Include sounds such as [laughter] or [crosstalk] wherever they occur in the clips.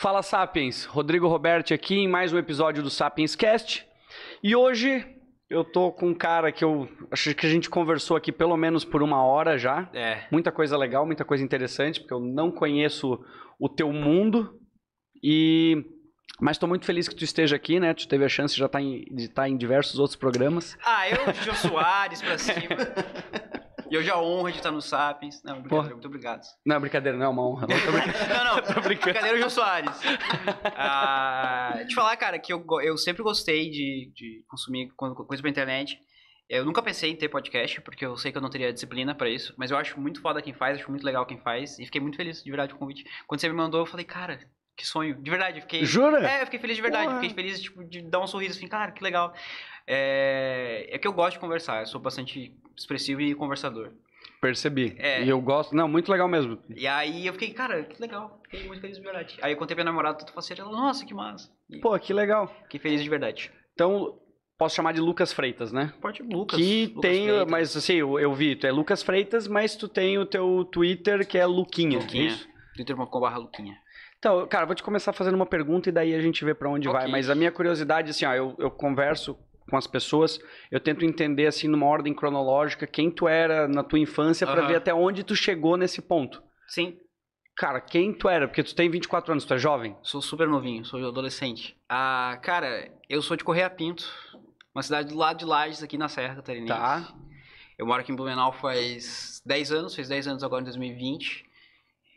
Fala Sapiens, Rodrigo Roberti aqui em mais um episódio do Sapiens Cast. E hoje eu tô com um cara que eu acho que a gente conversou aqui pelo menos por uma hora já. É. Muita coisa legal, muita coisa interessante, porque eu não conheço o teu mundo e mas estou muito feliz que tu esteja aqui, né? Tu teve a chance de já estar tá em, tá em diversos outros programas. Ah, eu, Jô Soares pra [laughs] cima. E eu já honra de estar no Sapiens. Não, brincadeira, muito obrigado. Não, brincadeira, não é uma honra. não, [laughs] não, [laughs] tô brincando. brincadeira o Jô Soares. Ah, te falar, cara, que eu, eu sempre gostei de, de consumir coisa pra internet. Eu nunca pensei em ter podcast, porque eu sei que eu não teria disciplina para isso, mas eu acho muito foda quem faz, acho muito legal quem faz, e fiquei muito feliz, de verdade, o convite. Quando você me mandou, eu falei, cara, que sonho. De verdade, fiquei. Jura? É, fiquei feliz de verdade. Porra. Fiquei feliz tipo, de dar um sorriso assim, cara, que legal. É... é que eu gosto de conversar, eu sou bastante expressivo e conversador. Percebi. É. E eu gosto. Não, muito legal mesmo. E aí eu fiquei, cara, que legal. Fiquei muito feliz de verdade. Aí eu contei pra minha namorada, tudo faceiro, ela, nossa, que massa. E... Pô, que legal. Fiquei feliz de verdade. Então, posso chamar de Lucas Freitas, né? Pode, Lucas. Que Lucas tem, Freitas. mas assim, eu, eu, vi, tu é Lucas Freitas, mas tu tem o teu Twitter que é Luquinha. É Luquinha. Twitter.com.br Luquinha. Então, cara, vou te começar fazendo uma pergunta e daí a gente vê para onde okay. vai. Mas a minha curiosidade, assim, ó, eu, eu converso com as pessoas, eu tento entender, assim, numa ordem cronológica, quem tu era na tua infância uhum. para ver até onde tu chegou nesse ponto. Sim. Cara, quem tu era? Porque tu tem 24 anos, tu é jovem? Sou super novinho, sou adolescente. Ah, cara, eu sou de Correia Pinto, uma cidade do lado de Lages, aqui na Serra Catarinense. Tá. Eu moro aqui em Blumenau faz 10 anos, fez 10 anos agora em 2020.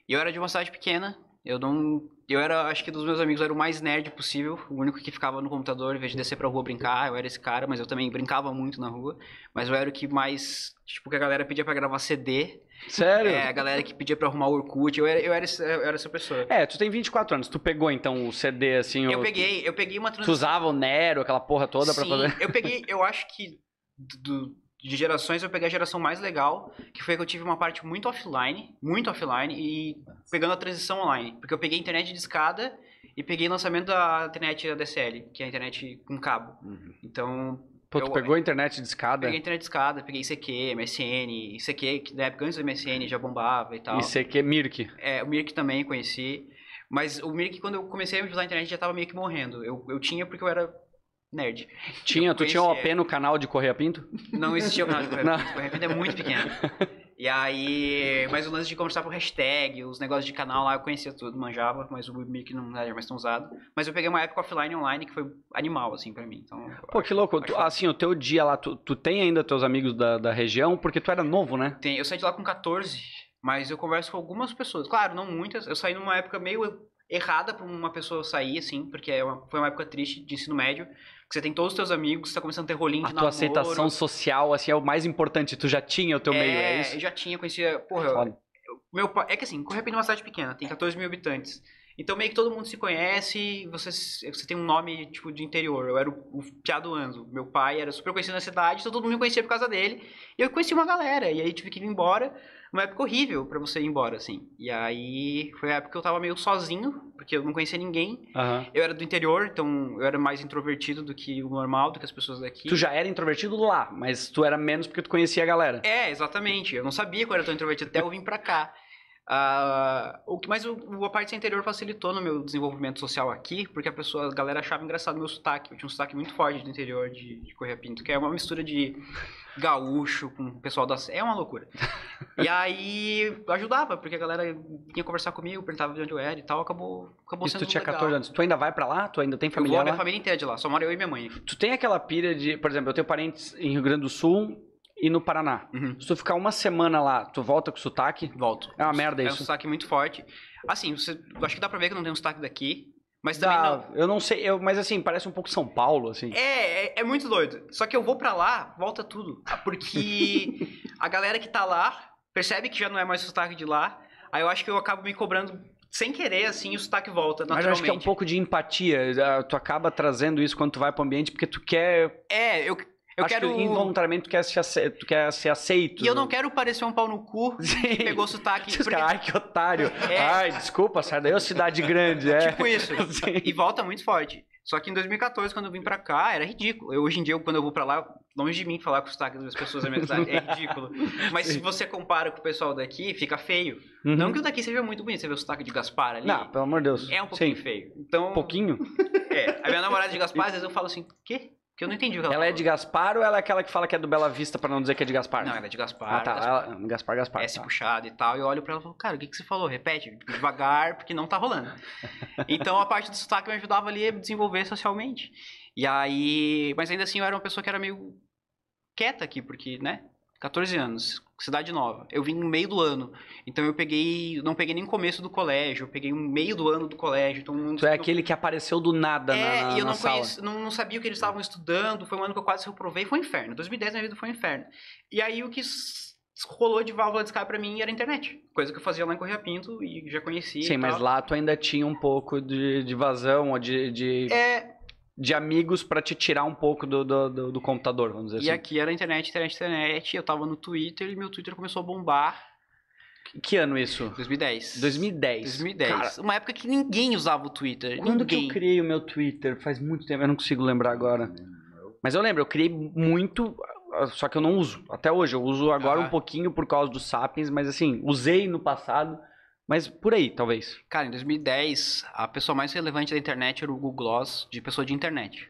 E eu era de uma cidade pequena, eu não. Eu era, acho que dos meus amigos, eu era o mais nerd possível, o único que ficava no computador, em vez de descer pra rua brincar, eu era esse cara, mas eu também brincava muito na rua. Mas eu era o que mais. Tipo, que a galera pedia pra gravar CD. Sério? É, a galera que pedia pra arrumar o Orkut, eu era, eu era, eu era essa pessoa. É, tu tem 24 anos, tu pegou então o CD assim? Eu peguei, eu peguei uma transição. Tu usava o Nero, aquela porra toda Sim, pra fazer. Eu peguei, eu acho que do, de gerações, eu peguei a geração mais legal, que foi que eu tive uma parte muito offline, muito offline, e pegando a transição online. Porque eu peguei internet de escada e peguei o lançamento da internet ADSL, que é a internet com cabo. Uhum. Então. Pô, tu eu, pegou a internet de escada? Peguei internet de escada, peguei ICQ, MSN, ICQ, que na época antes do MSN já bombava e tal. ICQ, Mirk. É, o Mirk também conheci. Mas o Mirk, quando eu comecei a usar a internet, já estava meio que morrendo. Eu, eu tinha porque eu era nerd. Tinha, tu tinha OP no canal de Correia Pinto? Não existia o canal de Correia [laughs] Pinto. Correia Pinto é muito pequeno. E aí, mas o lance de conversar por hashtag, os negócios de canal lá, eu conhecia tudo, manjava, mas o Mic não era mais tão usado. Mas eu peguei uma época offline online que foi animal, assim, para mim. Então, Pô, acho, que louco. Tu, assim, o teu dia lá, tu, tu tem ainda teus amigos da, da região? Porque tu era novo, né? Tem, eu saí de lá com 14, mas eu converso com algumas pessoas. Claro, não muitas. Eu saí numa época meio errada para uma pessoa sair, assim, porque é foi uma época triste de ensino médio você tem todos os teus amigos, você tá começando a ter rolinho de A tua namoro. aceitação social, assim, é o mais importante. Tu já tinha o teu é, meio, é isso? eu já tinha, conhecia... Porra, eu, meu pai... É que assim, Correpende é uma cidade pequena, tem 14 mil habitantes. Então meio que todo mundo se conhece, você, você tem um nome, tipo, de interior. Eu era o, o Piado Anzo. Meu pai era super conhecido na cidade, então todo mundo me conhecia por causa dele. E eu conheci uma galera, e aí tive que ir embora uma época horrível para você ir embora, assim. E aí foi a época que eu tava meio sozinho, porque eu não conhecia ninguém. Uhum. Eu era do interior, então eu era mais introvertido do que o normal, do que as pessoas daqui. Tu já era introvertido lá, mas tu era menos porque tu conhecia a galera. É, exatamente. Eu não sabia que eu era tão introvertido até eu vim pra cá. Uh, o que mais o, a parte interior facilitou no meu desenvolvimento social aqui, porque a pessoa, a galera achava engraçado o meu sotaque. Eu tinha um sotaque muito forte do interior de, de Correia Pinto, que é uma mistura de gaúcho, com o pessoal da. É uma loucura. e aí ajudava, porque a galera vinha conversar comigo, perguntava de onde eu era e tal, acabou, acabou Isso sendo. tu tinha legal. 14 anos. Tu ainda vai pra lá? Tu ainda tem família? Eu vou, minha família inteira é de lá, só mora eu e minha mãe. Tu tem aquela pilha de. Por exemplo, eu tenho parentes em Rio Grande do Sul, e no Paraná. Uhum. Se tu ficar uma semana lá, tu volta com sotaque? Volto. É uma merda isso. É um sotaque muito forte. Assim, você, acho que dá pra ver que não tem um sotaque daqui. Mas também não. Eu não sei, eu, mas assim, parece um pouco São Paulo, assim. É, é, é muito doido. Só que eu vou para lá, volta tudo. Ah, porque a galera que tá lá percebe que já não é mais o sotaque de lá. Aí eu acho que eu acabo me cobrando sem querer, assim, o sotaque volta naturalmente. Mas acho que é um pouco de empatia. Tu acaba trazendo isso quando tu vai pro ambiente porque tu quer. É, eu eu Acho quero... que involuntariamente tu quer, se ace... tu quer ser aceito. E eu né? não quero parecer um pau no cu [laughs] Sim. que pegou sotaque. porque... Ai, que otário. [laughs] É. Ai, desculpa, sai daí, cidade grande. É. Tipo isso. [laughs] Sim. E volta muito forte. Só que em 2014, quando eu vim pra cá, era ridículo. Eu, hoje em dia, quando eu vou pra lá, longe de mim falar com o sotaque das pessoas da minha cidade. É ridículo. Mas Sim. se você compara com o pessoal daqui, fica feio. Uhum. Não que o daqui seja muito bonito. Você vê o sotaque de Gaspar ali. Não, pelo amor de Deus. É um pouquinho Sim. feio. Então... Um pouquinho? É. A minha namorada de Gaspar, às vezes eu falo assim, quê? Porque eu não entendi o que ela Ela é de Gaspar ou ela é aquela que fala que é do Bela Vista pra não dizer que é de Gaspar? Não, ela é de Gaspar. Ah, tá. Gaspar, ela, Gaspar, Gaspar é, S tá. puxada e tal. E eu olho pra ela e falo, cara, o que, que você falou? Repete, devagar, porque não tá rolando. [laughs] então a parte do sotaque me ajudava ali a desenvolver socialmente. E aí. Mas ainda assim eu era uma pessoa que era meio quieta aqui, porque, né? 14 anos cidade nova. Eu vim no meio do ano. Então eu peguei, não peguei nem começo do colégio, eu peguei o meio do ano do colégio. Então não, tu é aquele que apareceu do nada é, na, e eu não, não, não, sabia o que eles estavam estudando, foi um ano que eu quase reprovei, foi um inferno. 2010 minha vida foi um inferno. E aí o que rolou de válvula de escape para mim era a internet. Coisa que eu fazia lá em Correia Pinto e já conhecia. Sim, mas lá tu ainda tinha um pouco de, de vazão, de, de... É, de amigos para te tirar um pouco do, do, do, computador, vamos dizer e assim. E aqui era internet, internet, internet. Eu tava no Twitter e meu Twitter começou a bombar. Que ano isso? 2010. 2010. 2010. Cara, uma época que ninguém usava o Twitter. Quando ninguém. que eu criei o meu Twitter? Faz muito tempo, eu não consigo lembrar agora. Mas eu lembro, eu criei muito, só que eu não uso. Até hoje, eu uso agora ah. um pouquinho por causa dos Sapiens, mas assim, usei no passado. Mas por aí, talvez. Cara, em 2010, a pessoa mais relevante da internet era o Google Gloss de pessoa de internet.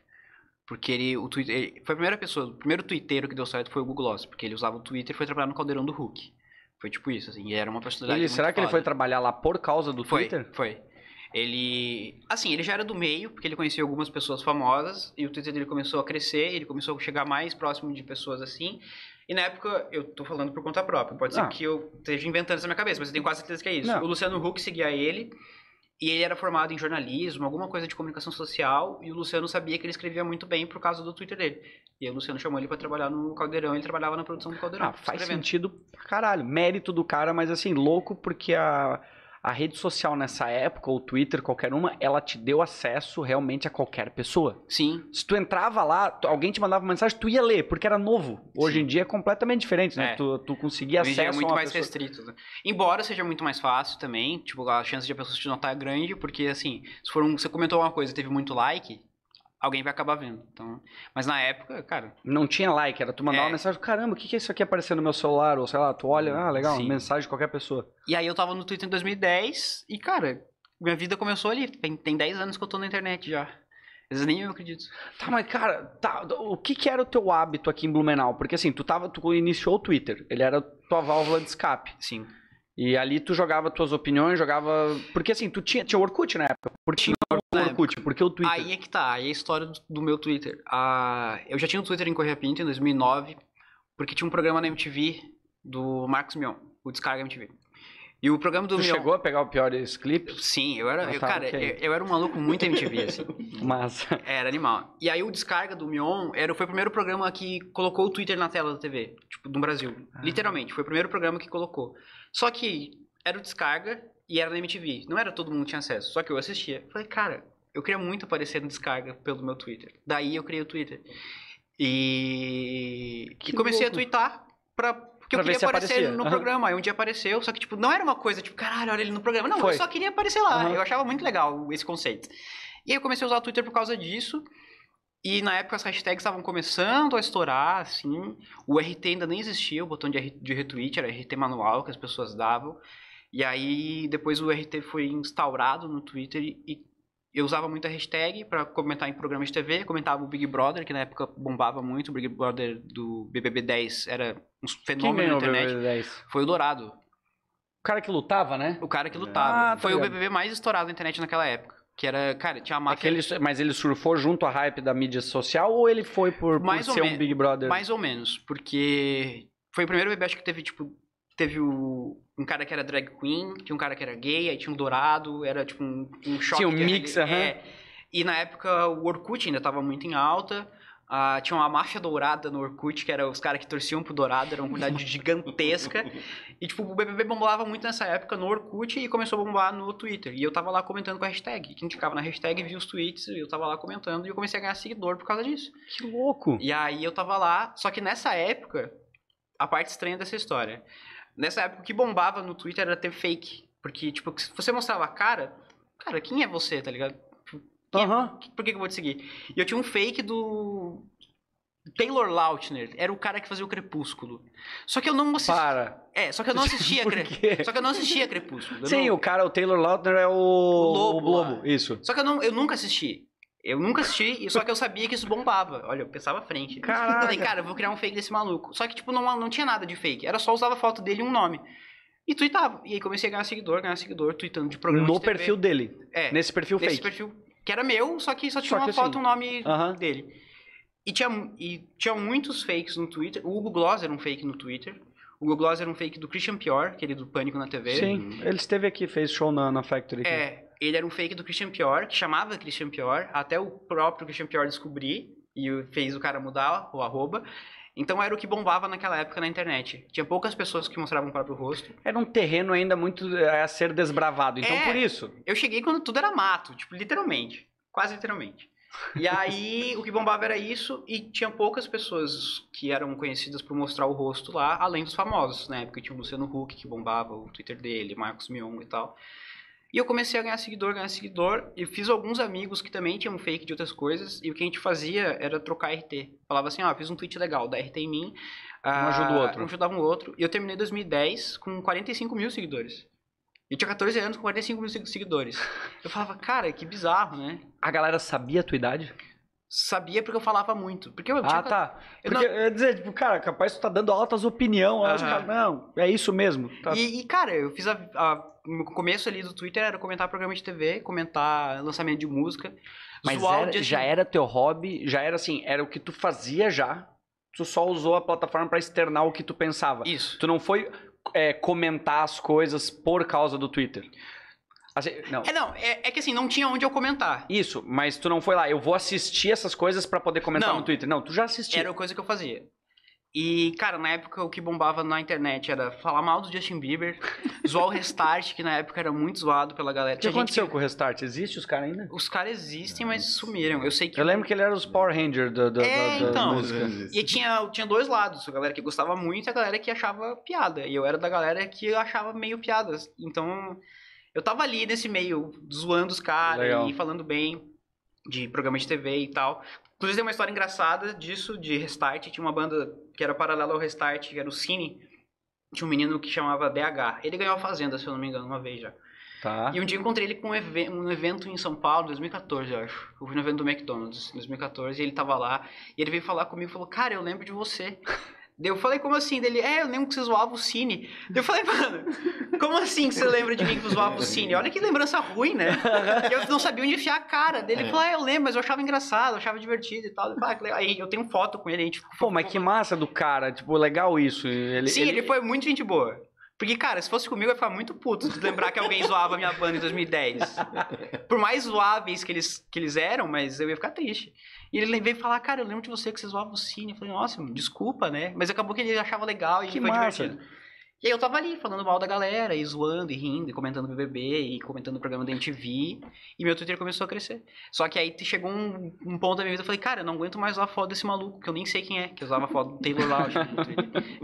Porque ele, o Twitter, ele foi a primeira pessoa, o primeiro twitteiro que deu certo foi o Google Gloss, porque ele usava o Twitter e foi trabalhar no caldeirão do Hulk. Foi tipo isso, assim, e era uma personalidade ele, Será que foda. ele foi trabalhar lá por causa do foi, Twitter? Foi. Ele, assim, ele já era do meio, porque ele conhecia algumas pessoas famosas, e o Twitter dele começou a crescer, ele começou a chegar mais próximo de pessoas assim, e na época, eu tô falando por conta própria, pode ser ah. que eu esteja inventando isso na minha cabeça, mas eu tenho quase certeza que é isso. Não. O Luciano Huck seguia ele, e ele era formado em jornalismo, alguma coisa de comunicação social, e o Luciano sabia que ele escrevia muito bem por causa do Twitter dele. E o Luciano chamou ele para trabalhar no Caldeirão, ele trabalhava na produção do Caldeirão. Ah, faz escrevendo. sentido pra caralho. Mérito do cara, mas assim, louco, porque a, a rede social nessa época, ou Twitter, qualquer uma, ela te deu acesso realmente a qualquer pessoa. Sim. Se tu entrava lá, alguém te mandava uma mensagem, tu ia ler, porque era novo. Hoje Sim. em dia é completamente diferente, né? É. Tu, tu conseguia Hoje é acesso. É muito mais pessoa... restrito. Né? Embora seja muito mais fácil também, tipo, a chance de a pessoa te notar é grande, porque assim, se for um, você comentou uma coisa teve muito like, alguém vai acabar vendo. Então, mas na época, cara. Não tinha like, era tu mandar é... uma mensagem, caramba, o que, que é isso aqui aparecendo no meu celular? Ou sei lá, tu olha, ah, legal, mensagem de qualquer pessoa. E aí eu tava no Twitter em 2010 e, cara, minha vida começou ali. Tem, tem 10 anos que eu tô na internet já. Às vezes nem eu acredito. Tá, mas cara, tá, o que que era o teu hábito aqui em Blumenau? Porque assim, tu tava, tu iniciou o Twitter, ele era tua válvula de escape. Sim. E ali tu jogava tuas opiniões, jogava. Porque assim, tu tinha, tinha Orkut na época. Por tinha o Orkut, porque o Twitter. Aí é que tá, aí é a história do, meu Twitter. Ah, eu já tinha um Twitter em Correia Pinto em 2009, porque tinha um programa na MTV do Marcos Mion, o Descarga MTV. E o programa do tu Mion... chegou a pegar o pior desse clipe? Sim, eu era. Eu, cara, é eu, eu, era um maluco muito MTV, assim. [laughs] Massa. Era animal. E aí o Descarga do Mion era, foi o primeiro programa que colocou o Twitter na tela da TV, tipo, no Brasil. Ah. Literalmente, foi o primeiro programa que colocou. Só que era o Descarga e era na MTV. Não era todo mundo tinha acesso. Só que eu assistia. Falei, cara, eu queria muito aparecer no Descarga pelo meu Twitter. Daí eu criei o Twitter. E, e comecei louco. a twittar pra porque eu queria aparecer aparecia. no programa, aí um dia apareceu, só que, tipo, não era uma coisa, tipo, caralho, olha ele no programa. Não, Foi. eu só queria aparecer lá. Uhum. Eu achava muito legal esse conceito. E aí eu comecei a usar o Twitter por causa disso. E na época as hashtags estavam começando a estourar, assim. O RT ainda nem existia, o botão de, de retweet era RT manual que as pessoas davam. E aí depois o RT foi instaurado no Twitter e eu usava muito a hashtag para comentar em programas de TV, comentava o Big Brother, que na época bombava muito, o Big Brother do BBB 10 era um fenômeno na internet. O BBB 10? Foi o Dourado. O cara que lutava, né? O cara que lutava. Ah, tá foi tá o BBB mais estourado na internet naquela época. Que era, cara, tinha a máquina... mas ele surfou junto à hype da mídia social ou ele foi por, por ser um Big Brother? Mais ou menos, porque foi o primeiro BBB, acho que teve, tipo, teve o, um cara que era drag queen, tinha um cara que era gay, aí tinha um dourado, era tipo um, um choque. Tinha um mix, aham. É, e na época o Orkut ainda tava muito em alta. Uh, tinha uma máfia dourada no Orkut, que era os caras que torciam pro Dourado, era uma quantidade [laughs] gigantesca. E, tipo, o BBB bombava muito nessa época no Orkut e começou a bombar no Twitter. E eu tava lá comentando com a hashtag. Quem ficava na hashtag via os tweets, e eu tava lá comentando e eu comecei a ganhar seguidor por causa disso. Que louco! E aí eu tava lá, só que nessa época, a parte estranha dessa história. Nessa época, o que bombava no Twitter era ter fake. Porque, tipo, se você mostrava a cara, cara, quem é você, tá ligado? Uhum. Por que, que eu vou te seguir? E eu tinha um fake do. Taylor Lautner era o cara que fazia o Crepúsculo. Só que eu não assistia. Para. É, só que eu não [laughs] assistia Crepúsculo. Só que eu não assistia Crepúsculo. Sim, não... o cara, o Taylor Lautner é o. O Lobo. O Lobo isso. Só que eu, não, eu nunca assisti. Eu nunca assisti, só que eu sabia que isso bombava. Olha, eu pensava à frente. Caraca. Eu falei, cara, eu vou criar um fake desse maluco. Só que, tipo, não, não tinha nada de fake. Era só usava foto dele e um nome. E tweetava. E aí comecei a ganhar seguidor, ganhar seguidor, tweetando de programa No de perfil dele. É. Nesse perfil nesse fake. Nesse perfil, que era meu, só que só tinha só uma assim, foto e um nome dele. E tinha, e tinha muitos fakes no Twitter. O Hugo Gloss era um fake no Twitter. O Hugo Gloss era um fake do Christian Pior, aquele do Pânico na TV. Sim, ele esteve aqui, fez show na, na Factory. É, ele era um fake do Christian Pior, que chamava Christian Pior, até o próprio Christian Pior descobrir e fez o cara mudar o arroba. Então era o que bombava naquela época na internet. Tinha poucas pessoas que mostravam o próprio rosto. Era um terreno ainda muito eh, a ser desbravado. Então é, por isso. Eu cheguei quando tudo era mato, tipo, literalmente. Quase literalmente. E aí [laughs] o que bombava era isso e tinha poucas pessoas que eram conhecidas por mostrar o rosto lá, além dos famosos, né? Porque tinha o Luciano Huck que bombava, o Twitter dele, Marcos Mion e tal. E eu comecei a ganhar seguidor, ganhar seguidor, e fiz alguns amigos que também tinham fake de outras coisas, e o que a gente fazia era trocar RT. Falava assim, ó, ah, fiz um tweet legal, dá RT em mim. Um ah, ajuda o ah, outro. Um ajudava o outro. E eu terminei 2010 com 45 mil seguidores. Eu tinha 14 anos com 45 mil seguidores. Eu falava, cara, que bizarro, né? A galera sabia a tua idade? Sabia porque eu falava muito. Porque eu, ah, tinha... Ah, tá. Eu porque não... eu ia dizer, tipo, cara, capaz tu tá dando altas opiniões. Uhum. Cara, não, é isso mesmo. Tá... E, e, cara, eu fiz a, a no começo ali do Twitter era comentar programa de TV, comentar lançamento de música. Mas era, de, já era teu hobby, já era assim, era o que tu fazia já. Tu só usou a plataforma para externar o que tu pensava. Isso. Tu não foi é, comentar as coisas por causa do Twitter. Assim, não. É, não, é, é, que assim, não tinha onde eu comentar. Isso, mas tu não foi lá, eu vou assistir essas coisas para poder comentar não, no Twitter. Não, tu já assistia. Era a coisa que eu fazia. E, cara, na época o que bombava na internet era falar mal do Justin Bieber, [laughs] zoar o Restart, que na época era muito zoado pela galera. O que aconteceu com o Restart? Existe os caras ainda? Os caras existem, mas sumiram. Eu sei que. Eu lembro que ele era os Power Rangers da, da, é, da, então, é. E tinha, tinha dois lados, a galera que gostava muito e a galera que achava piada. E eu era da galera que achava meio piada Então, eu tava ali nesse meio, zoando os caras e falando bem de programa de TV e tal. Inclusive tem uma história engraçada disso, de Restart. Tinha uma banda que era paralela ao Restart, que era o Cine. Tinha um menino que chamava DH. Ele ganhou a Fazenda, se eu não me engano, uma vez já. Tá. E um dia eu encontrei ele com um, ev um evento em São Paulo, 2014, eu acho. Eu fui no evento do McDonald's, 2014, e ele tava lá. E ele veio falar comigo e falou, cara, eu lembro de você. Daí eu falei, como assim? Dele, é, eu lembro que você zoava o Cine. Daí eu falei, mano, como assim que você lembra de mim que eu zoava o Cine? Olha que lembrança ruim, né? eu não sabia onde enfiar a cara. Dele ele é. falou, ah, eu lembro, mas eu achava engraçado, eu achava divertido e tal. Ah, Aí eu tenho foto com ele, a gente ficou. Pô, mas que massa do cara, tipo, legal isso. Ele, Sim, ele... ele foi muito gente boa. Porque, cara, se fosse comigo, eu ia ficar muito puto de lembrar que alguém zoava minha banda em 2010. Por mais zoáveis que eles, que eles eram, mas eu ia ficar triste. E ele veio falar, cara, eu lembro de você que vocês zoava o Cine. Eu falei, nossa, desculpa, né? Mas acabou que ele achava legal e que foi massa. divertido. E aí eu tava ali falando mal da galera, e zoando, e rindo, e comentando o BBB, e comentando o programa da MTV, e meu Twitter começou a crescer. Só que aí chegou um, um ponto da minha vida, eu falei, cara, eu não aguento mais usar foto desse maluco, que eu nem sei quem é, que usava foto do Taylor Lautner Eu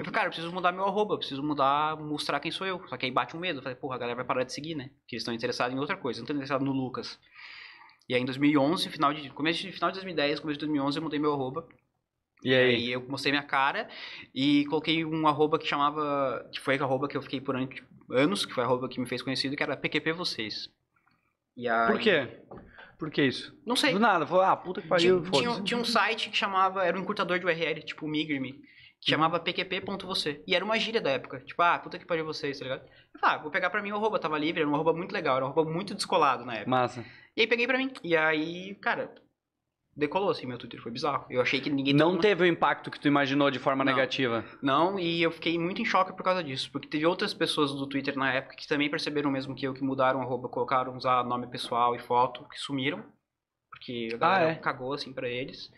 falei, cara, eu preciso mudar meu arroba, eu preciso mudar, mostrar quem sou eu. Só que aí bate um medo, eu falei, porra, a galera vai parar de seguir, né? Que eles estão interessados em outra coisa, não estão interessados no Lucas. E aí em 2011, final de, começo de, final de 2010, começo de 2011, eu mudei meu arroba. E aí? aí? eu mostrei minha cara e coloquei um arroba que chamava, que foi a arroba que eu fiquei por tipo, anos, que foi a arroba que me fez conhecido, que era PQP Vocês. Aí... Por quê? Por que isso? Não sei. Do nada, falou, ah, puta que pariu, tinha, tinha, tinha, um site que chamava, era um encurtador de URL, tipo Migrme, Uhum. chamava PQP.você. E era uma gíria da época. Tipo, ah, puta que pariu vocês, tá ligado? Eu falei, ah, vou pegar pra mim o arroba, tava livre, era um arroba muito legal, era um arroba muito descolado na época. Massa. E aí peguei pra mim. E aí, cara, decolou assim meu Twitter, foi bizarro. Eu achei que ninguém não teve o impacto que tu imaginou de forma não. negativa. Não, e eu fiquei muito em choque por causa disso, porque teve outras pessoas do Twitter na época que também perceberam mesmo que eu que mudaram arroba, colocaram usar nome pessoal e foto, que sumiram, porque a ah, galera ah, é? cagou assim para eles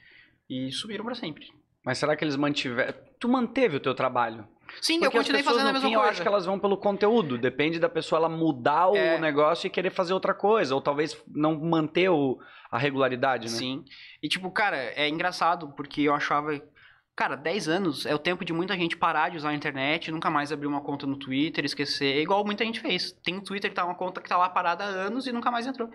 e sumiram para sempre. Mas será que eles mantiveram. Tu manteve o teu trabalho? Sim, Porque eu continuei fazendo a mesma fim, coisa. Eu acho que elas vão pelo conteúdo. Depende da pessoa ela mudar o é. negócio e querer fazer outra coisa. Ou talvez não manter o, a regularidade, né? Sim. E tipo, cara, é engraçado porque eu achava. Cara, 10 anos é o tempo de muita gente parar de usar a internet, nunca mais abrir uma conta no Twitter, esquecer, igual muita gente fez. Tem o Twitter que tá uma conta que tá lá parada há anos e nunca mais entrou.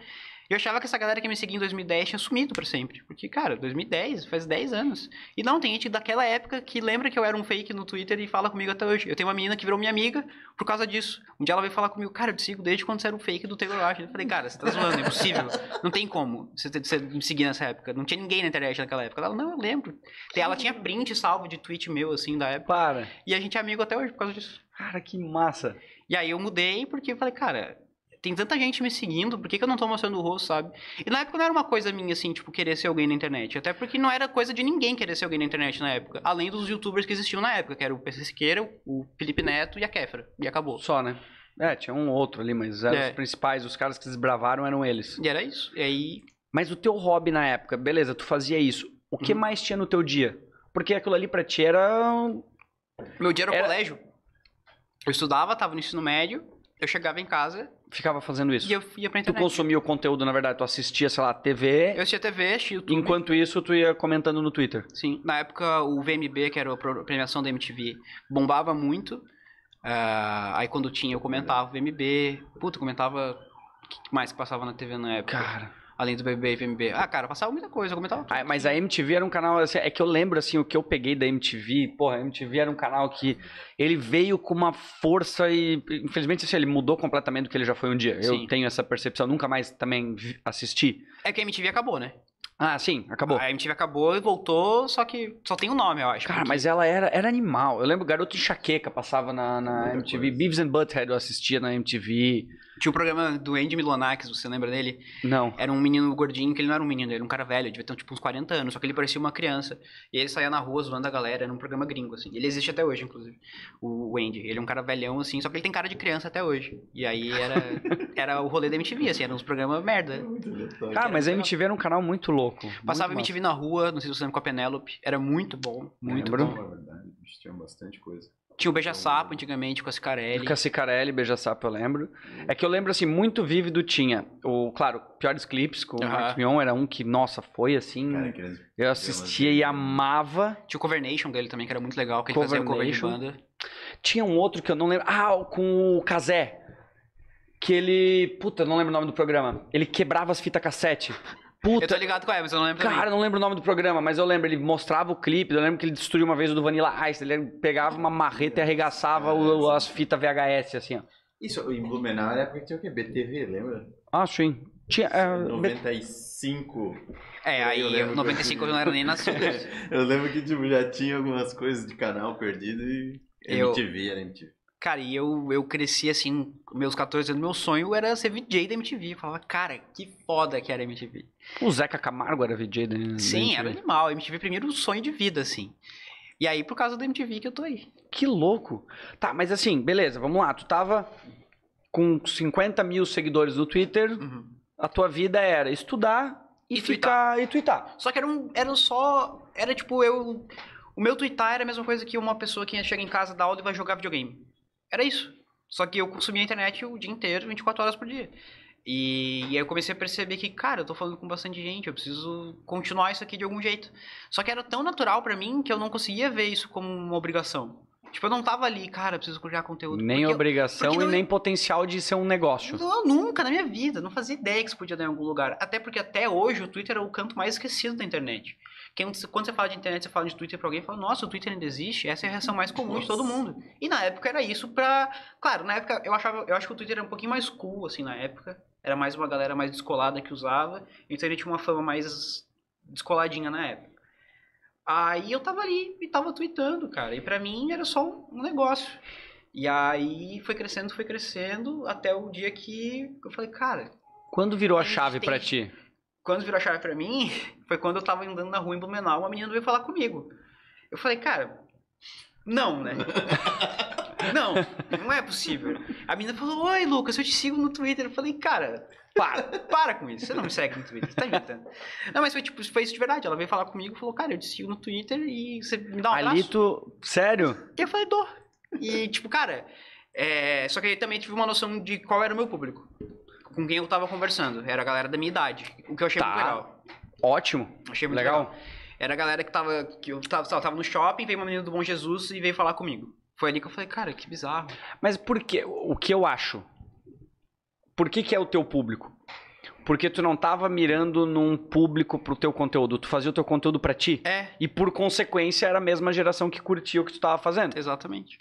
Eu achava que essa galera que me seguia em 2010 tinha sumido para sempre. Porque, cara, 2010, faz 10 anos. E não, tem gente daquela época que lembra que eu era um fake no Twitter e fala comigo até hoje. Eu tenho uma menina que virou minha amiga por causa disso. Um dia ela veio falar comigo, cara, eu te sigo desde quando você era um fake do Taylor Lautner. Eu falei, cara, você tá zoando, é impossível. Não tem como você, me seguir nessa época. Não tinha ninguém na internet naquela época. Ela, não, eu lembro. Ela tinha print salvo de tweet meu, assim, da época. Para. E a gente é amigo até hoje por causa disso. Cara, que massa. E aí eu mudei porque eu falei, cara, tem tanta gente me seguindo, por que, que eu não tô mostrando o rosto, sabe? E na época não era uma coisa minha, assim, tipo, querer ser alguém na internet. Até porque não era coisa de ninguém querer ser alguém na internet na época. Além dos youtubers que existiam na época, que era o PC Siqueira, o Felipe Neto e a Kefra. E acabou. Só, né? É, tinha um outro ali, mas eram é. os principais, os caras que se desbravaram eram eles. E era isso. E aí. Mas o teu hobby na época, beleza, tu fazia isso. O que uhum. mais tinha no teu dia? Porque aquilo ali pra ti era. Meu dia era, era... colégio. Eu estudava, tava no ensino médio, eu chegava em casa, ficava fazendo isso? E eu ia pra internet. Tu consumia o conteúdo, na verdade, tu assistia, sei lá, TV. Eu assistia TV, assistia YouTube. Enquanto isso, tu ia comentando no Twitter. Sim. Na época, o VMB, que era a premiação da MTV, bombava muito. Uh, aí quando tinha, eu comentava o VMB. Puta, comentava o que mais que passava na TV na época. Cara além do BBB e VMB? Ah, cara, passava muita coisa, eu comentava tudo. Ah, mas a MTV era um canal, assim, é que eu lembro, assim, o que eu peguei da MTV, porra, a MTV era um canal que ele veio com uma força e, infelizmente, assim, ele mudou completamente do que ele já foi um dia. Sim. Eu tenho essa percepção, nunca mais também assisti. É que a MTV acabou, né? Ah, sim, acabou. A MTV acabou e voltou, só que só tem o um nome, eu acho. Cara, porque... mas ela era, era animal. Eu lembro Garoto Enxaqueca passava na, na MTV. Coisa. Beavis and Butthead eu assistia na MTV. Tinha o programa do Andy Milonakis, você lembra dele? Não. Era um menino gordinho, que ele não era um menino, ele era um cara velho, devia ter tipo uns 40 anos, só que ele parecia uma criança. E ele saía na rua zoando a galera, era um programa gringo, assim. Ele existe até hoje, inclusive, o Andy. Ele é um cara velhão, assim, só que ele tem cara de criança até hoje. E aí era, [laughs] era o rolê da MTV, assim, eram uns programas merda. ah mas a MTV era um canal muito louco. Passava muito MTV massa. na rua, não sei se você lembra, com a Penélope. Era muito bom, muito Lembra? bom. Na é verdade, tinha bastante coisa. Tinha o Beija-Sapo então, antigamente com a Cicarelli. Com a Cicarelli, Beija-Sapo, eu lembro. É que eu lembro, assim, muito vívido tinha. O, claro, Piores Clips com o Mark Mion era um que, nossa, foi assim. Cara, que eu assistia e amava. Tinha o Covernation dele também, que era muito legal, que ele fazia o cover de banda. Tinha um outro que eu não lembro. Ah, com o Kazé. Que ele. Puta, não lembro o nome do programa. Ele quebrava as fitas cassete. Puta. Eu tô ligado com a Emerson, eu não lembro Cara, não lembro o nome do programa, mas eu lembro, ele mostrava o clipe, eu lembro que ele destruiu uma vez o do Vanilla Ice, ele pegava uma marreta e arregaçava o, as fitas VHS, assim, ó. Isso, em Blumenau era porque tinha o quê? BTV, lembra? Ah, sim. Tinha, é, 95. É, aí eu lembro 95 eu não era nem [laughs] nascido. eu lembro que tipo, já tinha algumas coisas de canal perdido e eu, MTV era MTV. Cara, e eu, eu cresci assim, meus 14 anos, meu sonho era ser VJ da MTV. Eu falava, cara, que foda que era a MTV. O Zeca Camargo era VJ da, MTV. Sim, era animal. A MTV primeiro um sonho de vida, assim. E aí, por causa da MTV que eu tô aí. Que louco. Tá, mas assim, beleza, vamos lá. Tu tava com 50 mil seguidores no Twitter. Uhum. A tua vida era estudar e, e ficar e twittar. Só que era, um, era só. Era tipo, eu. O meu twittar era a mesma coisa que uma pessoa que chega em casa da aula e vai jogar videogame. Era isso. Só que eu consumia a internet o dia inteiro, 24 horas por dia. E, e, aí eu comecei a perceber que, cara, eu tô falando com bastante gente, eu preciso continuar isso aqui de algum jeito. Só que era tão natural para mim que eu não conseguia ver isso como uma obrigação. Tipo, eu não tava ali, cara, preciso criar conteúdo. Nem obrigação eu, não... e nem potencial de ser um negócio. Não, nunca, na minha vida. Não fazia ideia que isso podia dar em algum lugar. Até porque até hoje o Twitter é o canto mais esquecido da internet quando você fala de internet, você fala de Twitter para alguém, fala, nossa, o Twitter ainda existe? Essa é a reação mais comum nossa. de todo mundo. E na época era isso pra... Claro, na época eu achava, eu acho que o Twitter era um pouquinho mais cool, assim, na época. Era mais uma galera mais descolada que usava, então ele tinha uma fama mais descoladinha na época. Aí eu tava ali e tava tweetando, cara, e para mim era só um negócio. E aí foi crescendo, foi crescendo, até o dia que eu falei, cara. Quando virou a chave para ti? Quando virou a chave para mim, [laughs] Foi quando eu tava andando na rua em Blumenau, uma menina veio falar comigo. Eu falei, cara, não, né? [laughs] não, não é possível. A menina falou, oi, Lucas, eu te sigo no Twitter. Eu falei, cara, para, para com isso. Você não me segue no Twitter, você tá inventando. Não, mas foi tipo, foi isso de verdade. Ela veio falar comigo e falou, cara, eu te sigo no Twitter e você me dá um Ali abraço. tu... Sério? E eu falei, dou. E tipo, cara, é... só que aí também tive uma noção de qual era o meu público. Com quem eu tava conversando. Era a galera da minha idade. O que eu achei tá. muito legal. Ótimo. Achei muito legal. legal. Era a galera que tava. Que eu tava, tava no shopping, veio uma menina do Bom Jesus e veio falar comigo. Foi ali que eu falei, cara, que bizarro. Mas por que? O que eu acho? Por que, que é o teu público? Porque tu não estava mirando num público pro teu conteúdo, tu fazia o teu conteúdo para ti. É. E por consequência era a mesma geração que curtia o que tu estava fazendo. Exatamente.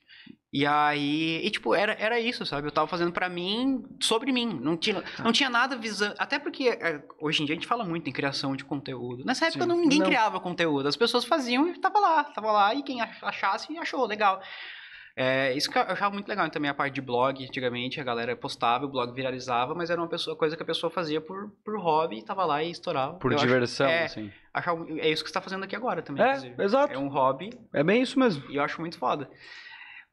E aí, e tipo, era, era isso, sabe? Eu tava fazendo para mim, sobre mim. Não tinha, tá. não tinha nada visando. Até porque é, hoje em dia a gente fala muito em criação de conteúdo. Nessa época não, ninguém não. criava conteúdo. As pessoas faziam e tava lá, tava lá, e quem achasse achou legal. É, isso que eu achava muito legal também, a parte de blog, antigamente a galera postava, o blog viralizava, mas era uma pessoa, coisa que a pessoa fazia por, por hobby, tava lá e estourava. Por eu diversão, acho, é, assim. Achava, é isso que você tá fazendo aqui agora também, é, Exato. É um hobby. É bem isso mesmo. E eu acho muito foda.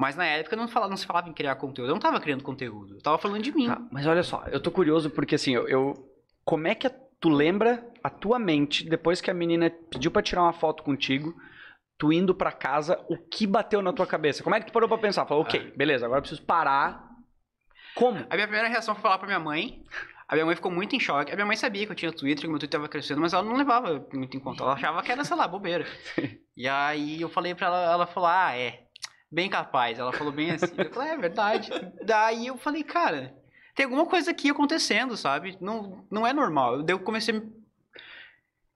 Mas na época não, falava, não se falava em criar conteúdo. Eu não estava criando conteúdo. Eu estava falando de mim. Ah, mas olha só, eu tô curioso porque assim, eu. eu como é que tu lembra a tua mente, depois que a menina pediu para tirar uma foto contigo, tu indo para casa, o que bateu na tua cabeça? Como é que tu parou pra pensar? Falou, ok, ah. beleza, agora eu preciso parar. Como? A minha primeira reação foi falar pra minha mãe. A minha mãe ficou muito em choque. A minha mãe sabia que eu tinha Twitter, que meu Twitter estava crescendo, mas ela não levava muito em conta. Ela achava que era, sei lá, bobeira. [laughs] e aí eu falei pra ela, ela falou, ah, é. Bem capaz. Ela falou bem assim. Eu falei, é, é verdade. [laughs] Daí eu falei, cara, tem alguma coisa aqui acontecendo, sabe? Não, não é normal. eu comecei.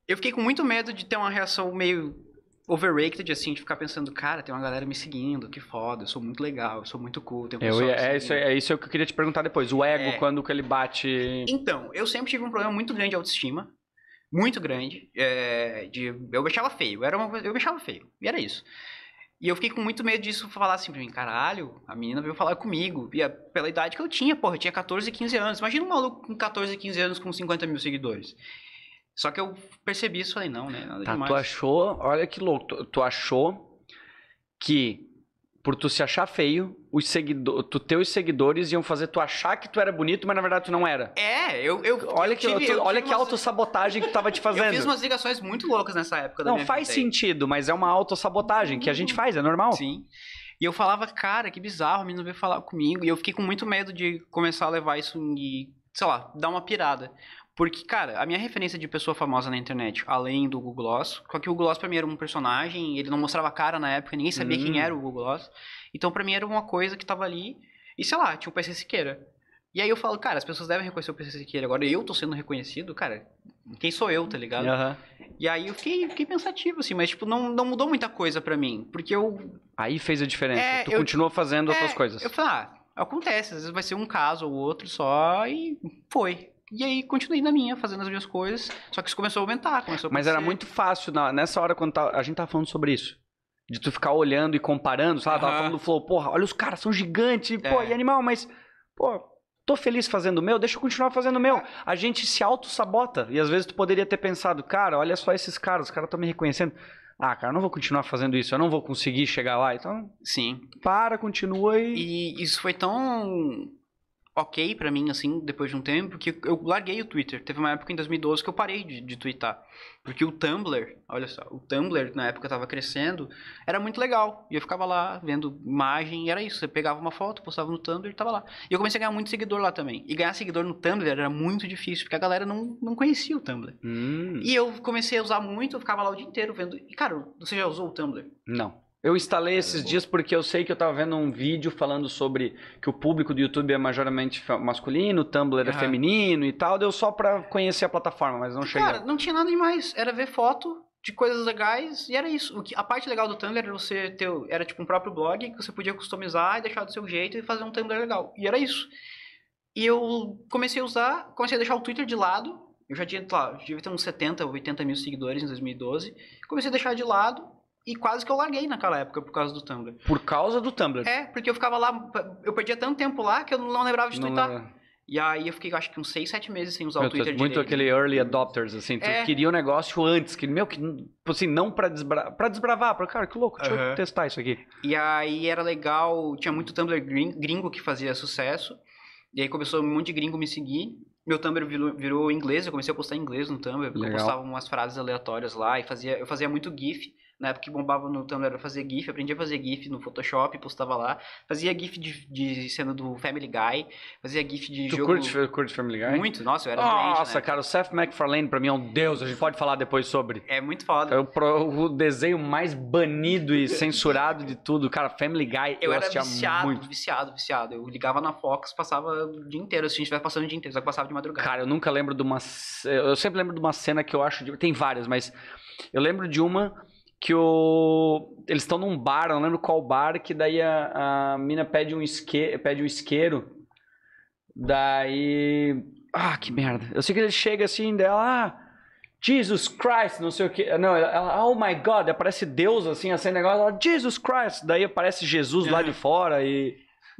Eu fiquei com muito medo de ter uma reação meio overrated, assim, de ficar pensando, cara, tem uma galera me seguindo, que foda, eu sou muito legal, eu sou muito cool, tem um eu, é, isso, é isso que eu queria te perguntar depois, o ego, é... quando que ele bate... Então, eu sempre tive um problema muito grande de autoestima, muito grande, é, de, eu me achava feio, era uma, eu me achava feio, e era isso. E eu fiquei com muito medo disso falar assim pra mim, caralho, a menina veio falar comigo. E a, é pela idade que eu tinha, porra, eu tinha 14, 15 anos. Imagina um maluco com 14, 15 anos com 50 mil seguidores. Só que eu percebi isso falei, não, né? Nada tá, demais. tu achou, olha que louco, tu, tu achou que por tu se achar feio, os seguidor, tu, teus seguidores iam fazer tu achar que tu era bonito, mas na verdade tu não era. É, eu. eu olha eu que, tive, tu, eu olha que umas... autossabotagem que tu tava te fazendo. [laughs] eu fiz umas ligações muito loucas nessa época Não, faz sentido, mas é uma autossabotagem que a gente uhum. faz, é normal. Sim. E eu falava, cara, que bizarro, a menina veio falar comigo. E eu fiquei com muito medo de começar a levar isso e, sei lá, dar uma pirada. Porque, cara, a minha referência de pessoa famosa na internet, além do Google Gloss, só que o Google Gloss pra mim era um personagem, ele não mostrava cara na época, ninguém sabia hum. quem era o Google Gloss. Então, pra mim, era uma coisa que tava ali. E sei lá, tinha o PC Siqueira. E aí eu falo, cara, as pessoas devem reconhecer o PC Siqueira. Agora eu tô sendo reconhecido, cara, quem sou eu, tá ligado? Uhum. E aí eu fiquei, fiquei pensativo, assim, mas tipo, não, não mudou muita coisa pra mim. Porque eu. Aí fez a diferença. É, tu eu, continuou fazendo é, as tuas coisas. Eu falei, ah, acontece, às vezes vai ser um caso ou outro só e foi. E aí continuei na minha, fazendo as minhas coisas, só que isso começou a aumentar, começou a Mas era muito fácil, na, nessa hora, quando tá, a gente tava falando sobre isso de tu ficar olhando e comparando, sabe? Uhum. Tava falando do Flow, porra, olha os caras, são gigantes, é. pô, e animal, mas, pô, tô feliz fazendo o meu, deixa eu continuar fazendo o meu. A gente se auto-sabota. E às vezes tu poderia ter pensado, cara, olha só esses caras, os caras estão me reconhecendo. Ah, cara, não vou continuar fazendo isso, eu não vou conseguir chegar lá. Então, sim. Para, continua e. E isso foi tão ok para mim, assim, depois de um tempo, que eu larguei o Twitter. Teve uma época em 2012 que eu parei de, de twittar. Porque o Tumblr, olha só, o Tumblr na época tava crescendo, era muito legal. E eu ficava lá vendo imagem, e era isso. Você pegava uma foto, postava no Tumblr e tava lá. E eu comecei a ganhar muito seguidor lá também. E ganhar seguidor no Tumblr era muito difícil, porque a galera não, não conhecia o Tumblr. Hum. E eu comecei a usar muito, eu ficava lá o dia inteiro vendo. E, cara, você já usou o Tumblr? Não. Eu instalei esses é dias porque eu sei que eu estava vendo um vídeo falando sobre que o público do YouTube é majormente masculino, o Tumblr é feminino e tal. Deu só para conhecer a plataforma, mas não cheguei. Cara, não tinha nada demais. Era ver foto de coisas legais e era isso. O que, a parte legal do Tumblr era você ter, era tipo um próprio blog que você podia customizar e deixar do seu jeito e fazer um Tumblr legal. E era isso. E eu comecei a usar, comecei a deixar o Twitter de lado. Eu já tinha, lá, devia ter uns 70, 80 mil seguidores em 2012. Comecei a deixar de lado e quase que eu larguei naquela época por causa do Tumblr. Por causa do Tumblr? É, porque eu ficava lá, eu perdia tanto tempo lá que eu não lembrava de não twittar. E aí eu fiquei, acho que uns 6, 7 meses sem usar meu, o Twitter muito direito. Muito aquele early adopters, assim, tu é. queria o um negócio antes, que, meu, que, assim, não pra, desbra pra desbravar, pra, cara, que louco, deixa uhum. eu testar isso aqui. E aí era legal, tinha muito Tumblr gringo que fazia sucesso, e aí começou um monte de gringo me seguir, meu Tumblr virou, virou inglês, eu comecei a postar em inglês no Tumblr, porque legal. eu postava umas frases aleatórias lá, e fazia, eu fazia muito GIF, na época que bombava no Tumblr era fazer GIF, aprendi a fazer GIF no Photoshop, postava lá. Fazia GIF de, de cena do Family Guy, fazia GIF de tu jogo... Curte, curte Family Guy? Muito, nossa, eu era Nossa, né? cara, o Seth MacFarlane pra mim é um deus, a gente pode falar depois sobre. É muito foda. É o, o desenho mais banido e censurado de tudo, cara, Family Guy, eu, eu era viciado, muito. viciado, viciado. Eu ligava na Fox, passava o dia inteiro, a gente vai passando o dia inteiro, só que passava de madrugada. Cara, eu nunca lembro de uma... Eu sempre lembro de uma cena que eu acho... Tem várias, mas eu lembro de uma que o eles estão num bar, não lembro qual bar, que daí a, a mina pede um, isque, pede um isqueiro. Daí. Ah, que merda. Eu sei que ele chega assim dela. Ah, Jesus Christ, não sei o que. Não, ela, oh my God, aparece Deus assim, assim, negócio. Ela, Jesus Christ. Daí aparece Jesus lá de é. fora e.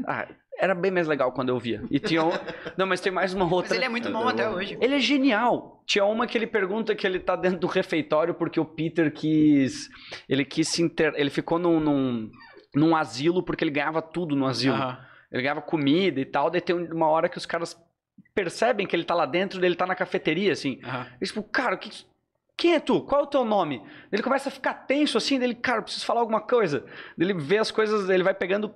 Ah, era bem mais legal quando eu via. E tinha um... [laughs] Não, mas tem mais uma outra. Mas ele é muito bom até hoje. Ele é genial. Tinha uma que ele pergunta que ele tá dentro do refeitório porque o Peter quis. Ele quis se inter... Ele ficou num, num, num asilo porque ele ganhava tudo no asilo. Uhum. Ele ganhava comida e tal. Daí tem uma hora que os caras percebem que ele tá lá dentro, daí ele tá na cafeteria, assim. Uhum. Eles, tipo, cara, que quem é tu? Qual é o teu nome? Ele começa a ficar tenso assim, dele, cara, preciso falar alguma coisa. Ele vê as coisas, ele vai pegando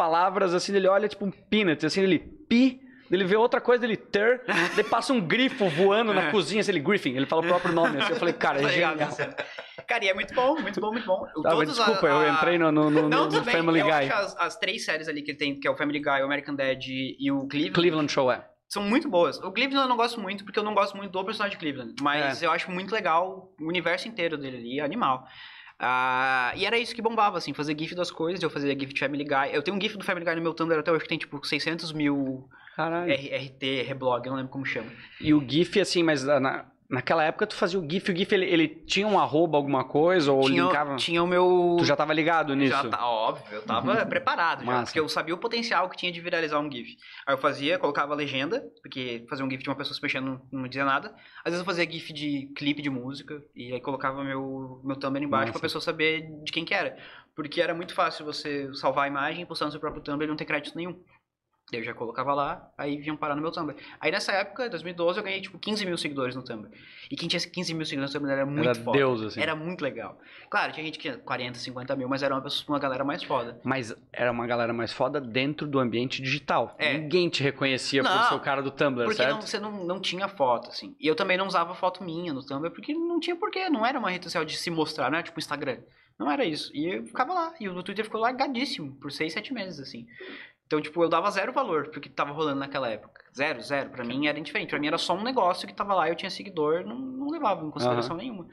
palavras, assim, ele olha tipo um peanut, assim, ele pi, ele vê outra coisa, ele ter, [laughs] ele passa um grifo voando na é. cozinha, assim, ele Griffin, ele fala o próprio nome, assim, eu falei, cara, é [laughs] tá genial. É. Cara, e é muito bom, muito bom, muito bom. Tá, desculpa, a, a... eu entrei no, no, no, Não, no Family eu Guy. Eu acho as, as três séries ali que ele tem, que é o Family Guy, o American Dad e o Cleveland. Cleveland Show, é são muito boas. O Cleveland eu não gosto muito, porque eu não gosto muito do personagem de Cleveland. Mas é. eu acho muito legal o universo inteiro dele ali, animal. Ah, e era isso que bombava, assim, fazer GIF das coisas, eu fazia GIF de Family Guy. Eu tenho um GIF do Family Guy no meu Tumblr até hoje que tem, tipo, 600 mil Caralho. RT, Reblog, eu não lembro como chama. E o GIF, assim, mas na, Naquela época tu fazia o GIF, o GIF ele, ele tinha um arroba alguma coisa ou tinha, linkava? Tinha o meu... Tu já tava ligado nisso? Já tá, óbvio, eu tava uhum. preparado já, porque eu sabia o potencial que tinha de viralizar um GIF. Aí eu fazia, colocava legenda, porque fazer um GIF de uma pessoa se mexendo não, não dizia nada. Às vezes eu fazia GIF de clipe de música e aí colocava meu, meu thumbnail embaixo Massa. pra pessoa saber de quem que era. Porque era muito fácil você salvar a imagem, postar no seu próprio Tumblr e não ter crédito nenhum. Daí eu já colocava lá, aí vinham parar no meu Tumblr. Aí nessa época, 2012, eu ganhei tipo 15 mil seguidores no Tumblr. E quem tinha 15 mil seguidores no Tumblr era muito era foda. Deus, assim. Era muito legal. Claro, tinha gente que tinha 40, 50 mil, mas era uma, pessoa, uma galera mais foda. Mas era uma galera mais foda dentro do ambiente digital. É. Ninguém te reconhecia não, por ser o cara do Tumblr, porque certo? Porque você não, não tinha foto, assim. E eu também não usava foto minha no Tumblr, porque não tinha porquê. Não era uma rede social de se mostrar, não era tipo Instagram. Não era isso. E eu ficava lá. E o Twitter ficou largadíssimo por 6, 7 meses, assim. Então, tipo, eu dava zero valor pro que tava rolando naquela época. Zero, zero. Pra mim era indiferente. Pra mim era só um negócio que tava lá, eu tinha seguidor, não, não levava em consideração uhum. nenhuma.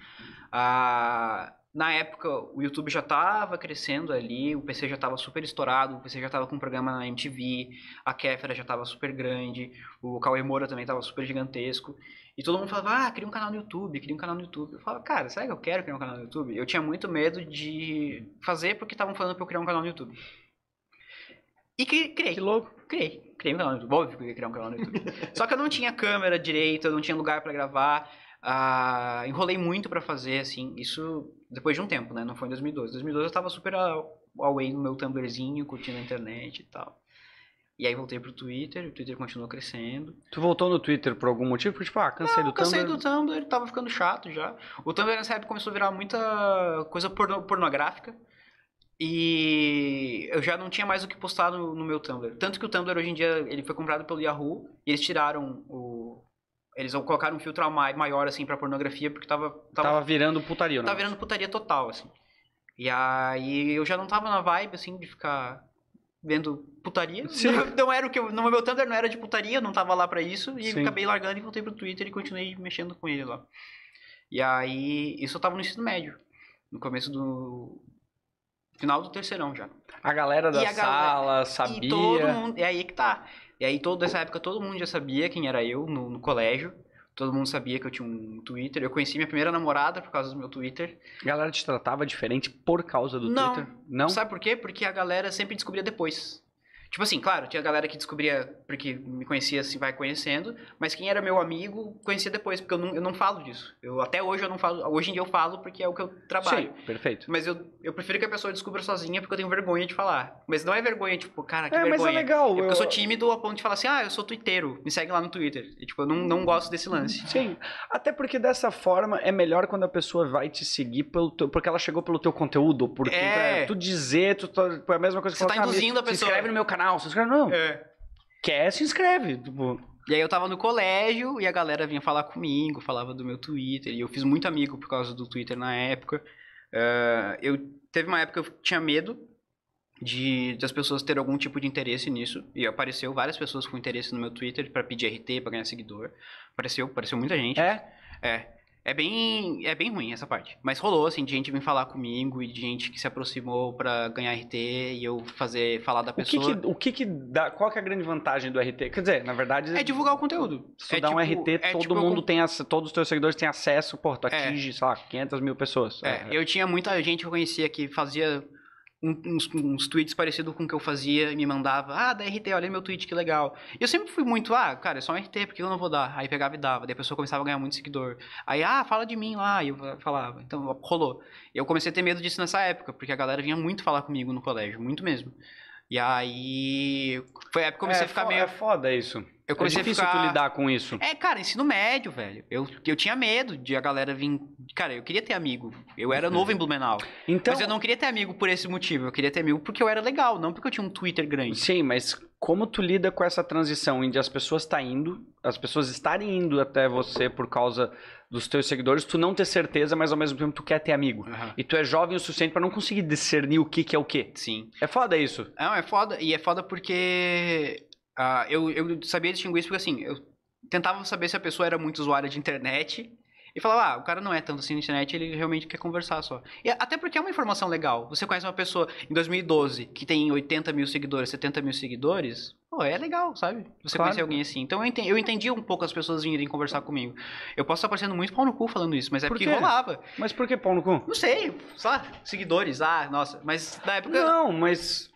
Ah, na época, o YouTube já tava crescendo ali, o PC já tava super estourado, o PC já tava com um programa na MTV, a Kéfera já tava super grande, o Cauê Moura também tava super gigantesco. E todo mundo falava, ah, cria um canal no YouTube, cria um canal no YouTube. Eu falava, cara, será que eu quero criar um canal no YouTube? Eu tinha muito medo de fazer porque estavam falando pra eu criar um canal no YouTube. E criei logo, criei. Criei um canal no YouTube, óbvio que eu criar um canal no YouTube. [laughs] Só que eu não tinha câmera direito, eu não tinha lugar para gravar. Ah, enrolei muito para fazer, assim, isso depois de um tempo, né? Não foi em 2012. Em 2012 eu tava super away no meu Tumblrzinho, curtindo a internet e tal. E aí voltei pro Twitter, o Twitter continuou crescendo. Tu voltou no Twitter por algum motivo? Porque, tipo, ah, cansei não, do cansei Tumblr. Cansei do Tumblr, tava ficando chato já. O Tumblr nessa época começou a virar muita coisa porno pornográfica. E eu já não tinha mais o que postar no, no, meu Tumblr. Tanto que o Tumblr hoje em dia ele foi comprado pelo Yahoo e eles tiraram o. Eles colocaram um filtro maior assim pra pornografia porque tava. Tava, tava virando putaria, né? Tava virando putaria total, assim. E aí eu já não tava na vibe, assim, de ficar vendo putaria. [laughs] Sim. Não, não era o que eu, no meu Tumblr não era de putaria, não tava lá para isso. E Sim. acabei largando e voltei pro Twitter e continuei mexendo com ele lá. E aí, isso eu tava no ensino médio. No começo do, Final do terceirão já. A galera da a sala galera, sabia. E todo mundo. E aí que tá. E aí, toda essa época, todo mundo já sabia quem era eu no, no colégio. Todo mundo sabia que eu tinha um Twitter. Eu conheci minha primeira namorada por causa do meu Twitter. A galera te tratava diferente por causa do não. Twitter? Não. Sabe por quê? Porque a galera sempre descobria depois. Tipo assim, claro, tinha galera que descobria porque me conhecia, se assim, vai conhecendo, mas quem era meu amigo conhecia depois, porque eu não, eu não falo disso. Eu, até hoje eu não falo, hoje em dia eu falo porque é o que eu trabalho. Sim, perfeito. Mas eu, eu prefiro que a pessoa descubra sozinha porque eu tenho vergonha de falar. Mas não é vergonha, tipo, cara, que é, vergonha. Mas é legal. É eu... eu sou tímido a ponto de falar assim, ah, eu sou twitteiro, me segue lá no Twitter. E, tipo, eu não, não gosto desse lance. Sim, até porque dessa forma é melhor quando a pessoa vai te seguir pelo teu, porque ela chegou pelo teu conteúdo, porque é. é. tu, dizer, tu, é a mesma coisa que você tá induzindo a pessoa. Se inscreve no meu canal canal, se inscreve. Não. É. Quer, se inscreve. Tipo. E aí eu tava no colégio e a galera vinha falar comigo, falava do meu Twitter. E eu fiz muito amigo por causa do Twitter na época. Uh, eu teve uma época que eu tinha medo de, de as pessoas terem algum tipo de interesse nisso. E apareceu várias pessoas com interesse no meu Twitter para pedir RT, pra ganhar seguidor. Apareceu, apareceu muita gente. É? É. É bem, é bem ruim essa parte. Mas rolou, assim, de gente vir falar comigo e de gente que se aproximou para ganhar RT e eu fazer, falar da pessoa. O que, que o que, que dá, qual que é a grande vantagem do RT? Quer dizer, na verdade... É divulgar o conteúdo. Se tu é dá tipo, um RT, é todo tipo, mundo eu... tem, todos os teus seguidores têm acesso, pô, tu é. atinge, é. sei lá, 500 mil pessoas. É, é, é, eu tinha muita gente que eu conhecia que fazia uns, uns tweets parecidos com o que eu fazia e me mandava, ah, da RT, olha meu tweet, que legal. E eu sempre fui muito, ah, cara, é só um RT, porque eu não vou dar? Aí pegava e dava, daí a pessoa começava a ganhar muito seguidor. Aí, ah, fala de mim lá, e eu falava. Então, rolou. Eu comecei a ter medo disso nessa época, porque a galera vinha muito falar comigo no colégio, muito mesmo. E aí. Foi a época que comecei é, a ficar meio. É foda isso. Eu é comecei é difícil a ficar... tu lidar com isso. É, cara, ensino médio, velho. Eu, eu tinha medo de a galera vir. Cara, eu queria ter amigo. Eu era novo em Blumenau. Então... Mas eu não queria ter amigo por esse motivo. Eu queria ter amigo porque eu era legal, não porque eu tinha um Twitter grande. Sim, mas como tu lida com essa transição que as pessoas tá indo, as pessoas estarem indo até você por causa dos teus seguidores, tu não ter certeza, mas ao mesmo tempo tu quer ter amigo. Uhum. E tu é jovem o suficiente para não conseguir discernir o que, que é o que. Sim. É foda isso. Não, é foda. E é foda porque uh, eu, eu sabia distinguir isso porque assim, eu tentava saber se a pessoa era muito usuária de internet e falar, ah, o cara não é tanto assim na internet, ele realmente quer conversar só. E até porque é uma informação legal. Você conhece uma pessoa em 2012 que tem 80 mil seguidores, 70 mil seguidores, pô, é legal, sabe? Você claro. conhecer alguém assim. Então eu entendi, eu entendi um pouco as pessoas virem conversar comigo. Eu posso estar parecendo muito pau no cu falando isso, mas é por porque rolava. Mas por que pau no cu? Não sei, sei lá, seguidores, ah, nossa, mas na época... Não, mas...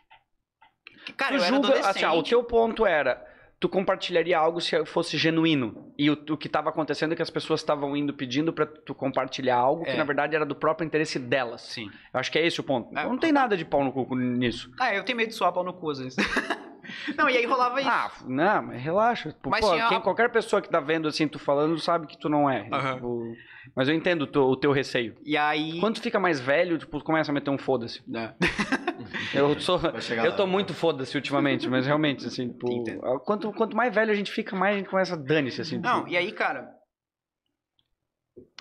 Cara, tu eu julga, era assim, adolescente. Assim, ah, o teu ponto era tu compartilharia algo se fosse genuíno. E o, o que estava acontecendo é que as pessoas estavam indo pedindo para tu compartilhar algo é. que na verdade era do próprio interesse delas. Sim. Eu acho que é esse o ponto. É. Não tem nada de pau no cu nisso. Ah, eu tenho medo de suar pau no cu às vezes. [laughs] Não, e aí rolava isso. Ah, não, mas relaxa. Pô, mas tinha... quem, qualquer pessoa que tá vendo assim, tu falando, sabe que tu não é. Uhum. Tipo, mas eu entendo o teu, o teu, receio. E aí. Quando tu fica mais velho, tipo, começa a meter um foda-se. É. [laughs] Eu [laughs] sou. Eu tô lá. muito foda-se ultimamente, mas realmente, assim, ah, quanto, quanto mais velho a gente fica, mais a gente começa a dane-se, assim. Tipo. Não, tipo. e aí, cara.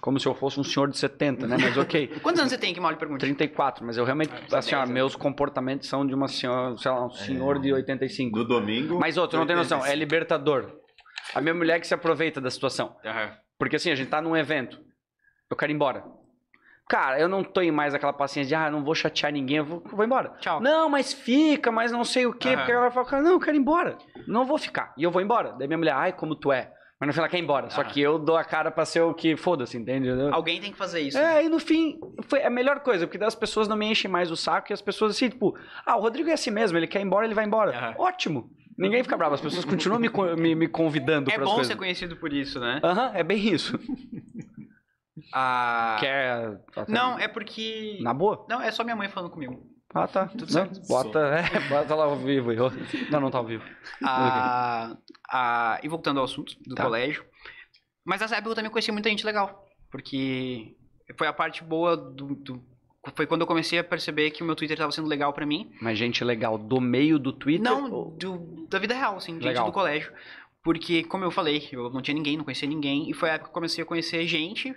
Como se eu fosse um senhor de 70, né? Mas ok. [laughs] Quantos anos você tem, que mal lhe pergunta? 34, mas eu realmente, ah, assim, ó, meus comportamentos são de uma senhora, sei lá, um é. senhor é. de 85. Do domingo. Mas outro, não tem noção, é libertador. A minha mulher que se aproveita da situação. Uhum. Porque assim, a gente tá num evento. Eu quero ir embora. Cara, eu não tenho mais aquela paciência de, ah, não vou chatear ninguém, eu vou, vou embora. Tchau. Não, mas fica, mas não sei o quê, uhum. porque ela fala, cara, não, eu quero ir embora. Não vou ficar. E eu vou embora. Daí minha mulher, ai, como tu é. Mas no final ela quer ir embora. Uhum. Só que eu dou a cara pra ser o que foda-se, entende? Alguém tem que fazer isso. É, né? e no fim, foi a melhor coisa, porque as pessoas não me enchem mais o saco e as pessoas assim, tipo, ah, o Rodrigo é assim mesmo, ele quer ir embora, ele vai embora. Uhum. Ótimo. Ninguém fica bravo, as pessoas continuam me, me, me convidando é para coisas. É bom ser conhecido por isso, né? Aham, é bem isso. [laughs] A... Quer. Não, é porque. Na boa? Não, é só minha mãe falando comigo. Ah, tá. Tudo não, certo. Bota, é, bota lá ao vivo. Eu... Não, não tá ao vivo. a a e voltando ao assunto do tá. colégio. Mas nessa época eu também conheci muita gente legal. Porque foi a parte boa do, do foi quando eu comecei a perceber que o meu Twitter estava sendo legal para mim. Mas gente legal do meio do Twitter? Não, ou... do, da vida real, assim, legal. gente do colégio. Porque, como eu falei, eu não tinha ninguém, não conhecia ninguém. E foi a época que eu comecei a conhecer gente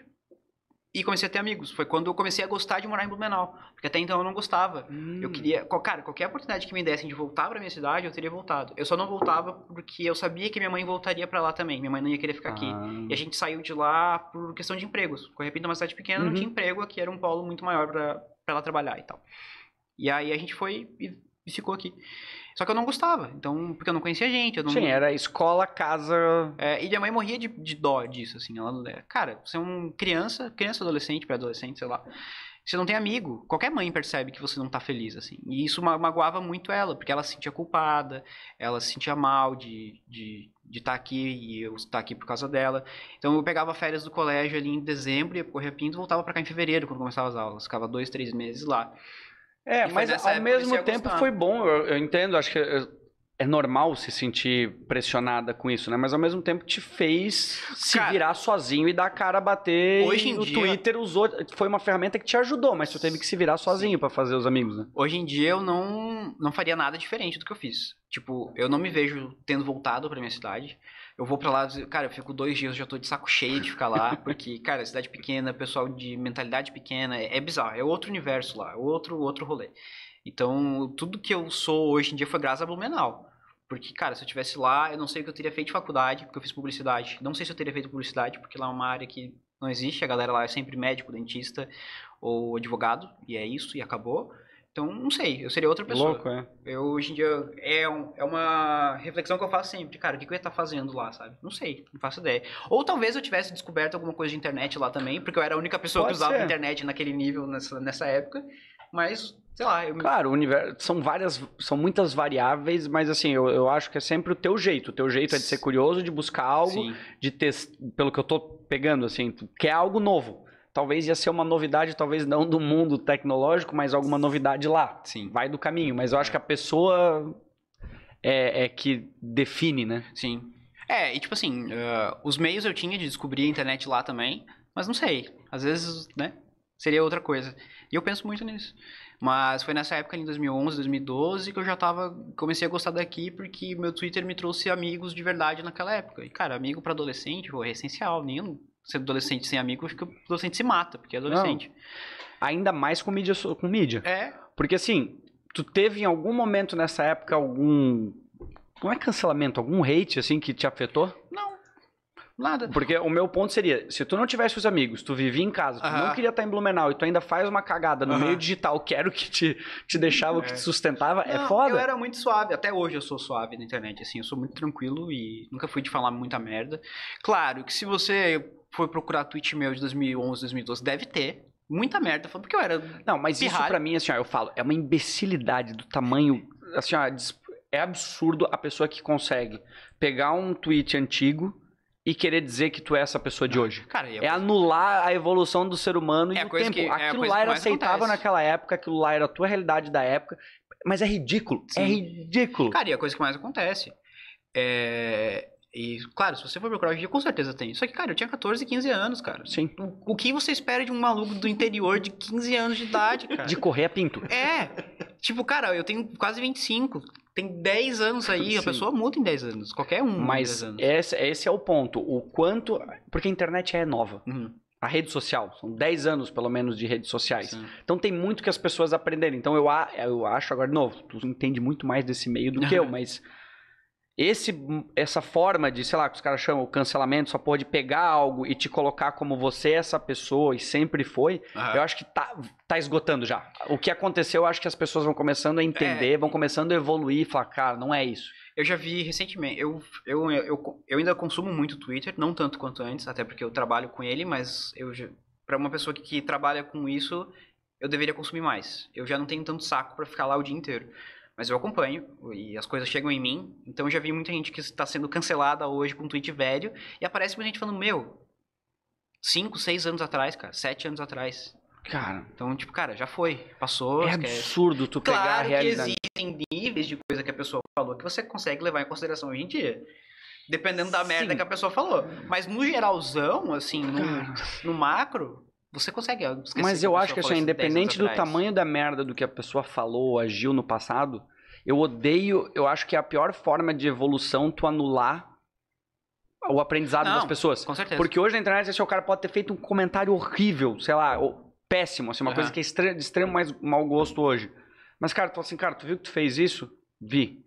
e comecei a ter amigos. Foi quando eu comecei a gostar de morar em Blumenau, porque até então eu não gostava. Hum. Eu queria, cara, qualquer oportunidade que me dessem de voltar para minha cidade, eu teria voltado. Eu só não voltava porque eu sabia que minha mãe voltaria para lá também. Minha mãe não ia querer ficar ah. aqui. E a gente saiu de lá por questão de empregos. Com repente uma cidade pequena uhum. não tinha emprego, aqui era um polo muito maior para ela trabalhar e tal. E aí a gente foi e ficou aqui. Só que eu não gostava, então, porque eu não conhecia gente. Eu não... Sim, era escola, casa. É, e minha mãe morria de, de dó disso, assim. Ela, é, cara, você é um criança, criança adolescente, pré-adolescente, sei lá. Você não tem amigo. Qualquer mãe percebe que você não tá feliz, assim. E isso magoava muito ela, porque ela se sentia culpada, ela se sentia mal de estar de, de tá aqui e eu estar tá aqui por causa dela. Então eu pegava férias do colégio ali em dezembro, ia correr Correia Pinto, voltava para cá em fevereiro, quando começava as aulas. Ficava dois, três meses lá. É, mas ao mesmo tempo gostar. foi bom, eu, eu, entendo, acho que é, é normal se sentir pressionada com isso, né? Mas ao mesmo tempo te fez se cara, virar sozinho e dar a cara a bater. Hoje em o dia, Twitter usou, foi uma ferramenta que te ajudou, mas tu teve que se virar sozinho para fazer os amigos, né? Hoje em dia eu não não faria nada diferente do que eu fiz. Tipo, eu não me vejo tendo voltado para minha cidade. Eu vou para lá, cara, eu fico dois dias, já tô de saco cheio de ficar lá, [laughs] porque, cara, cidade pequena, pessoal de mentalidade pequena, é, é bizarro, é outro universo lá, é outro outro rolê. Então, tudo que eu sou hoje em dia foi graças a Blumenau. Porque, cara, se eu tivesse lá, eu não sei o que eu teria feito de faculdade, porque eu fiz publicidade. Não sei se eu teria feito publicidade, porque lá é uma área que não existe. A galera lá é sempre médico, dentista ou advogado, e é isso, e acabou. Então, não sei, eu seria outra pessoa. Louco, é? Eu, hoje em dia, é, um, é uma reflexão que eu faço sempre. Cara, o que, eu ia estar tá fazendo lá, sabe? Não sei, não faço ideia. Ou talvez eu tivesse descoberto alguma coisa de internet lá também, porque eu era a única pessoa Pode que usava ser. internet naquele nível, nessa, nessa época. Mas, sei lá. Eu... Claro, o universo, são várias, são muitas variáveis, mas assim, eu, eu acho que é sempre o teu jeito. O teu jeito é de ser curioso, de buscar algo, Sim. de ter, pelo que eu tô pegando, assim, quer algo novo talvez ia ser uma novidade, talvez não do mundo tecnológico, mas alguma novidade lá. Sim. Vai do caminho, mas eu acho que a pessoa é, é que define, né? Sim. É, e tipo assim, uh, os meios eu tinha de descobrir a internet lá também, mas não sei. Às vezes, né? Seria outra coisa. E eu penso muito nisso. Mas foi nessa época, em 2011, 2012, que eu já tava, comecei a gostar daqui, porque meu Twitter me trouxe amigos de verdade naquela época. E, cara, amigo para adolescente, pô, é essencial. Nenhum ser adolescente sem amigos que o adolescente se mata, porque é adolescente. Não. Ainda mais com mídia, com mídia. É. Porque assim, tu teve em algum momento nessa época algum. Não é cancelamento, algum hate assim que te afetou? Não. Nada. Porque o meu ponto seria, se tu não tivesse os amigos, tu vivia em casa, tu não queria estar em Blumenau e tu ainda faz uma cagada no meio digital, quero que te, te deixava, é. que te sustentava, é não, é foda. Eu era muito suave, até hoje eu sou suave na internet, assim, eu sou muito tranquilo e nunca fui de falar muita merda. Claro que se você foi procurar a Twitch meu de 2011, 2012, deve ter. Muita merda, falando porque eu era. Não, mas isso pra mim, assim, ó, eu falo, é uma imbecilidade do tamanho. Assim, ó, é absurdo a pessoa que consegue pegar um tweet antigo e querer dizer que tu é essa pessoa de ah, hoje. Cara, é, é anular a evolução do ser humano e é o tempo. Que, é aquilo é lá era aceitável acontece. naquela época, aquilo lá era a tua realidade da época, mas é ridículo. É Sim. É ridículo. Cara, e é a coisa que mais acontece. É, e, claro, se você for procurar hoje em dia, com certeza tem. Só que, cara, eu tinha 14, 15 anos, cara. Sim. O, o que você espera de um maluco do interior de 15 anos de idade, cara? De correr a pinto. É. Tipo, cara, eu tenho quase 25 tem 10 anos aí, Sim. a pessoa muda em 10 anos, qualquer um. Mas anos. Esse, esse é o ponto, o quanto. Porque a internet é nova. Uhum. A rede social, são 10 anos pelo menos de redes sociais. Sim. Então tem muito que as pessoas aprenderem. Então eu, eu acho agora, novo, tu entende muito mais desse meio do que eu, mas esse, hum, essa forma de, sei lá, que os caras chamam o cancelamento, só por de pegar algo e te colocar como você é essa pessoa e sempre foi, uhum. eu acho que tá, tá esgotando já. O que aconteceu, eu acho que as pessoas vão começando a entender, é... vão começando a evoluir e falar, cara, não é isso. Eu já vi recentemente, eu, eu, eu, eu ainda consumo muito Twitter, não tanto quanto antes, até porque eu trabalho com ele, mas eu para uma pessoa que, que trabalha com isso, eu deveria consumir mais. Eu já não tenho tanto saco para ficar lá o dia inteiro. Mas eu acompanho e as coisas chegam em mim. Então eu já vi muita gente que está sendo cancelada hoje com um tweet velho e aparece muita gente falando: Meu, 5, 6 anos atrás, cara, 7 anos atrás. Cara. Então, tipo, cara, já foi. Passou. É absurdo tu claro pegar a realidade. Que existem níveis de coisa que a pessoa falou que você consegue levar em consideração hoje em dia. Dependendo da merda que a pessoa falou. Mas no geralzão, assim, no, no macro, você consegue. Eu Mas eu acho que assim, independente do tamanho da merda do que a pessoa falou ou agiu no passado, eu odeio. Eu acho que é a pior forma de evolução tu anular o aprendizado Não, das pessoas. Com certeza. Porque hoje na internet, esse assim, cara pode ter feito um comentário horrível, sei lá, ou péssimo, assim, uma uhum. coisa que é de extremo mais mau gosto hoje. Mas, cara, tu assim, cara, tu viu que tu fez isso? Vi.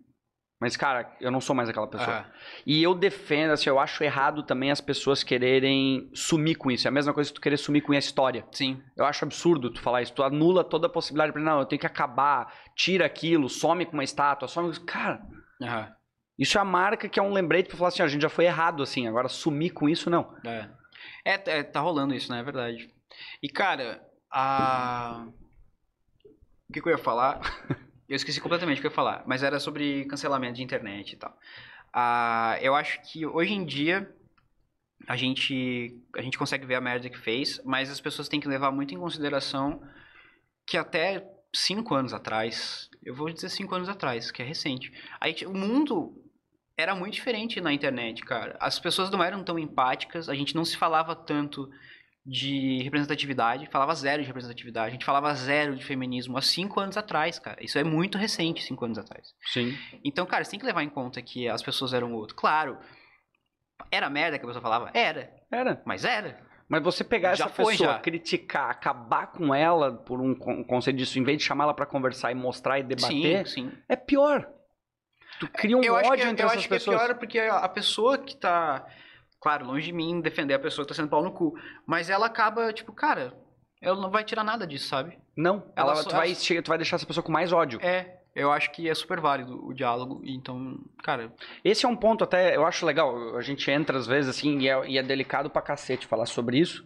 Mas, cara, eu não sou mais aquela pessoa. Uhum. E eu defendo, assim, eu acho errado também as pessoas quererem sumir com isso. É a mesma coisa que tu querer sumir com a história. Sim. Eu acho absurdo tu falar isso. Tu anula toda a possibilidade. Pra, não, eu tenho que acabar, tira aquilo, some com uma estátua, some com... Cara, uhum. isso é a marca que é um lembrete pra falar assim, a gente já foi errado, assim, agora sumir com isso, não. É, é, é tá rolando isso, né? É verdade. E, cara, a... O que, que eu ia falar? [laughs] Eu esqueci completamente o que eu ia falar, mas era sobre cancelamento de internet e tal. Ah, eu acho que hoje em dia a gente, a gente consegue ver a merda que fez, mas as pessoas têm que levar muito em consideração que até cinco anos atrás, eu vou dizer cinco anos atrás, que é recente, aí, o mundo era muito diferente na internet, cara. As pessoas não eram tão empáticas, a gente não se falava tanto de representatividade, falava zero de representatividade, a gente falava zero de feminismo há cinco anos atrás, cara. Isso é muito recente, cinco anos atrás. Sim. Então, cara, você tem que levar em conta que as pessoas eram outro. Claro, era merda que a pessoa falava? Era. Era. Mas era. Mas você pegar já essa foi, pessoa, já. criticar, acabar com ela por um conceito disso, em vez de chamá-la para conversar e mostrar e debater, sim, sim. é pior. Tu cria um eu ódio que, entre eu essas pessoas. Eu acho que é pior porque a pessoa que tá claro, longe de mim defender a pessoa que tá sendo pau no cu. Mas ela acaba, tipo, cara, ela não vai tirar nada disso, sabe? Não. Ela, ela tu, vai, tu vai deixar essa pessoa com mais ódio. É. Eu acho que é super válido o diálogo, então, cara. Esse é um ponto até, eu acho legal. A gente entra às vezes assim, e é, e é delicado pra cacete falar sobre isso.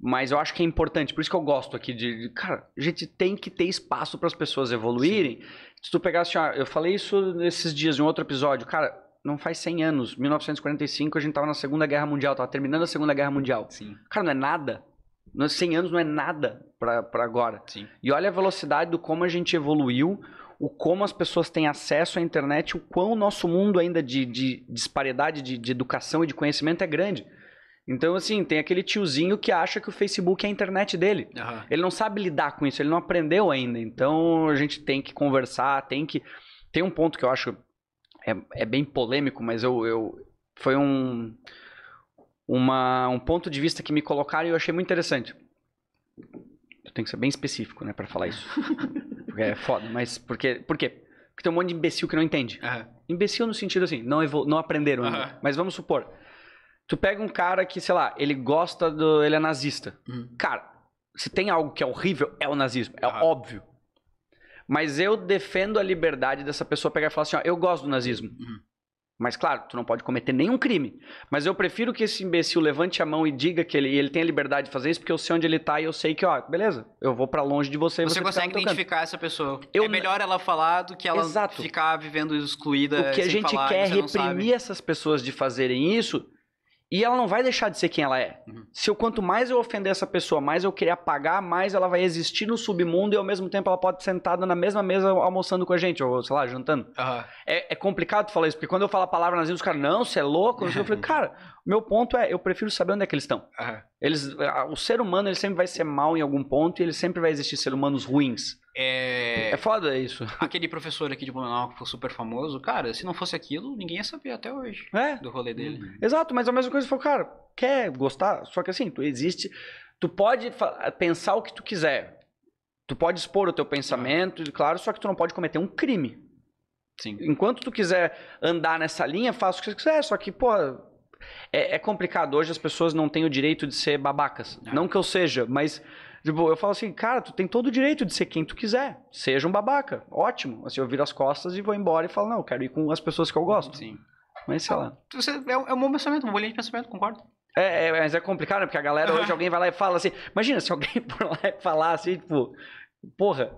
Mas eu acho que é importante, por isso que eu gosto aqui de. de cara, a gente tem que ter espaço para as pessoas evoluírem. Sim. Se tu pegasse. Assim, ah, eu falei isso nesses dias em outro episódio. Cara, não faz 100 anos, 1945, a gente tava na Segunda Guerra Mundial, tava terminando a Segunda Guerra Mundial. Sim. Cara, não é nada. 100 é anos não é nada para agora. Sim. E olha a velocidade do como a gente evoluiu, o como as pessoas têm acesso à internet, o quão o nosso mundo ainda de, de disparidade de, de educação e de conhecimento é grande. Então, assim, tem aquele tiozinho que acha que o Facebook é a internet dele. Uhum. Ele não sabe lidar com isso, ele não aprendeu ainda. Então, a gente tem que conversar, tem que. Tem um ponto que eu acho é, é bem polêmico, mas eu, eu foi um, uma, um ponto de vista que me colocaram e eu achei muito interessante. Eu tenho que ser bem específico, né, para falar isso. porque é foda, mas porque, por quê? Porque tem um monte de imbecil que não entende. Uhum. Imbecil no sentido assim, não, evol, não aprenderam uhum. Mas vamos supor, tu pega um cara que, sei lá, ele gosta do... ele é nazista. Uhum. Cara, se tem algo que é horrível, é o nazismo. É óbvio. Mas eu defendo a liberdade dessa pessoa pegar e falar assim: ó, eu gosto do nazismo. Uhum. Mas claro, tu não pode cometer nenhum crime. Mas eu prefiro que esse imbecil levante a mão e diga que ele, ele tem a liberdade de fazer isso, porque eu sei onde ele tá e eu sei que, ó, beleza, eu vou para longe de você. Você, você consegue identificar essa pessoa. Eu... É melhor ela falar do que ela Exato. ficar vivendo excluída. O que a gente falar, quer é reprimir essas pessoas de fazerem isso e ela não vai deixar de ser quem ela é. Uhum. Se eu quanto mais eu ofender essa pessoa, mais eu querer apagar, mais ela vai existir no submundo e ao mesmo tempo ela pode ser sentada na mesma mesa almoçando com a gente, ou sei lá, jantando. Uhum. É, é, complicado falar isso, porque quando eu falo a palavra nas os caras, não, você é louco, uhum. eu falei, cara, meu ponto é, eu prefiro saber onde é que eles estão. Eles, o ser humano, ele sempre vai ser mal em algum ponto e ele sempre vai existir ser humanos ruins. É... é foda isso. Aquele professor aqui de Blumenau que foi super famoso, cara, se não fosse aquilo, ninguém ia saber até hoje é. do rolê dele. Uhum. Exato, mas a mesma coisa, falou, cara, quer gostar? Só que assim, tu existe, tu pode pensar o que tu quiser. Tu pode expor o teu pensamento, uhum. claro, só que tu não pode cometer um crime. Sim. Enquanto tu quiser andar nessa linha, faça o que tu quiser, só que, porra, é, é, complicado. Hoje as pessoas não têm o direito de ser babacas. É. não que eu seja, mas Tipo, eu falo assim, cara, tu tem todo o direito de ser quem tu quiser. Seja um babaca. Ótimo. Assim, eu viro as costas e vou embora e falo, não, eu quero ir com as pessoas que eu gosto. Sim. Mas sei lá. é, é um bom pensamento, um bolinho de pensamento, concordo. É, é, é, mas é complicado, né? Porque a galera hoje, [laughs] alguém vai lá e fala assim. Imagina se alguém por [laughs] lá e falar assim, tipo, porra,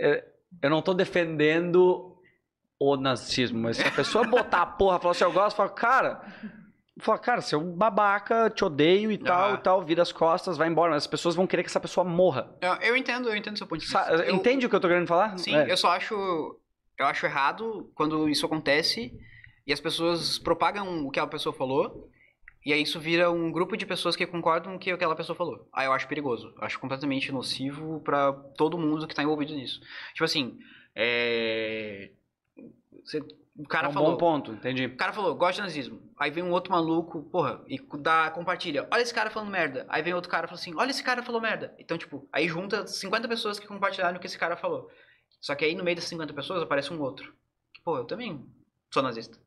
é, eu não tô defendendo o nazismo, mas se a pessoa botar a porra e falar assim, eu gosto, eu falo, cara Fala, cara, você é um babaca, te odeio e tal, e tal, vira as costas, vai embora. As pessoas vão querer que essa pessoa morra. Eu, eu entendo, eu entendo seu ponto de vista. Sa eu, entende o que eu tô querendo falar? Sim, é. eu só acho. Eu acho errado quando isso acontece e as pessoas propagam o que a pessoa falou. E aí isso vira um grupo de pessoas que concordam com o que aquela pessoa falou. Aí eu acho perigoso. Eu acho completamente nocivo para todo mundo que tá envolvido nisso. Tipo assim, é... Você o cara é um falou. Bom ponto, entendi. O cara falou, gosta de nazismo. Aí vem um outro maluco, porra, e dá, compartilha. Olha esse cara falando merda. Aí vem outro cara e fala assim, olha esse cara falou merda. Então, tipo, aí junta 50 pessoas que compartilharam o que esse cara falou. Só que aí no meio dessas 50 pessoas aparece um outro. Que, pô, eu também sou nazista.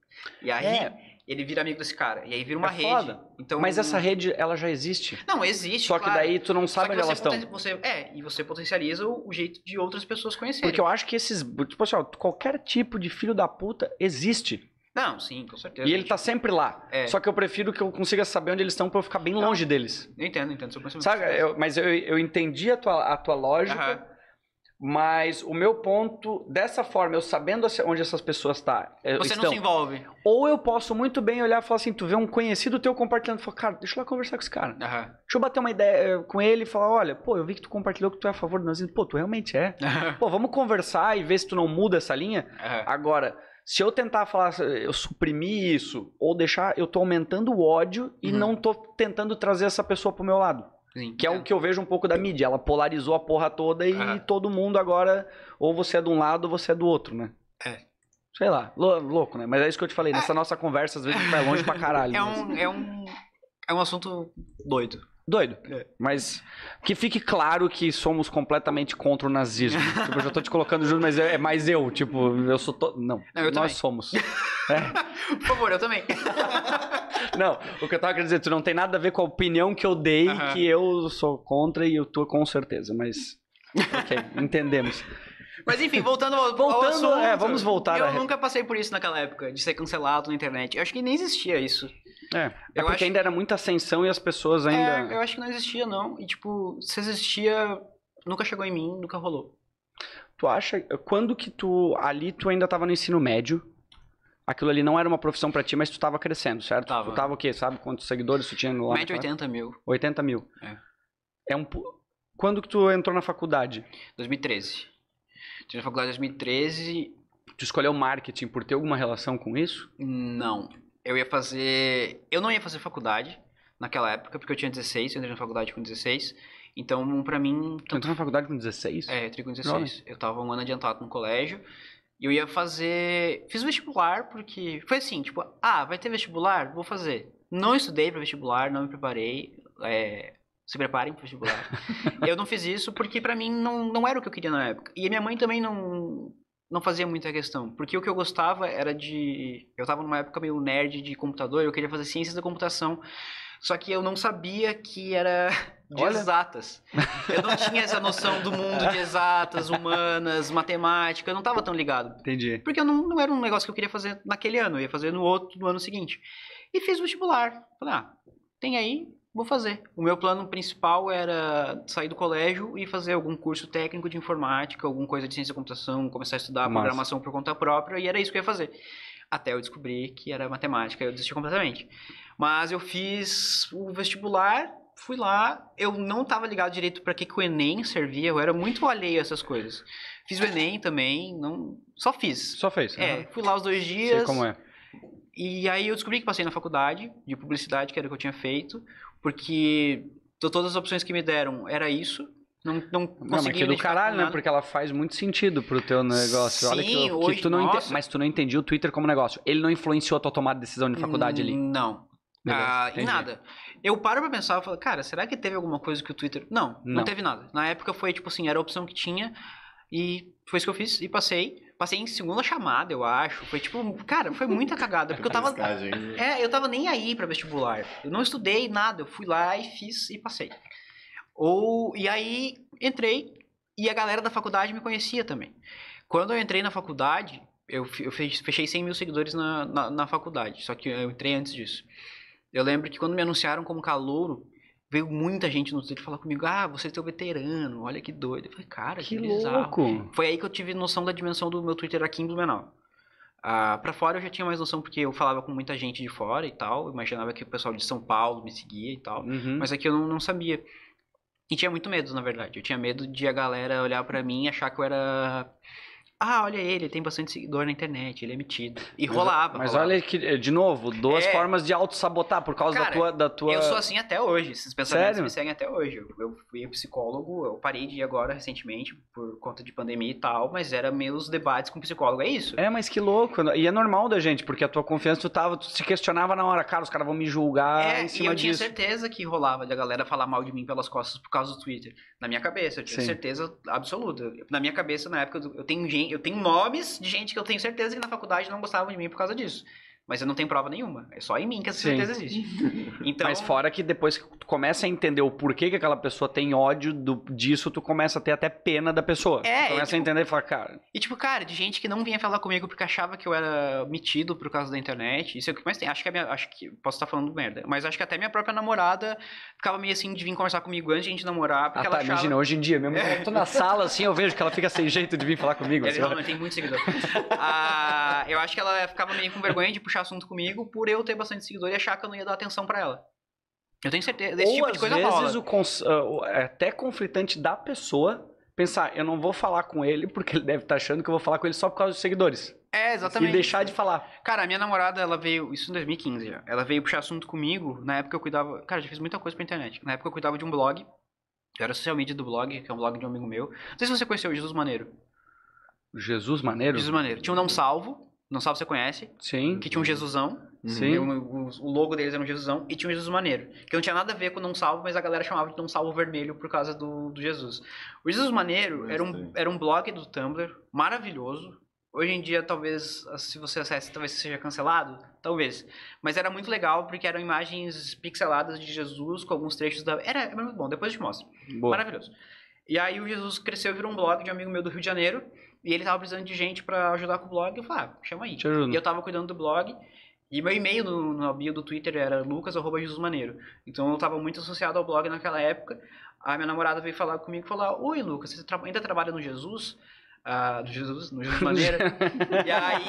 E aí. É ele vira amigo desse cara. E aí vira uma é rede. Foda. Então, Mas essa rede, ela já existe. Não, existe. Só claro. que daí tu não sabe onde elas estão. Você, é, e você potencializa o, jeito de outras pessoas conhecerem. Porque eu acho que esses. Tipo assim, ó, qualquer tipo de filho da puta existe. Não, sim, com certeza. E ele tá sempre lá. É. Só que eu prefiro que eu consiga saber onde eles estão pra eu ficar bem não, longe deles. Eu entendo, entendo. Sabe, eu, mas eu, eu entendi a tua, a tua lógica. Uh -huh. Mas o meu ponto, dessa forma, eu sabendo onde essas pessoas tá, é, Você estão, não se envolve. Ou eu posso muito bem olhar e falar assim, tu vê um conhecido teu compartilhando, e falar, cara, deixa eu lá conversar com esse cara. Uhum. Deixa eu bater uma ideia eh, com ele e falar, olha, pô, eu vi que tu compartilhou que tu é a favor do nazismo. Pô, tu realmente é. Uhum. [laughs] Pô, vamos conversar e ver se tu não muda essa linha. Uhum. Agora, se eu tentar falar, eu suprimir isso, ou deixar, eu tô aumentando o ódio e uhum. não tô tentando trazer essa pessoa pro meu lado. Sim, que é, é, o que eu vejo um pouco da mídia. Ela polarizou a porra toda e todo mundo agora, ou você é de um lado ou você é do outro, né? É. Sei lá, louco, né? Mas é isso que eu te falei. Nessa é. nossa conversa, às vezes, vai longe pra [laughs] caralho. É um, mas... é um, é um assunto doido doido. É. Mas que fique claro que somos completamente contra o nazismo. [laughs] tipo, eu já tô te colocando junto, mas é, é mais eu. Tipo, eu sou. todo. Não, não eu nós também. somos. [laughs] É. Por favor, eu também. [laughs] não, o que eu tava querendo dizer, tu não tem nada a ver com a opinião que eu dei, uh -huh. que eu sou contra e eu tô com certeza, mas. Ok, entendemos. Mas enfim, voltando ao, voltando, ao é, assunto, é, vamos voltar. Eu a... nunca passei por isso naquela época, de ser cancelado na internet. Eu acho que nem existia isso. É, é eu porque acho... ainda era muita ascensão e as pessoas ainda... É, eu acho que não existia, não. E, tipo, se existia, nunca chegou em mim, nunca rolou. Tu acha... Quando que tu... Ali tu ainda tava no ensino médio. Aquilo ali não era uma profissão para ti, mas tu tava crescendo, certo? Tava. Tu tava o quê? Sabe quantos seguidores tu tinha no lá? Médio 80 mil. 80 mil. É. É um... Quando que tu entrou na faculdade? 2013. Entrei na faculdade em 2013. Tu escolheu marketing por ter alguma relação com isso? Não eu ia fazer. Eu não ia fazer faculdade naquela época, porque eu tinha 16, eu entrei na faculdade com 16. Então, pra mim. Tá tu entrou na faculdade com 16? É, eu entrei com 16. Nossa. Eu tava um ano adiantado no colégio. E eu ia fazer. Fiz vestibular, porque. Foi assim, tipo, ah, vai ter vestibular? Vou fazer. Não estudei para vestibular, não me preparei. É... Se preparem para vestibular. [laughs] eu não fiz isso porque para mim não, não era o que eu queria na época. E a minha mãe também não não fazia muita questão, porque o que eu gostava era de. Eu estava numa época meio nerd de computador, eu queria fazer ciências da computação, só que eu não sabia que era de Olha. exatas. Eu não tinha essa noção do mundo de exatas, humanas, matemática, eu não estava tão ligado. Entendi. Porque eu não, não era um negócio que eu queria fazer naquele ano, eu ia fazer no outro, no ano seguinte. E fiz vestibular. Falei, ah, tem aí, vou fazer. O meu plano principal era sair do colégio e fazer algum curso técnico de informática, alguma coisa de ciência da computação, começar a estudar Nossa. programação por conta própria, e era isso que eu ia fazer. Até eu descobri que era matemática, eu desisti completamente. Mas eu fiz o vestibular, fui lá, eu não estava ligado direito para que, que o Enem servia, eu era muito alheio a essas coisas. Fiz o Enem também, não, só fiz. Só fez. Né? É, fui lá os dois dias. Sei como é. E aí eu descobri que passei na faculdade de publicidade, que era o que eu tinha feito porque de todas as opções que me deram, era isso. Não, não consegui. Não, mas que do caralho, né? Porque ela faz muito sentido pro teu negócio. Sim, Olha que, hoje, que tu não ente... Mas tu não entendia o Twitter como negócio. Ele não influenciou a tua tomada de decisão de faculdade ali? Hum, não. ah, nada. Eu paro pra pensar e falo, cara, será que teve alguma coisa que o Twitter. Não, não, não teve nada. Na época foi tipo assim, era a opção que tinha. E foi isso que eu fiz. E passei. Passei em segunda chamada, eu acho. Foi tipo, cara, foi muita cagada. Porque eu tava. [laughs] é, eu tava nem aí pra vestibular. Eu não estudei nada. Eu fui lá e fiz e passei. Ou. E aí entrei e a galera da faculdade me conhecia também. Quando eu entrei na faculdade, eu, eu fechei 100 mil seguidores na, na, na faculdade. Só que eu entrei antes disso. Eu lembro que quando me anunciaram como calouro, veio muita gente no Twitter falar comigo, ah, você é teu veterano, olha que doido. Eu falei, cara, que, que louco. Foi aí que eu tive noção da dimensão do meu Twitter aqui em Blumenau. Ah, pra fora eu já tinha mais noção porque eu falava com muita gente de fora e tal, imaginava que o pessoal de São Paulo me seguia e tal, uhum. mas aqui eu não, não sabia. E tinha muito medo, na verdade. Eu tinha medo de a galera olhar para mim e achar que eu era ah, olha ele, tem bastante seguidor na internet, ele é metido. E rolava. Mas rolava. olha que, eh, de novo, duas é... formas de auto-sabotar por causa Cara, da, tua, da tua. Eu sou assim até hoje, esses pensamentos Sério? me seguem até hoje. Eu, fui psicólogo, eu parei de ir agora recentemente por conta de pandemia e tal, mas era meus debates com psicólogo, é isso. É, mas que louco. E é normal da gente, porque a tua confiança, tu, tava, tu se questionava na hora, cara, os caras vão me julgar. É, em cima e eu disso. tinha certeza que rolava da galera falar mal de mim pelas costas por causa do Twitter. Na minha cabeça, eu tinha Sim. certeza absoluta. Na minha cabeça, na época, eu tenho gente eu tenho nomes de gente que eu tenho certeza que na faculdade não gostavam de mim por causa disso. Mas eu não tenho prova nenhuma. É só em mim que essa certeza existe. [laughs] Então... Mas fora que depois que tu começa a entender o porquê que aquela pessoa tem ódio do, disso, tu começa a ter até pena da pessoa. É, tu começa tipo, a entender e falar, cara. E tipo, cara, de gente que não vinha falar comigo porque achava que eu era metido por causa da internet. Isso é o que mais tem. Acho que minha. Acho que. Posso estar falando merda. Mas acho que até minha própria namorada ficava meio assim de vir conversar comigo antes de a gente namorar. Porque ah, ela tá, achava... imagina, hoje em dia, mesmo [laughs] é. eu tô na sala assim, eu vejo que ela fica sem jeito de vir falar comigo. Ela assim, tem muito seguidor. ah, eu acho que ela ficava meio com vergonha de puxar puxar assunto comigo por eu ter bastante seguidor e achar que eu não ia dar atenção para ela. Eu tenho certeza, desse Ou tipo de coisa às vezes rola. O ah, é até conflitante da pessoa pensar, eu não vou falar com ele porque ele deve estar tá achando que eu vou falar com ele só por causa dos seguidores. É, exatamente. E deixar de falar. Cara, a minha namorada, ela veio, isso em 2015 já, ela veio puxar assunto comigo, na época eu cuidava, cara, já fiz muita coisa pra internet, na época eu cuidava de um blog, eu era social media do blog, que é um blog de um amigo meu, não sei se você conheceu, Jesus Maneiro. Jesus Maneiro? Jesus Maneiro. Tinha um Não Salvo, não sabe você conhece? Sim. Que tinha um Jesusão. Sim. O, o logo deles era um Jesusão e tinha um Jesus Maneiro. Que não tinha nada a ver com Não Salvo, mas a galera chamava de Não Salvo Vermelho por causa do, do Jesus. O Jesus Maneiro era um, é. era um blog do Tumblr maravilhoso. Hoje em dia, talvez, se você acesse, talvez seja cancelado. Talvez. Mas era muito legal porque eram imagens pixeladas de Jesus com alguns trechos da. Era, era muito bom, depois eu te mostro. Boa. Maravilhoso. E aí o Jesus cresceu, virou um blog de um amigo meu do Rio de Janeiro. E ele tava precisando de gente para ajudar com o blog. Eu falei, ah, chama aí. E eu tava cuidando do blog. E meu e-mail no, no bio do Twitter era lucas.jesusmaneiro. Então eu tava muito associado ao blog naquela época. A minha namorada veio falar comigo e falar, ah, Oi, Lucas, você tra ainda trabalha no Jesus? Ah, do no Jesus, no Jesus Maneiro. [laughs] e aí,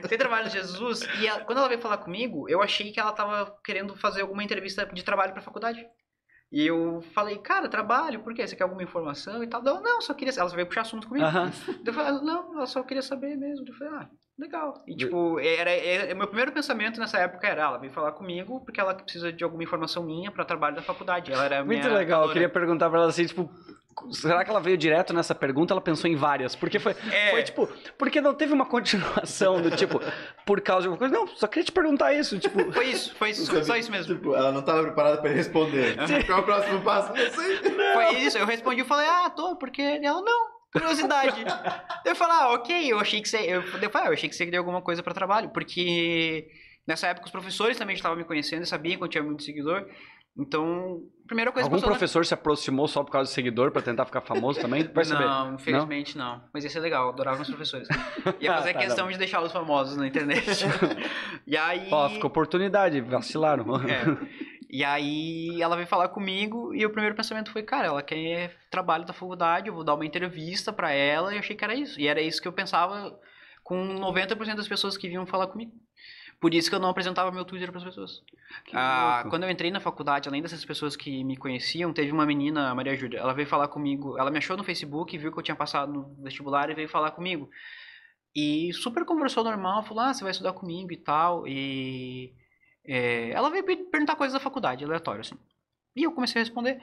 você trabalha no Jesus? E ela, quando ela veio falar comigo, eu achei que ela tava querendo fazer alguma entrevista de trabalho pra faculdade. E eu falei, cara, trabalho, por quê? Você quer alguma informação e tal? Não, não, só queria. Ela veio puxar assunto comigo. Uhum. Eu falei, não, ela só queria saber mesmo. Eu falei, ah, legal. E tipo, era, era, é, é, meu primeiro pensamento nessa época era, ela veio falar comigo porque ela precisa de alguma informação minha para trabalho da faculdade. Ela era Muito legal, eu queria perguntar para ela assim, tipo, Será que ela veio direto nessa pergunta? Ela pensou em várias. Porque foi, é. foi tipo, porque não teve uma continuação do tipo, por causa de alguma coisa. Não, só queria te perguntar isso. Tipo, foi isso, foi isso, Sabe, só isso mesmo. Tipo, ela não estava preparada para responder. Sim. Qual é o próximo passo? Não sei. Não. Foi isso, eu respondi e falei, ah, tô, porque ela não. Curiosidade. eu falei, ah, ok, eu achei que você. Eu, eu falei, ah, eu achei que você deu alguma coisa para trabalho, porque nessa época os professores também estavam me conhecendo, sabiam que eu tinha muito seguidor. Então, primeira coisa Algum professor se aproximou só por causa do seguidor para tentar ficar famoso também? Vai saber. Não, infelizmente não? não. Mas ia ser legal, adorava meus professores. [laughs] Ia fazer ah, tá, tá questão de deixá-los famosos na internet. [laughs] e aí. Ó, ficou oportunidade, vacilaram. É. E aí ela veio falar comigo e o primeiro pensamento foi, cara, ela quer trabalho da faculdade, eu vou dar uma entrevista para ela e eu achei que era isso. E era isso que eu pensava com 90% das pessoas que vinham falar comigo. Por isso que eu não apresentava meu Twitter para as pessoas. Ah, quando eu entrei na faculdade, além dessas pessoas que me conheciam, teve uma menina, a Maria Júlia, ela veio falar comigo, ela me achou no Facebook, viu que eu tinha passado no vestibular e veio falar comigo. E super conversou normal, falou, ah, você vai estudar comigo e tal, e... É, ela veio perguntar coisas da faculdade, aleatório, assim. E eu comecei a responder.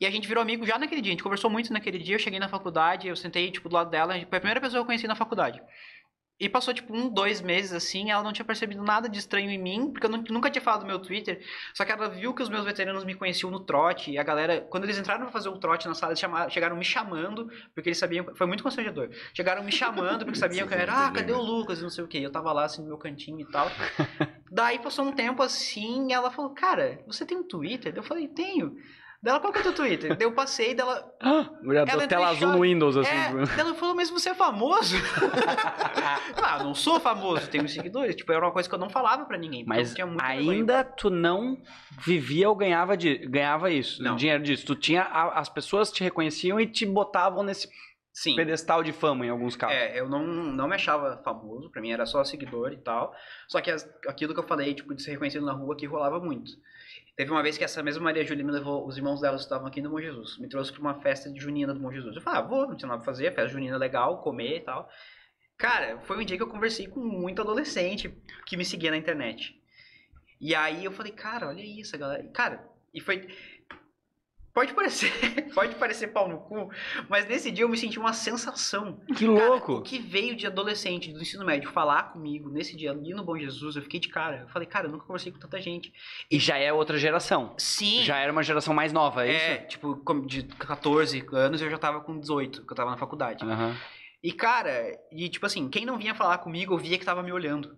E a gente virou amigo já naquele dia, a gente conversou muito naquele dia, eu cheguei na faculdade, eu sentei, tipo, do lado dela, foi a primeira pessoa que eu conheci na faculdade. E passou, tipo, um, dois meses, assim, ela não tinha percebido nada de estranho em mim, porque eu não, nunca tinha falado no meu Twitter, só que ela viu que os meus veteranos me conheciam no trote, e a galera, quando eles entraram pra fazer um trote na sala, eles chamaram, chegaram me chamando, porque eles sabiam, foi muito constrangedor, chegaram me chamando, porque sabiam que eu era, ah, cadê o Lucas, e não sei o que, eu tava lá, assim, no meu cantinho e tal. [laughs] Daí passou um tempo, assim, e ela falou, cara, você tem um Twitter? Eu falei, tenho. Dela, qual que é o teu Twitter? Daí eu passei dela. Ah, ela tela azul no Windows, é, assim. É, ela falou, mas você é famoso? [laughs] ah, não sou famoso, tenho seguidores. Tipo, era uma coisa que eu não falava pra ninguém. Mas ainda vergonha. tu não vivia ou ganhava, de, ganhava isso, não. dinheiro disso. Tu tinha. As pessoas te reconheciam e te botavam nesse Sim. pedestal de fama em alguns casos. É, eu não, não me achava famoso, pra mim era só seguidor e tal. Só que as, aquilo que eu falei, tipo, de ser reconhecido na rua que rolava muito. Teve uma vez que essa mesma Maria Júlia me levou, os irmãos dela estavam aqui no Bom Jesus, me trouxe para uma festa de junina do Bom Jesus. Eu falei, ah, vou, não tinha nada pra fazer, festa junina legal, comer e tal. Cara, foi um dia que eu conversei com muito adolescente que me seguia na internet. E aí eu falei, cara, olha isso, galera. Cara, e foi Pode parecer, [laughs] pode parecer pau no cu, mas nesse dia eu me senti uma sensação. Que cara, louco! O que veio de adolescente do ensino médio falar comigo nesse dia ali no Bom Jesus, eu fiquei de cara. Eu falei, cara, eu nunca conversei com tanta gente. E já é outra geração. Sim. Já era uma geração mais nova, é, é isso? tipo, de 14 anos eu já tava com 18, que eu tava na faculdade. Uhum. E, cara, e tipo assim, quem não vinha falar comigo, eu via que tava me olhando.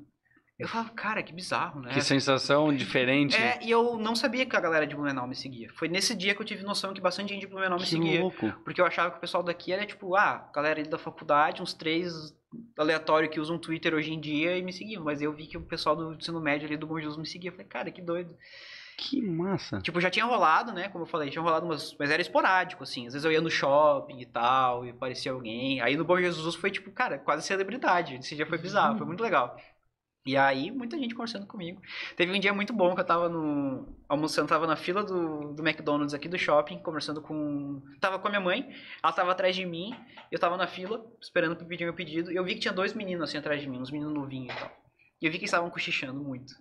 Eu falo, cara, que bizarro, né? Que sensação diferente. É, e eu não sabia que a galera de Blumenau me seguia. Foi nesse dia que eu tive noção que bastante gente de Blumenau me que seguia. Louco. Porque eu achava que o pessoal daqui era tipo, ah, galera da faculdade, uns três aleatório que usam Twitter hoje em dia e me seguiam. Mas eu vi que o pessoal do ensino médio ali do Bom Jesus me seguia. Eu falei, cara, que doido. Que massa. Tipo, já tinha rolado, né? Como eu falei, tinha rolado umas. Mas era esporádico, assim. Às vezes eu ia no shopping e tal, e aparecia alguém. Aí no Bom Jesus foi, tipo, cara, quase celebridade. Esse dia foi bizarro, hum. foi muito legal. E aí, muita gente conversando comigo. Teve um dia muito bom que eu tava no. almoçando, tava na fila do, do McDonald's aqui do shopping, conversando com. Tava com a minha mãe, ela tava atrás de mim, eu tava na fila, esperando pra pedir meu pedido, e eu vi que tinha dois meninos assim atrás de mim, uns meninos novinhos e tal. E eu vi que eles estavam cochichando muito.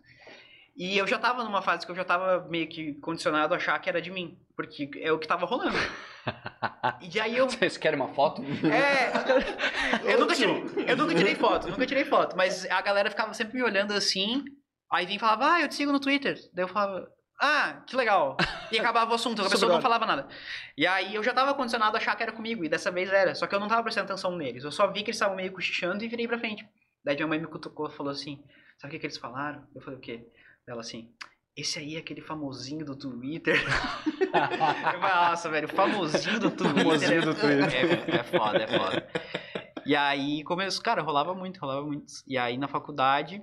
E eu já tava numa fase que eu já tava meio que condicionado a achar que era de mim, porque é o que tava rolando. [laughs] E aí eu. [laughs] Vocês querem uma foto? É. Eu nunca tirei, eu nunca tirei foto, nunca tirei foto. Mas a galera ficava sempre me olhando assim. Aí vinha e falava, ah, eu te sigo no Twitter. Daí eu falava, ah, que legal. E acabava o assunto, a pessoa não falava nada. E aí eu já tava condicionado a achar que era comigo, e dessa vez era. Só que eu não tava prestando atenção neles. Eu só vi que eles estavam meio cochichando e virei pra frente. Daí minha mãe me cutucou e falou assim: Sabe o que, que eles falaram? Eu falei: O quê? Ela assim, esse aí é aquele famosinho do Twitter. [laughs] Nossa, velho, famosinho do Twitter. Famosinho do Twitter. É, é, é foda, é foda. E aí começou, cara, rolava muito, rolava muito. E aí na faculdade,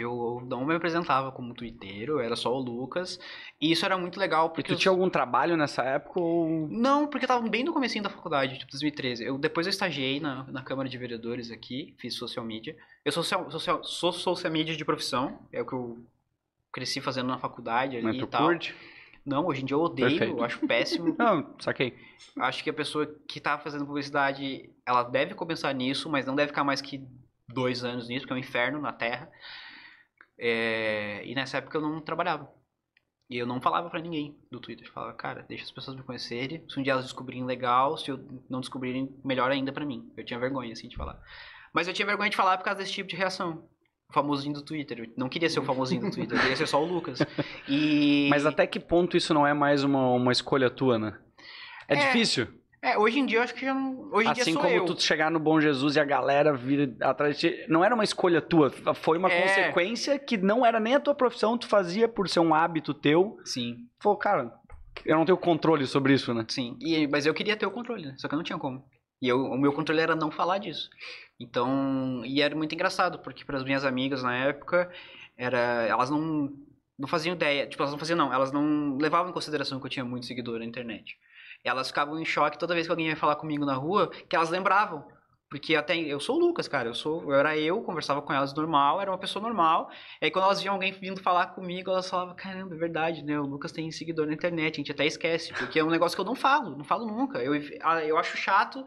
eu não me apresentava como twitteiro, era só o Lucas. E isso era muito legal, porque... Tu tinha algum trabalho nessa época ou... Não, porque eu tava bem no comecinho da faculdade, tipo 2013. Eu, depois eu estagiei na, na Câmara de Vereadores aqui, fiz social media. Eu sou social, social, sou social media de profissão, é o que eu cresci fazendo na faculdade ali Mas tu e tal. Curte? Não, hoje em dia eu odeio, Perfeito. eu acho péssimo. [laughs] não, saquei. Acho que a pessoa que tá fazendo publicidade, ela deve começar nisso, mas não deve ficar mais que dois anos nisso, porque é um inferno na Terra. É, e nessa época eu não trabalhava. E eu não falava para ninguém do Twitter. Eu falava, cara, deixa as pessoas me conhecerem. Se um dia elas descobrirem legal, se eu não descobrirem, melhor ainda para mim. Eu tinha vergonha, assim, de falar. Mas eu tinha vergonha de falar por causa desse tipo de reação. O famosinho do Twitter. Eu não queria ser o famosinho do Twitter, eu queria ser só o Lucas. E... Mas até que ponto isso não é mais uma, uma escolha tua, né? É, é difícil. É, hoje em dia eu acho que já não. Hoje em assim dia sou como eu. tu chegar no Bom Jesus e a galera vir atrás de ti. Não era uma escolha tua, foi uma é. consequência que não era nem a tua profissão, tu fazia por ser um hábito teu. Sim. Falou, cara, eu não tenho controle sobre isso, né? Sim. E, mas eu queria ter o controle, né? Só que eu não tinha como. E eu, o meu controle era não falar disso. Então. E era muito engraçado, porque para as minhas amigas na época, era, elas não, não faziam ideia. Tipo, elas não faziam, não. Elas não levavam em consideração que eu tinha muito seguidor na internet. Elas ficavam em choque toda vez que alguém ia falar comigo na rua, que elas lembravam. Porque até eu sou o Lucas, cara, eu sou, eu era eu, conversava com elas normal, era uma pessoa normal. E aí quando elas viam alguém vindo falar comigo, elas falavam, caramba, é verdade, né? O Lucas tem seguidor na internet, a gente até esquece, porque é um negócio que eu não falo, não falo nunca. Eu, eu acho chato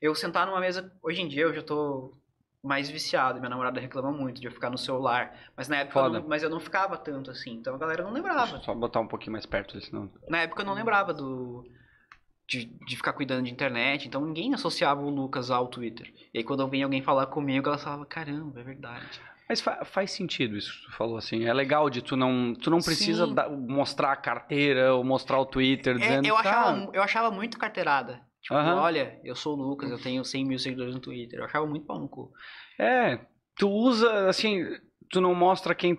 eu sentar numa mesa. Hoje em dia eu já tô mais viciado, minha namorada reclama muito de eu ficar no celular. Mas na época eu não, mas eu não ficava tanto assim, então a galera não lembrava. Só botar um pouquinho mais perto, não Na época eu não lembrava do de, de, ficar cuidando de internet, então ninguém associava o Lucas ao Twitter. E aí quando vinha alguém falar comigo, ela falava, caramba, é verdade. Mas fa faz sentido isso que tu falou, assim. É legal de tu não, tu não precisa da, mostrar a carteira ou mostrar o Twitter é, dizendo... Eu achava, tá. eu achava muito carteirada. Tipo, olha, eu sou o Lucas, eu tenho 100 mil seguidores no Twitter. Eu achava muito pau no cu. É, tu usa, assim, tu não mostra quem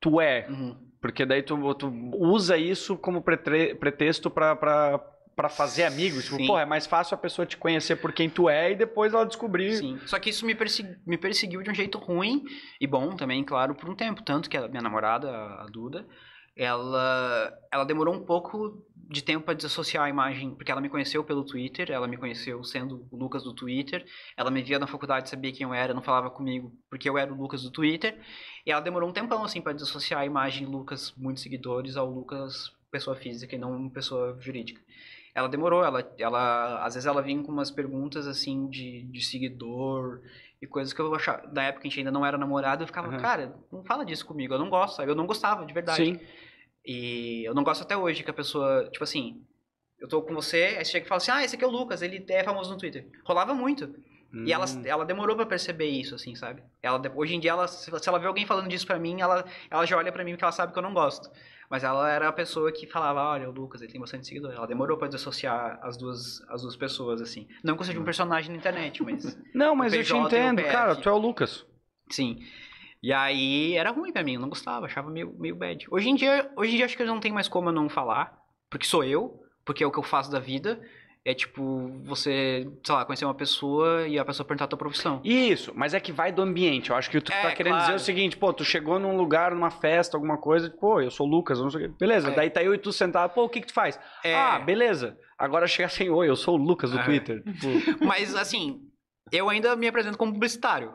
tu é. Uhum. Porque daí tu, tu usa isso como pretre, pretexto para para fazer amigos. Tipo, porra, é mais fácil a pessoa te conhecer por quem tu é e depois ela descobrir. Sim. Só que isso me, persegui, me perseguiu de um jeito ruim e bom também, claro, por um tempo. Tanto que a minha namorada, a Duda, ela, ela demorou um pouco de tempo para desassociar a imagem, porque ela me conheceu pelo Twitter, ela me conheceu sendo o Lucas do Twitter, ela me via na faculdade, sabia quem eu era, não falava comigo porque eu era o Lucas do Twitter, e ela demorou um tempão assim para desassociar a imagem Lucas muitos seguidores ao Lucas pessoa física e não pessoa jurídica ela demorou, ela, ela às vezes ela vinha com umas perguntas assim de, de seguidor e coisas que eu achava, da época a gente ainda não era namorado, eu ficava, uhum. cara, não fala disso comigo, eu não gosto, sabe? Eu não gostava, de verdade. Sim. E eu não gosto até hoje que a pessoa, tipo assim, eu tô com você, aí você chega e fala assim, ah, esse aqui é o Lucas, ele é famoso no Twitter. Rolava muito. Hum. E ela, hum. ela demorou para perceber isso, assim, sabe? Ela, hoje em dia, ela, se ela vê alguém falando disso pra mim, ela, ela já olha pra mim porque ela sabe que eu não gosto. Mas ela era a pessoa que falava, olha, o Lucas, ele tem bastante seguidor. Ela demorou pra dissociar as duas, as duas pessoas, assim. Não consegui um hum. personagem na internet, mas... [laughs] Não, mas eu te entendo, cara, tu é o Lucas. Sim. E aí, era ruim pra mim, eu não gostava, achava meio, meio bad. Hoje em dia, hoje em dia acho que eu não tenho mais como eu não falar, porque sou eu, porque é o que eu faço da vida. É tipo, você, sei lá, conhecer uma pessoa e a pessoa perguntar a tua profissão. Isso, mas é que vai do ambiente. Eu acho que tu é, tá querendo é claro. dizer o seguinte, pô, tu chegou num lugar, numa festa, alguma coisa, pô, eu sou o Lucas, não sei o quê. Beleza, é. daí tá eu e tu sentado, pô, o que que tu faz? É. Ah, beleza. Agora chega assim, oi, eu sou o Lucas do é. Twitter. Tipo, [laughs] mas assim, eu ainda me apresento como publicitário.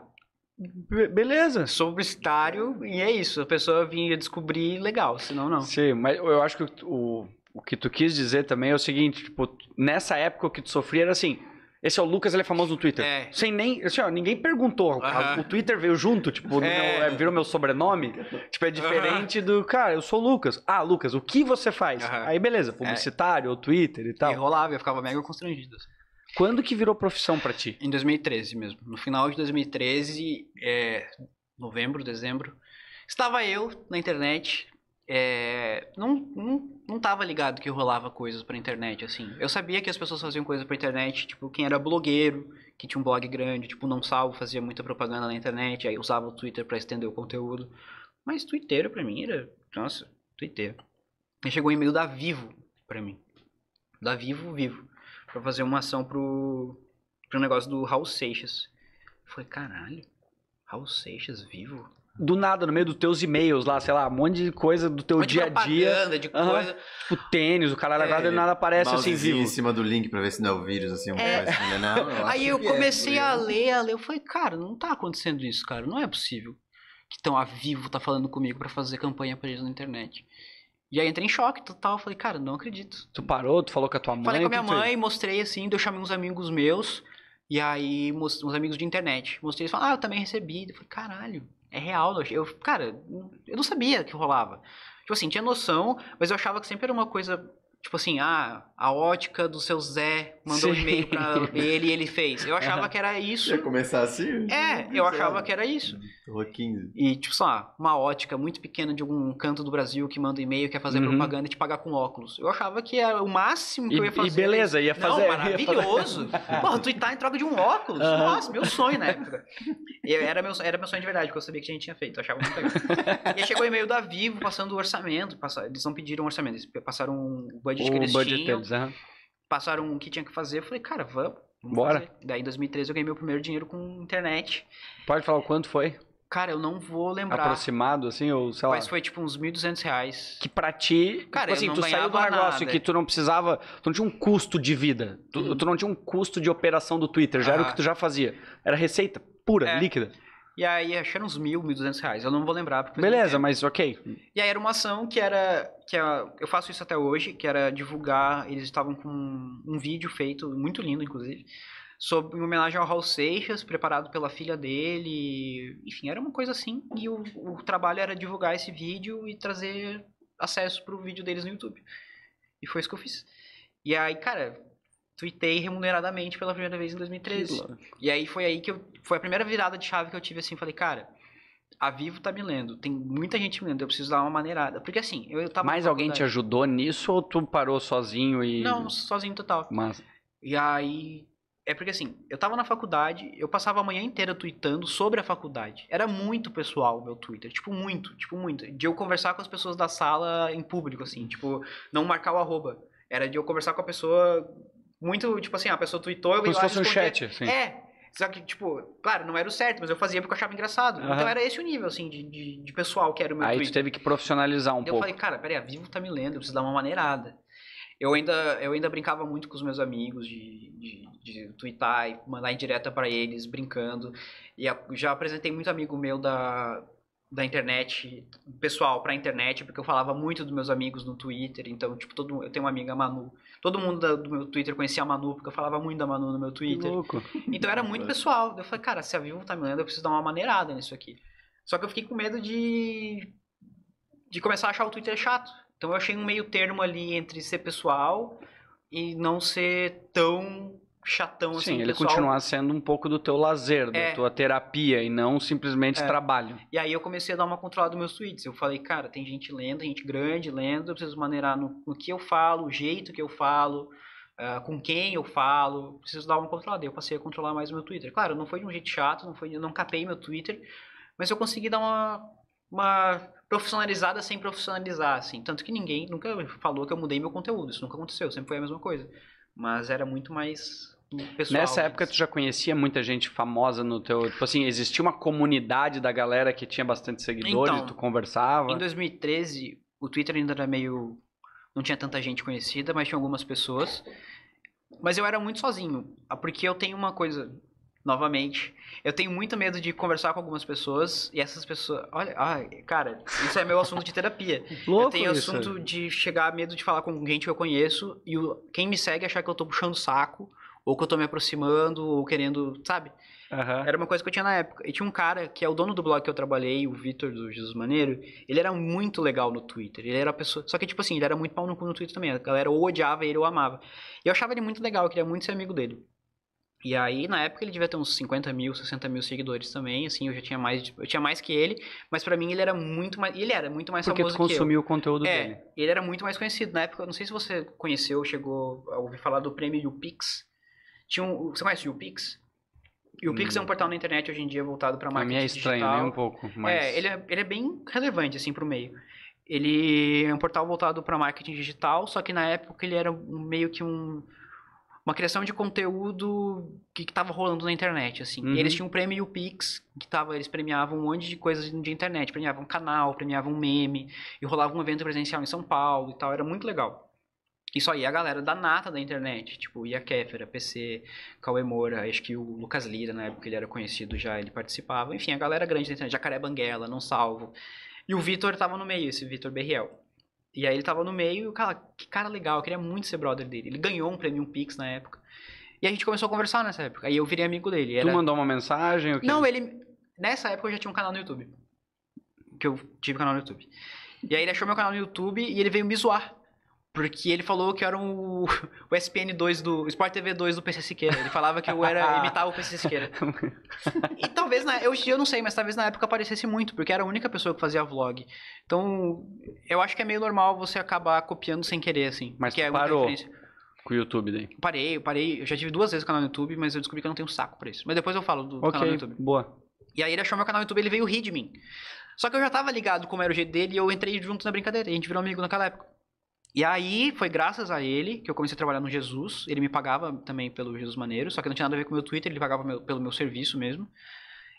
Be beleza. Sou publicitário e é isso. A pessoa vinha descobrir, legal, senão não. Sim, mas eu acho que o o que tu quis dizer também é o seguinte, tipo, nessa época o que tu sofria era assim, esse é o Lucas, ele é famoso no Twitter. É. Sem nem. Assim, ó, ninguém perguntou. O Twitter veio junto, tipo, é. meu, é, virou meu sobrenome. Tipo, é diferente do. Cara, eu sou o Lucas. Ah, Lucas, o que você faz? Aí, beleza, é. publicitário, é. ou Twitter e tal. E rolava, eu ficava mega constrangido. Assim. Quando que virou profissão para ti? Em 2013 mesmo. No final de 2013, é, novembro, dezembro, estava eu na internet. É, não tava ligado que rolava coisas pra internet, assim. Eu sabia que as pessoas faziam coisas pra internet, tipo, quem era blogueiro, que tinha um blog grande, tipo, não salvo, fazia muita propaganda na internet, aí usava o Twitter para estender o conteúdo. Mas Twitter pra mim era. Nossa, Twitter. E chegou um e-mail da Vivo pra mim. Da Vivo Vivo. Pra fazer uma ação pro. pro negócio do Raul Seixas. foi caralho, Raul Seixas vivo? do nada, no meio dos teus e-mails lá, sei lá, um monte de coisa do teu um dia a dia. De uhum. coisa. Tipo, tênis, o cara é, agora nada aparece assim vivo. em cima do link pra ver se não é o vírus, assim, um é. coisa assim, né? não, eu [laughs] Aí eu é, comecei é, a ler, a ler, eu falei, cara, não tá acontecendo isso, cara, não é possível que estão a vivo, tá falando comigo para fazer campanha pra eles na internet. E aí entrei em choque total, falei, cara, não acredito. Tu parou, tu falou com a tua mãe? Falei com a minha mãe, tu... mostrei assim, eu chamei uns amigos meus, e aí uns amigos de internet. Mostrei, eles falaram, ah, eu também recebi. Eu falei, caralho, é real, eu, cara, eu não sabia que rolava. Tipo assim, tinha noção, mas eu achava que sempre era uma coisa, tipo assim, ah, a ótica do seu Zé mandou Sim. um e-mail pra ele e ele fez. Eu achava que era isso. Ia começar assim? É, eu achava que era isso. Roquinho. E, tipo, sei lá, uma ótica muito pequena de algum canto do Brasil que manda e-mail, quer fazer uhum. propaganda e te pagar com óculos. Eu achava que era o máximo que e, eu ia fazer. E beleza, ia fazer. Não, maravilhoso. Pô, [laughs] fazer. Porra, tuitar tá em troca de um óculos. Uhum. Nossa, meu sonho na época. Era meu, era meu sonho de verdade, porque eu sabia que a gente tinha feito. Eu achava muito legal. e aí chegou o e-mail da Vivo passando o orçamento. Passaram, eles não pediram um orçamento, eles passaram um budget o que eles budget tinham. Deles, uhum passaram o que tinha que fazer. Eu falei, cara, vamos. vamos Bora. Fazer. Daí em 2013 eu ganhei meu primeiro dinheiro com internet. Pode falar o quanto foi? Cara, eu não vou lembrar. Aproximado, assim, ou sei lá. Mas foi tipo uns 1.200 reais. Que pra ti, cara, tipo assim, tu saiu do negócio nada. que tu não precisava, tu não tinha um custo de vida, tu, hum. tu não tinha um custo de operação do Twitter, já ah. era o que tu já fazia. Era receita pura, é. líquida. E aí acharam uns mil, mil duzentos reais. Eu não vou lembrar. Porque Beleza, mas ok. E aí era uma ação que era. que era, é, Eu faço isso até hoje, que era divulgar. Eles estavam com um vídeo feito, muito lindo, inclusive. Sobre, em homenagem ao Raul Seixas, preparado pela filha dele. Enfim, era uma coisa assim. E o, o trabalho era divulgar esse vídeo e trazer acesso pro vídeo deles no YouTube. E foi isso que eu fiz. E aí, cara, tuitei remuneradamente pela primeira vez em 2013. E aí foi aí que eu. Foi a primeira virada de chave que eu tive assim, falei, cara, a Vivo tá me lendo, tem muita gente me lendo, eu preciso dar uma maneirada. Porque assim, eu, tava. Mais alguém te ajudou nisso ou tu parou sozinho e. Não, sozinho total. Mas... E aí. É porque assim, eu tava na faculdade, eu passava a manhã inteira tweetando sobre a faculdade. Era muito pessoal o meu Twitter, tipo, muito, tipo, muito. De eu conversar com as pessoas da sala em público, assim, tipo, não marcar o arroba. Era de eu conversar com a pessoa muito, tipo assim, a pessoa tweetou, eu Como se fosse um chat, assim. É. Só que, tipo, claro, não era o certo, mas eu fazia porque eu achava engraçado. Uhum. Então era esse o nível, assim, de, de, de pessoal que era o meu Aí tu teve que profissionalizar um eu pouco. Eu falei, cara, peraí, a Vivo tá me lendo, eu preciso dar uma maneirada. Eu ainda, eu ainda brincava muito com os meus amigos de, de, de twittar e mandar em direta para eles, brincando. E já apresentei muito amigo meu da, da internet, pessoal pra internet, porque eu falava muito dos meus amigos no Twitter, então, tipo, todo, eu tenho uma amiga, Manu. Todo mundo da, do meu Twitter conhecia a Manu, porque eu falava muito da Manu no meu Twitter. Então era muito pessoal. Eu falei, cara, se a Vivo tá me lendo, eu preciso dar uma maneirada nisso aqui. Só que eu fiquei com medo de. de começar a achar o Twitter chato. Então eu achei um meio termo ali entre ser pessoal e não ser tão chatão assim. Sim, ele pessoal. continuar sendo um pouco do teu lazer, da é. tua terapia e não simplesmente é. trabalho. E aí eu comecei a dar uma controlada nos meus tweets. Eu falei, cara, tem gente lendo, gente grande lendo, eu preciso maneirar no, no que eu falo, o jeito que eu falo. Uh, com quem eu falo, preciso dar uma controlada. Eu passei a controlar mais o meu Twitter. Claro, não foi de um jeito chato, não foi, eu não capei meu Twitter, mas eu consegui dar uma, uma profissionalizada sem profissionalizar, assim. Tanto que ninguém nunca falou que eu mudei meu conteúdo, isso nunca aconteceu, sempre foi a mesma coisa. Mas era muito mais Pessoal, Nessa época tu já conhecia muita gente famosa no teu, tipo assim, existia uma comunidade da galera que tinha bastante seguidores, então, tu conversava. Em 2013, o Twitter ainda era meio não tinha tanta gente conhecida, mas tinha algumas pessoas. Mas eu era muito sozinho, ah, porque eu tenho uma coisa novamente. Eu tenho muito medo de conversar com algumas pessoas e essas pessoas. Olha, ai, cara, isso é meu assunto de terapia. [laughs] Louco eu tenho isso. assunto de chegar medo de falar com gente que eu conheço e o, quem me segue achar que eu tô puxando saco ou que eu tô me aproximando, ou querendo, sabe? Uhum. Era uma coisa que eu tinha na época. E tinha um cara que é o dono do blog que eu trabalhei, o Vitor do Jesus Maneiro. Ele era muito legal no Twitter. Ele era pessoa. Só que, tipo assim, ele era muito pau no cu no Twitter também. A galera ou odiava ele ou amava. E eu achava ele muito legal, eu queria muito ser amigo dele. E aí, na época, ele devia ter uns 50 mil, 60 mil seguidores também, assim, eu já tinha mais, eu tinha mais que ele, mas para mim ele era muito mais, ele era muito mais Porque famoso Porque tu consumiu o conteúdo é, dele. ele era muito mais conhecido. Na época, não sei se você conheceu, chegou a ouvir falar do prêmio do Pix tinha um, você conhece o Pix? E o Pix hum. é um hum. portal na internet hoje em dia voltado para marketing digital. Pra mim é estranho, Um pouco, mas... É ele, é, ele é bem relevante, assim, o meio. Ele é um portal voltado para marketing digital, só que na época ele era um, meio que um... Uma criação de conteúdo que estava rolando na internet, assim. Uhum. Eles tinham um prêmio Pix, que tava, eles premiavam um monte de coisas de internet. Premiavam canal, premiavam meme, e rolava um evento presencial em São Paulo e tal. Era muito legal isso aí a galera da nata da internet, tipo, ia Kéfera, PC, Cauê Moura, acho que o Lucas Lira, na época ele era conhecido já, ele participava. Enfim, a galera grande da internet, Jacaré Banguela, Não Salvo. E o Vitor tava no meio, esse Vitor Berriel. E aí ele tava no meio e o cara, que cara legal, eu queria muito ser brother dele. Ele ganhou um prêmio um Pix na época. E a gente começou a conversar nessa época. Aí eu virei amigo dele. Era... Tu mandou uma mensagem? Não, ele... Nessa época eu já tinha um canal no YouTube. Que eu tive canal no YouTube. E aí ele achou meu canal no YouTube e ele veio me zoar porque ele falou que era um, [laughs] o SPN2 do. O Sport TV2 do PC Siqueira. Ele falava que eu era. [laughs] imitava o PC Siqueira. [laughs] e talvez na. Eu, eu não sei, mas talvez na época aparecesse muito, porque era a única pessoa que fazia vlog. Então, eu acho que é meio normal você acabar copiando sem querer, assim. Mas que é parou com o YouTube daí? Parei, eu parei. Eu já tive duas vezes o canal no YouTube, mas eu descobri que eu não tenho saco pra isso. Mas depois eu falo do okay, canal no YouTube. Boa. E aí ele achou meu canal no YouTube, ele veio rir de mim. Só que eu já tava ligado como era o jeito dele e eu entrei junto na brincadeira. E a gente virou amigo naquela época. E aí, foi graças a ele que eu comecei a trabalhar no Jesus. Ele me pagava também pelo Jesus Maneiro, só que não tinha nada a ver com o meu Twitter, ele pagava meu, pelo meu serviço mesmo.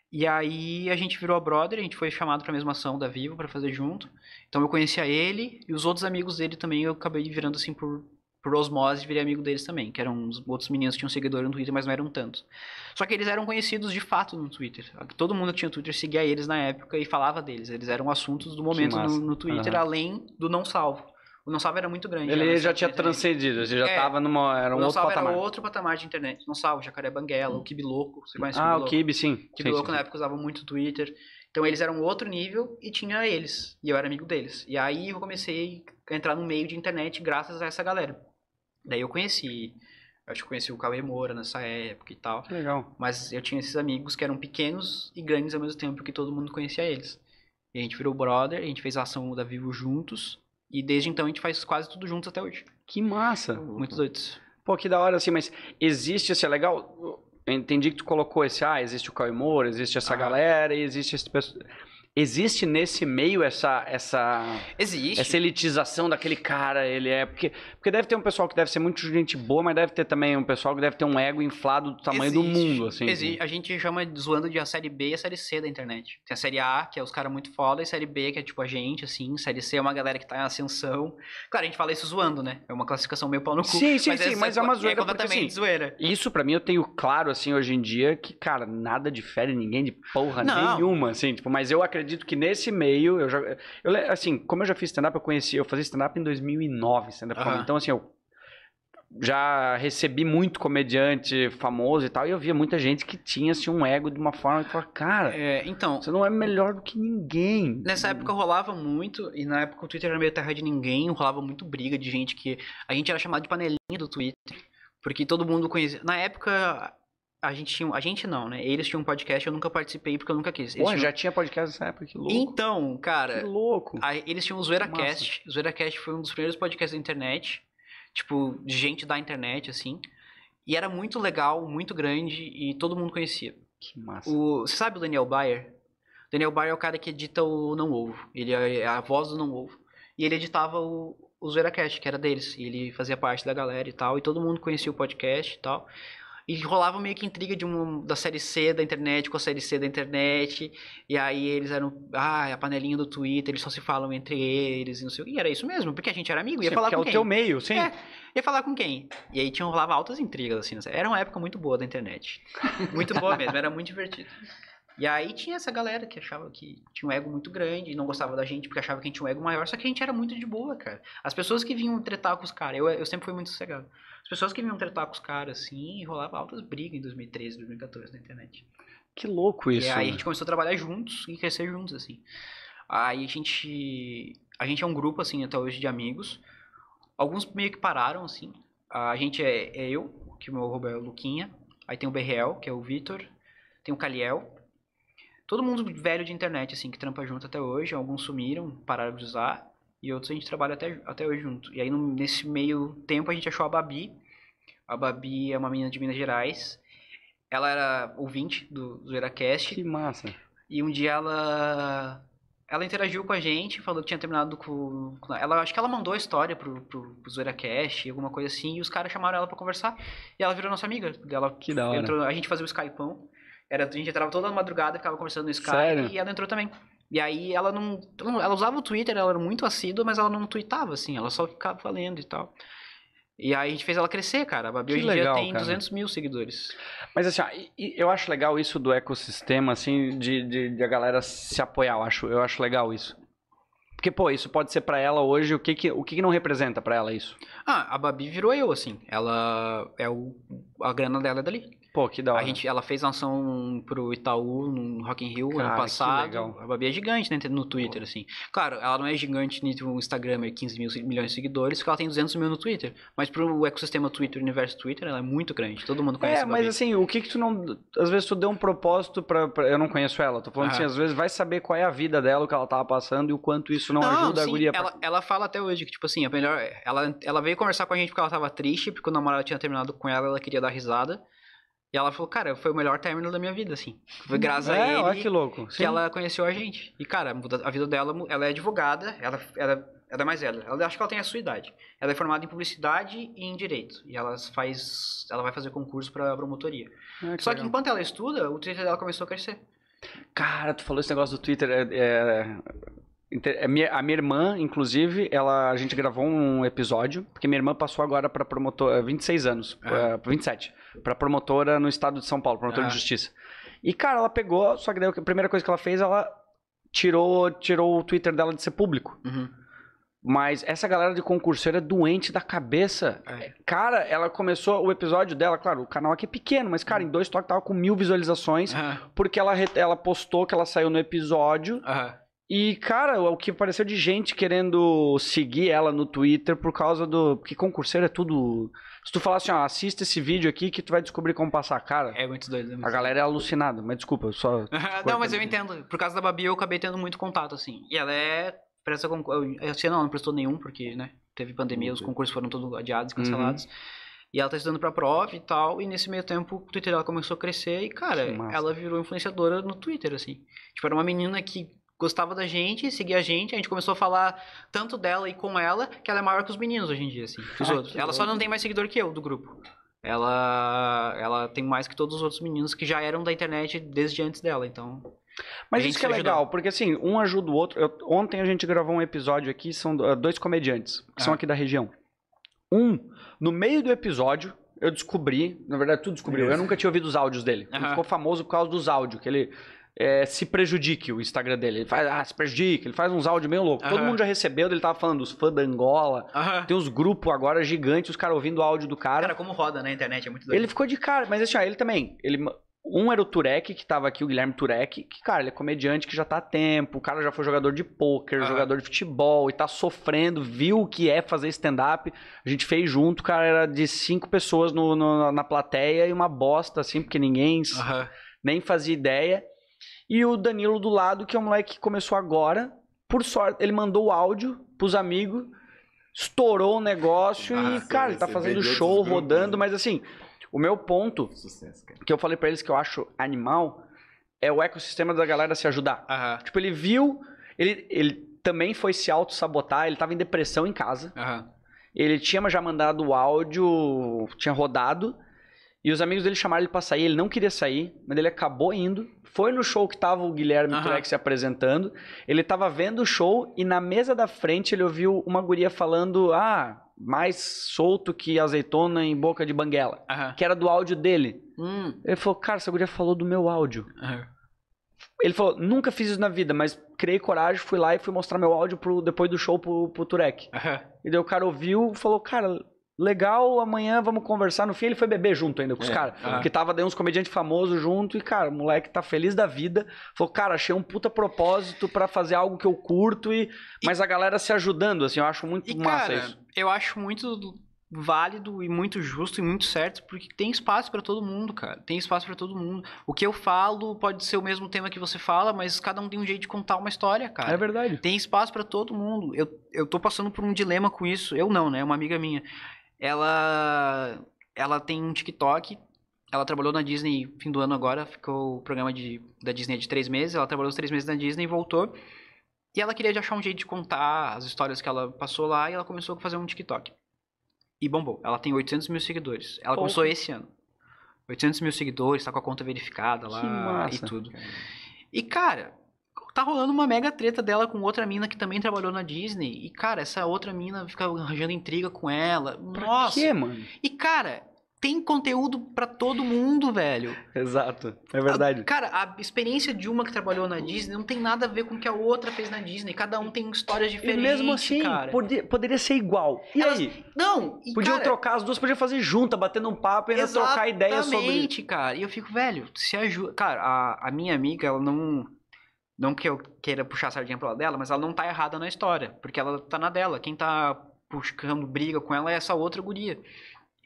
E aí a gente virou a brother, a gente foi chamado para a mesma ação da Vivo para fazer junto. Então eu conhecia ele e os outros amigos dele também eu acabei virando assim por, por osmose, virei amigo deles também, que eram os outros meninos que tinham seguidor no Twitter, mas não eram tantos. Só que eles eram conhecidos de fato no Twitter. Todo mundo que tinha Twitter seguia eles na época e falava deles. Eles eram assuntos do momento no, no, Twitter, uhum. além do não salvo. O Nonsalvo era muito grande. Ele já, tinha transcendido, ele já é, tava numa. Era um outro patamar. era outro patamar de internet. Nonsalvo, Jacaré Banguela, hum. o Kibi Louco. Você conhece ah, o Kibi, sim. O Kibi sim, Louco na época usava muito Twitter. Então eles eram outro nível e tinha eles. E eu era amigo deles. E aí eu comecei a entrar no meio de internet graças a essa galera. Daí eu conheci. acho que conheci o Cauê Moura nessa época e tal. Legal. Mas eu tinha esses amigos que eram pequenos e grandes ao mesmo tempo, que todo mundo conhecia eles. E a gente virou brother, a gente fez a ação da Vivo juntos. E desde então a gente faz quase tudo juntos até hoje. Que massa! Muitos doido. Pô, que da hora assim, mas existe esse assim, é legal? Eu entendi que tu colocou esse, ah, existe o Caio Moura, existe essa ah. galera, e existe esse pessoal. Existe nesse meio essa essa Existe. essa elitização daquele cara, ele é porque porque deve ter um pessoal que deve ser muito gente boa, mas deve ter também um pessoal que deve ter um ego inflado do tamanho Existe. do mundo, assim. Existe. Assim. A gente chama zoando de a série B e a série C da internet. Tem a série A, que é os caras muito foda, e a série B, que é tipo a gente, assim, a série C é uma galera que tá em ascensão. Claro, a gente fala isso zoando, né? É uma classificação meio pau no cu. Sim, sim, mas sim, é mas é uma zoeira é completamente porque, assim, zoeira. Isso para mim eu tenho claro assim hoje em dia que, cara, nada difere ninguém de porra Não. nenhuma, assim, tipo, mas eu acredito acredito que nesse meio, eu já. Eu, assim, como eu já fiz stand-up, eu conheci. Eu fazia stand-up em 2009, stand-up. Uhum. Então, assim, eu já recebi muito comediante famoso e tal, e eu via muita gente que tinha assim, um ego de uma forma e falava, cara, é, então, você não é melhor do que ninguém. Nessa época rolava muito, e na época o Twitter era meio terra de ninguém, rolava muito briga de gente que. A gente era chamado de panelinha do Twitter. Porque todo mundo conhecia. Na época, a gente tinha. A gente não, né? Eles tinham um podcast, eu nunca participei porque eu nunca quis. Eles Porra, tinham... já tinha podcast nessa época, que louco. Então, cara. Que louco. A, eles tinham o ZoeiraCast. O ZoeiraCast foi um dos primeiros podcasts da internet. Tipo, de gente da internet, assim. E era muito legal, muito grande e todo mundo conhecia. Que massa. O, você sabe o Daniel Bayer? Daniel Bayer é o cara que edita o Não Ovo. Ele é, é a voz do Não Ovo. E ele editava o, o ZoeiraCast, que era deles. E ele fazia parte da galera e tal. E todo mundo conhecia o podcast e tal. E rolava meio que intriga de uma da série C da internet com a série C da internet. E aí eles eram. Ah, é a panelinha do Twitter, eles só se falam entre eles e não sei o que. E era isso mesmo, porque a gente era amigo. Ia sim, falar com é o teu meio, sim. É, ia falar com quem? E aí tinham rolava altas intrigas, assim. Era uma época muito boa da internet. [laughs] Muito boa mesmo, era muito divertido. E aí tinha essa galera que achava que tinha um ego muito grande, não gostava da gente porque achava que a gente tinha um ego maior, só que a gente era muito de boa, cara. As pessoas que vinham tretar com os caras, eu, eu sempre fui muito sossegado. As pessoas que vinham tretar com os caras, assim, e rolava altas brigas em 2013, 2014 na internet. Que louco isso. E aí a né? gente começou a trabalhar juntos e crescer juntos, assim. Aí a gente. A gente é um grupo, assim, até hoje de amigos. Alguns meio que pararam, assim. A gente é, é eu, que o meu roubo é o Luquinha. Aí tem o BRL, que é o Vitor. Tem o Caliel. Todo mundo velho de internet, assim, que trampa junto até hoje. Alguns sumiram, pararam de usar e outros a gente trabalha até, até hoje junto. E aí no, nesse meio tempo a gente achou a Babi. A Babi é uma menina de Minas Gerais. Ela era ouvinte do, do Que massa. E um dia ela ela interagiu com a gente, falou que tinha terminado com. Ela, acho que ela mandou a história pro, pro, pro ZoeiraCast, alguma coisa assim, e os caras chamaram ela para conversar. E ela virou nossa amiga. Ela que da hora. Entrou, a gente fazia o Skypeão. Era, a gente entrava toda madrugada, ficava conversando no Skype Sério? e ela entrou também. E aí ela não. Ela usava o Twitter, ela era muito assídua, mas ela não tweetava, assim, ela só ficava falando e tal. E aí a gente fez ela crescer, cara. A Babi hoje em dia tem cara. 200 mil seguidores. Mas assim, ó, eu acho legal isso do ecossistema, assim, de, de, de, a galera se apoiar. Eu acho, eu acho legal isso. Porque, pô, isso pode ser para ela hoje, o que que, o que, que não representa para ela isso? Ah, a Babi virou eu, assim. Ela é o... A grana dela é dali. Pô, que da hora. A gente, ela fez uma ação pro Itaú no Rock in Rio Cara, ano passado. A Babi é gigante, né? No Twitter, Pô. assim. Claro, ela não é gigante no Instagram, é 15 mil, milhões de seguidores, porque ela tem 200 mil no Twitter. Mas pro ecossistema Twitter, universo Twitter, ela é muito grande. Todo mundo conhece É, mas assim, o que que tu não... Às vezes tu deu um propósito pra... pra... Eu não conheço ela. Tô falando ah. assim, às vezes vai saber qual é a vida dela, o que ela tava passando e o quanto isso não, não ajuda sim, a guria. Ela, pra... ela fala até hoje que, tipo assim, a melhor... Ela, ela veio conversar com a gente porque ela tava triste, porque o namorado tinha terminado com ela, ela queria dar risada. E ela falou, cara, foi o melhor término da minha vida, assim. Foi hum, graças é, a ele. Olha que louco. Que ela conheceu a gente. E, cara, a vida dela, ela é advogada, ela, ela, ela é mais velha. Ela acho que ela tem a sua idade. Ela é formada em publicidade e em direito. E ela faz. Ela vai fazer concurso pra promotoria. É, Só que enquanto ela estuda, o Twitter dela começou a crescer. Cara, tu falou esse negócio do Twitter. É, é, é a minha irmã, inclusive, ela, a gente gravou um episódio, porque minha irmã passou agora para promotor 26 é, anos, é. 27 pra promotora no estado de São Paulo, promotora ah. de justiça. E, cara, ela pegou, só que daí a primeira coisa que ela fez, ela tirou, tirou o Twitter dela de ser público. Uhum. Mas essa galera de concurseira é doente da cabeça. É. Cara, ela começou o episódio dela, claro, o canal aqui é pequeno, mas, cara, em dois toques tava com mil visualizações, uhum. porque ela, ela postou que ela saiu no episódio. Uhum. E, cara, o que apareceu de gente querendo seguir ela no Twitter por causa do. Porque concurseiro é tudo se tu falar assim, ó, assista esse vídeo aqui que tu vai descobrir como passar a cara. É muito doido. É muito a galera é alucinada, mas desculpa, eu só. [laughs] não, mas eu entendo. Por causa da Babi, eu acabei tendo muito contato, assim. E ela é. Presta concurso. Esse não prestou nenhum, porque, né? Teve pandemia, os concursos foram todos adiados, uhum. cancelados. Uhum. E ela tá estudando pra prova e tal. E nesse meio tempo, o Twitter dela começou a crescer. E, cara, ela virou influenciadora no Twitter, assim. Tipo, era uma menina que gostava da gente, seguia a gente, a gente começou a falar tanto dela e com ela, que ela é maior que os meninos hoje em dia, assim, que os ah, outros. Ela só não tem mais seguidor que eu do grupo. Ela ela tem mais que todos os outros meninos que já eram da internet desde antes dela, então. Mas isso que é legal, porque assim, um ajuda o outro. Eu, ontem a gente gravou um episódio aqui, são ah, dois comediantes, que ah. são aqui da região. Um, no meio do episódio, eu descobri, na verdade tu descobriu, eu nunca tinha ouvido os áudios dele. Ele ficou famoso por causa dos áudios, que ele é, se prejudique o Instagram dele. Ele faz, ah, se prejudique, ele faz uns áudios meio loucos. Todo mundo já recebeu, ele tava falando dos fãs da Angola. Tem uns grupos agora gigantes, os caras ouvindo o áudio do cara. Cara, como roda na né, internet, é muito doido. Ele ficou de cara, mas assim, ó, ele também. Ele, um era o Turek, que tava aqui, o Guilherme Turek, que, cara, ele é comediante que já tá há tempo, o cara já foi jogador de pôquer, jogador de futebol, e tá sofrendo, viu o que é fazer stand-up. A gente fez junto, cara, era de cinco pessoas no, no, na plateia e uma bosta, assim, porque ninguém nem fazia ideia. E o Danilo do lado, que é um moleque que começou agora. Por sorte, ele mandou o áudio pros amigos, estourou o negócio Nossa, e, ah, cara, ele tá fazendo show, rodando, né? mas assim, o meu ponto, Sucesso, que eu falei para eles que eu acho animal, é o ecossistema da galera se ajudar. Uhum. Tipo, ele viu, ele, ele também foi se auto-sabotar, ele tava em depressão em casa. Uhum. Ele tinha já mandado o áudio, tinha rodado. E os amigos dele chamaram ele pra sair, ele não queria sair, mas ele acabou indo. Foi no show que tava o Guilherme uhum. Turek se apresentando. Ele tava vendo o show e na mesa da frente ele ouviu uma guria falando: Ah, mais solto que azeitona em boca de banguela. Uhum. Que era do áudio dele. Hum. Ele falou: Cara, essa guria falou do meu áudio. Uhum. Ele falou: Nunca fiz isso na vida, mas criei coragem, fui lá e fui mostrar meu áudio pro, depois do show pro, pro Turek. E daí o cara ouviu falou: Cara, legal, amanhã vamos conversar. No fim, ele foi beber junto ainda com os é, caras. Uh Que tava daí uns comediantes famosos junto. E, cara, o moleque tá feliz da vida. Falou, cara, achei um puta propósito para fazer algo que eu curto. E... e... Mas a galera se ajudando, assim, eu acho muito e, massa cara, isso. Eu acho muito válido e muito justo e muito certo, porque tem espaço para todo mundo, cara. Tem espaço para todo mundo. O que eu falo pode ser o mesmo tema que você fala, mas cada um tem um jeito de contar uma história, cara. É verdade. Tem espaço para todo mundo. Eu, eu tô passando por um dilema com isso. Eu não, né? Uma amiga minha. Ela, ela tem um TikTok. Ela trabalhou na Disney fim do ano agora, ficou o programa de, da Disney de três meses. Ela trabalhou os três meses na Disney e voltou. E ela queria achar um jeito de contar as histórias que ela passou lá e ela começou a fazer um TikTok. E bombou. Ela tem 800 mil seguidores. Ela Pouco. começou esse ano. 800 mil seguidores, tá com a conta verificada lá massa, e tudo. E, cara, tá rolando uma mega treta dela com outra mina que também trabalhou na Disney. E, cara, essa outra mina fica arranjando intriga com ela. Pra Nossa. Quê, mano? E, cara, tem conteúdo para todo mundo, velho. Exato, é verdade. A, cara, a experiência de uma que trabalhou na Disney não tem nada a ver com o que a outra fez na Disney. Cada um tem histórias diferentes. E mesmo assim, cara. poderia ser igual. E Elas, aí? Não, e Podiam cara, trocar, as duas podiam fazer junta, batendo um papo e ainda trocar ideias sobre. Exatamente, cara. E eu fico, velho, se ajuda. Cara, a, a minha amiga, ela não não que eu queira puxar a sardinha pro lado dela, mas ela não tá errada na história, porque ela tá na dela. Quem tá buscando briga com ela é essa outra guria.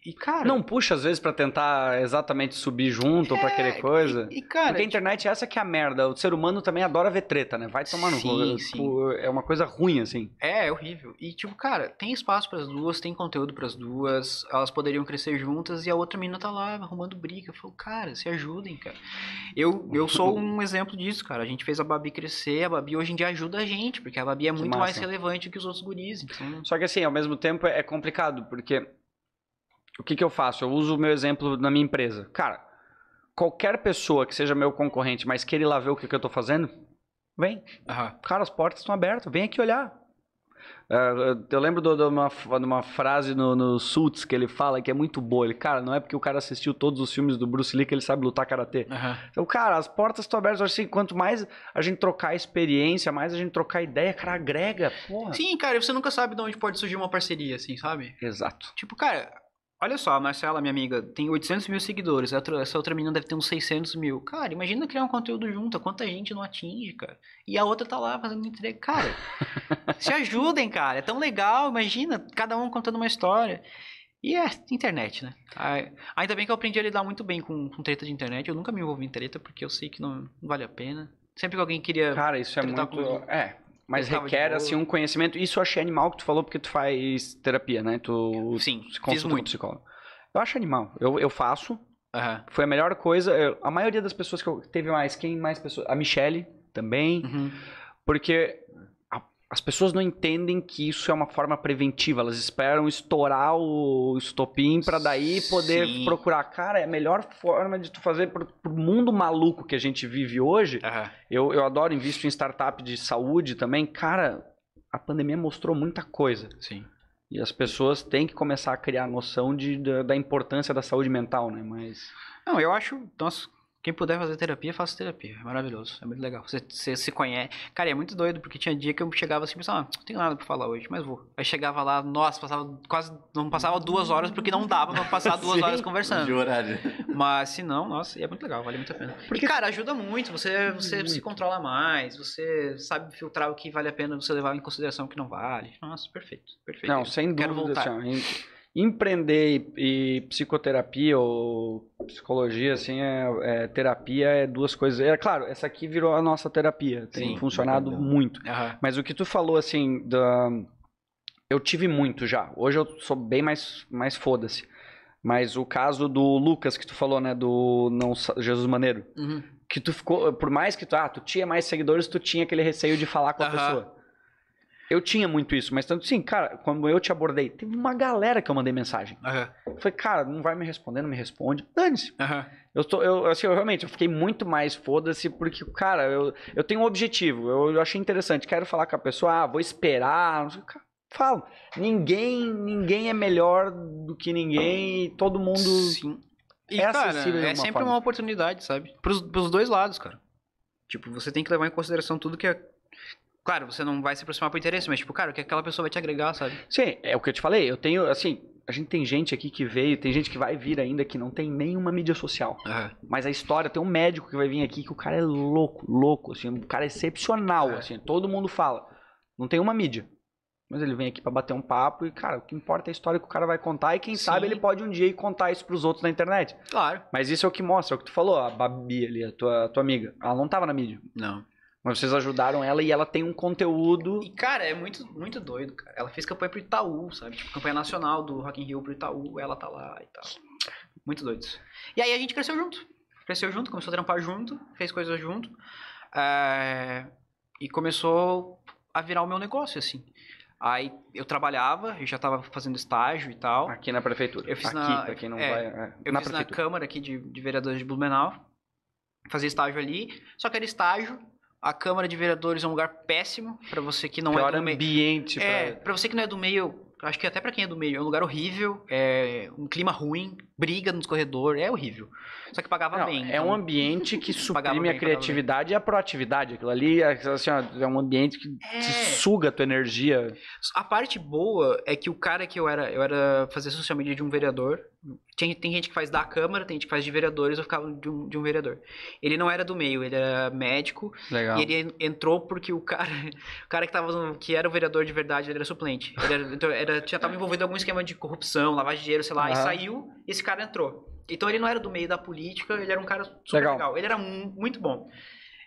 E, cara, não puxa às vezes para tentar exatamente subir junto é, ou pra é, querer coisa. E, e cara, Porque a tipo internet é essa que é a merda. O ser humano também adora ver treta, né? Vai tomar no cu. é uma coisa ruim, assim. É, é horrível. E, tipo, cara, tem espaço para as duas, tem conteúdo para as duas. Elas poderiam crescer juntas e a outra menina tá lá arrumando briga. Eu falo, cara, se ajudem, cara. Eu, eu sou [laughs] um exemplo disso, cara. A gente fez a Babi crescer. A Babi hoje em dia ajuda a gente, porque a Babi é muito mais relevante que os outros guris. Então... Só que, assim, ao mesmo tempo é complicado, porque o que, que eu faço? Eu uso o meu exemplo na minha empresa. Cara, qualquer pessoa que seja meu concorrente, mas queira ir lá ver o que, que eu estou fazendo, vem. Uhum. Cara, as portas estão abertas, vem aqui olhar. É, eu lembro de uma, uma frase no, no Suits que ele fala que é muito boa. Ele, cara, não é porque o cara assistiu todos os filmes do Bruce Lee que ele sabe lutar karatê. Uhum. Então, cara, as portas estão abertas. Assim, quanto mais a gente trocar experiência, mais a gente trocar ideia, cara, agrega. Porra. Sim, cara, você nunca sabe de onde pode surgir uma parceria, assim, sabe? Exato. Tipo, cara, Olha só, a Marcela, minha amiga, tem 800 mil seguidores, essa outra menina deve ter uns 600 mil. Cara, imagina criar um conteúdo junto, quanta gente não atinge, cara. E a outra tá lá fazendo entrega. Cara, se [laughs] ajudem, cara, é tão legal, imagina, cada um contando uma história. E é internet, né? Ainda bem que eu aprendi a lidar muito bem com, com treta de internet, eu nunca me envolvi em treta porque eu sei que não, não vale a pena. Sempre que alguém queria. Cara, isso é muito. É, mas requer, assim, um conhecimento. Isso eu achei animal que tu falou, porque tu faz terapia, né? Tu Sim, se consulta muito. psicólogo. Eu acho animal. Eu, eu faço. Uhum. Foi a melhor coisa. Eu, a maioria das pessoas que eu teve mais, quem mais pessoas? A Michelle também. Uhum. Porque as pessoas não entendem que isso é uma forma preventiva, elas esperam estourar o estopim para daí poder Sim. procurar. Cara, é a melhor forma de tu fazer pro, pro mundo maluco que a gente vive hoje. Uhum. Eu, eu adoro, invisto em startup de saúde também. Cara, a pandemia mostrou muita coisa. Sim. E as pessoas têm que começar a criar a noção de, da, da importância da saúde mental, né? Mas. Não, eu acho. Nós então, quem puder fazer terapia, faça terapia. É maravilhoso. É muito legal. Você, você se conhece. Cara, é muito doido, porque tinha dia que eu chegava assim e pensava, ah, não tenho nada pra falar hoje, mas vou. Aí chegava lá, nossa, passava quase. Não passava duas horas, porque não dava pra passar duas [laughs] Sim, horas conversando. De horário. Mas se não, nossa, e é muito legal, vale muito a pena. Porque, e, cara, ajuda muito. Você, você muito. se controla mais, você sabe filtrar o que vale a pena você levar em consideração o que não vale. Nossa, perfeito. Perfeito. Não, sem dúvida. Quero voltar. Assim, empreender e, e, psicoterapia ou psicologia, assim, é, é, terapia é duas coisas. É claro, essa aqui virou a nossa terapia, tem Sim, funcionado entendeu. muito. Uhum. Mas o que tu falou, assim, da... eu tive muito já. Hoje eu sou bem mais, mais foda-se. Mas o caso do Lucas que tu falou, né, do não Jesus Maneiro, uhum. que tu ficou, por mais que tu, ah, tu tinha mais seguidores, tu tinha aquele receio de falar com a uhum. pessoa. Eu tinha muito isso, mas tanto assim, cara, quando eu te abordei, teve uma galera que eu mandei mensagem. Uhum. Falei, cara, não vai me responder, não me responde. Dane-se. Uhum. Eu, tô, eu, assim, eu realmente eu fiquei muito mais foda-se, porque, cara, eu, eu tenho um objetivo. Eu, eu achei interessante. Quero falar com a pessoa, ah, vou esperar. Não sei, cara, falo. Ninguém, ninguém é melhor do que ninguém e todo mundo. Sim. E, é cara, é sempre forma. uma oportunidade, sabe? Pros, pros dois lados, cara. Tipo, você tem que levar em consideração tudo que, é, Claro, você não vai se aproximar por interesse, mas, tipo, cara, o que aquela pessoa vai te agregar, sabe? Sim, é o que eu te falei. Eu tenho, assim, a gente tem gente aqui que veio, tem gente que vai vir ainda que não tem nenhuma mídia social. Uhum. Mas a história, tem um médico que vai vir aqui que o cara é louco, louco, assim, um cara é excepcional, uhum. assim, todo mundo fala. Não tem uma mídia. Mas ele vem aqui para bater um papo e, cara, o que importa é a história que o cara vai contar e quem Sim. sabe ele pode um dia ir contar isso pros outros na internet. Claro. Mas isso é o que mostra, é o que tu falou, a Babi ali, a tua, a tua amiga. Ela não tava na mídia. Não. Mas vocês ajudaram ela e ela tem um conteúdo. E, cara, é muito, muito doido, cara. Ela fez campanha pro Itaú, sabe? Tipo, campanha nacional do Rock in Rio pro Itaú, ela tá lá e tal. Muito doido. E aí a gente cresceu junto. Cresceu junto, começou a trampar junto, fez coisas junto. É... E começou a virar o meu negócio, assim. Aí eu trabalhava, eu já estava fazendo estágio e tal. Aqui na prefeitura. Eu fiz aqui, na, pra quem não é, vai. É, eu na fiz prefeitura. na Câmara aqui de, de Vereadores de Blumenau. Fazia estágio ali, só que era estágio a Câmara de Vereadores é um lugar péssimo para você que não Pior é do ambiente meio. É, para você que não é do meio, acho que até para quem é do meio, é um lugar horrível, é um clima ruim, briga nos corredores, é horrível. Só que pagava Não, bem. É então, um ambiente que [laughs] suprime bem, a criatividade e a proatividade. Aquilo ali é, assim, é um ambiente que é. suga a tua energia. A parte boa é que o cara que eu era, eu era fazer social media de um vereador. Tem, tem gente que faz da Câmara, tem gente que faz de vereadores, eu ficava de um, de um vereador. Ele não era do meio, ele era médico. Legal. E ele entrou porque o cara, [laughs] o cara que, tava, que era o vereador de verdade, ele era suplente. Ele era, então, era, tinha, tava envolvido em algum esquema de corrupção, lavagem de dinheiro, sei lá, uhum. e saiu. E esse esse cara entrou. Então ele não era do meio da política, ele era um cara super legal. legal. Ele era muito bom.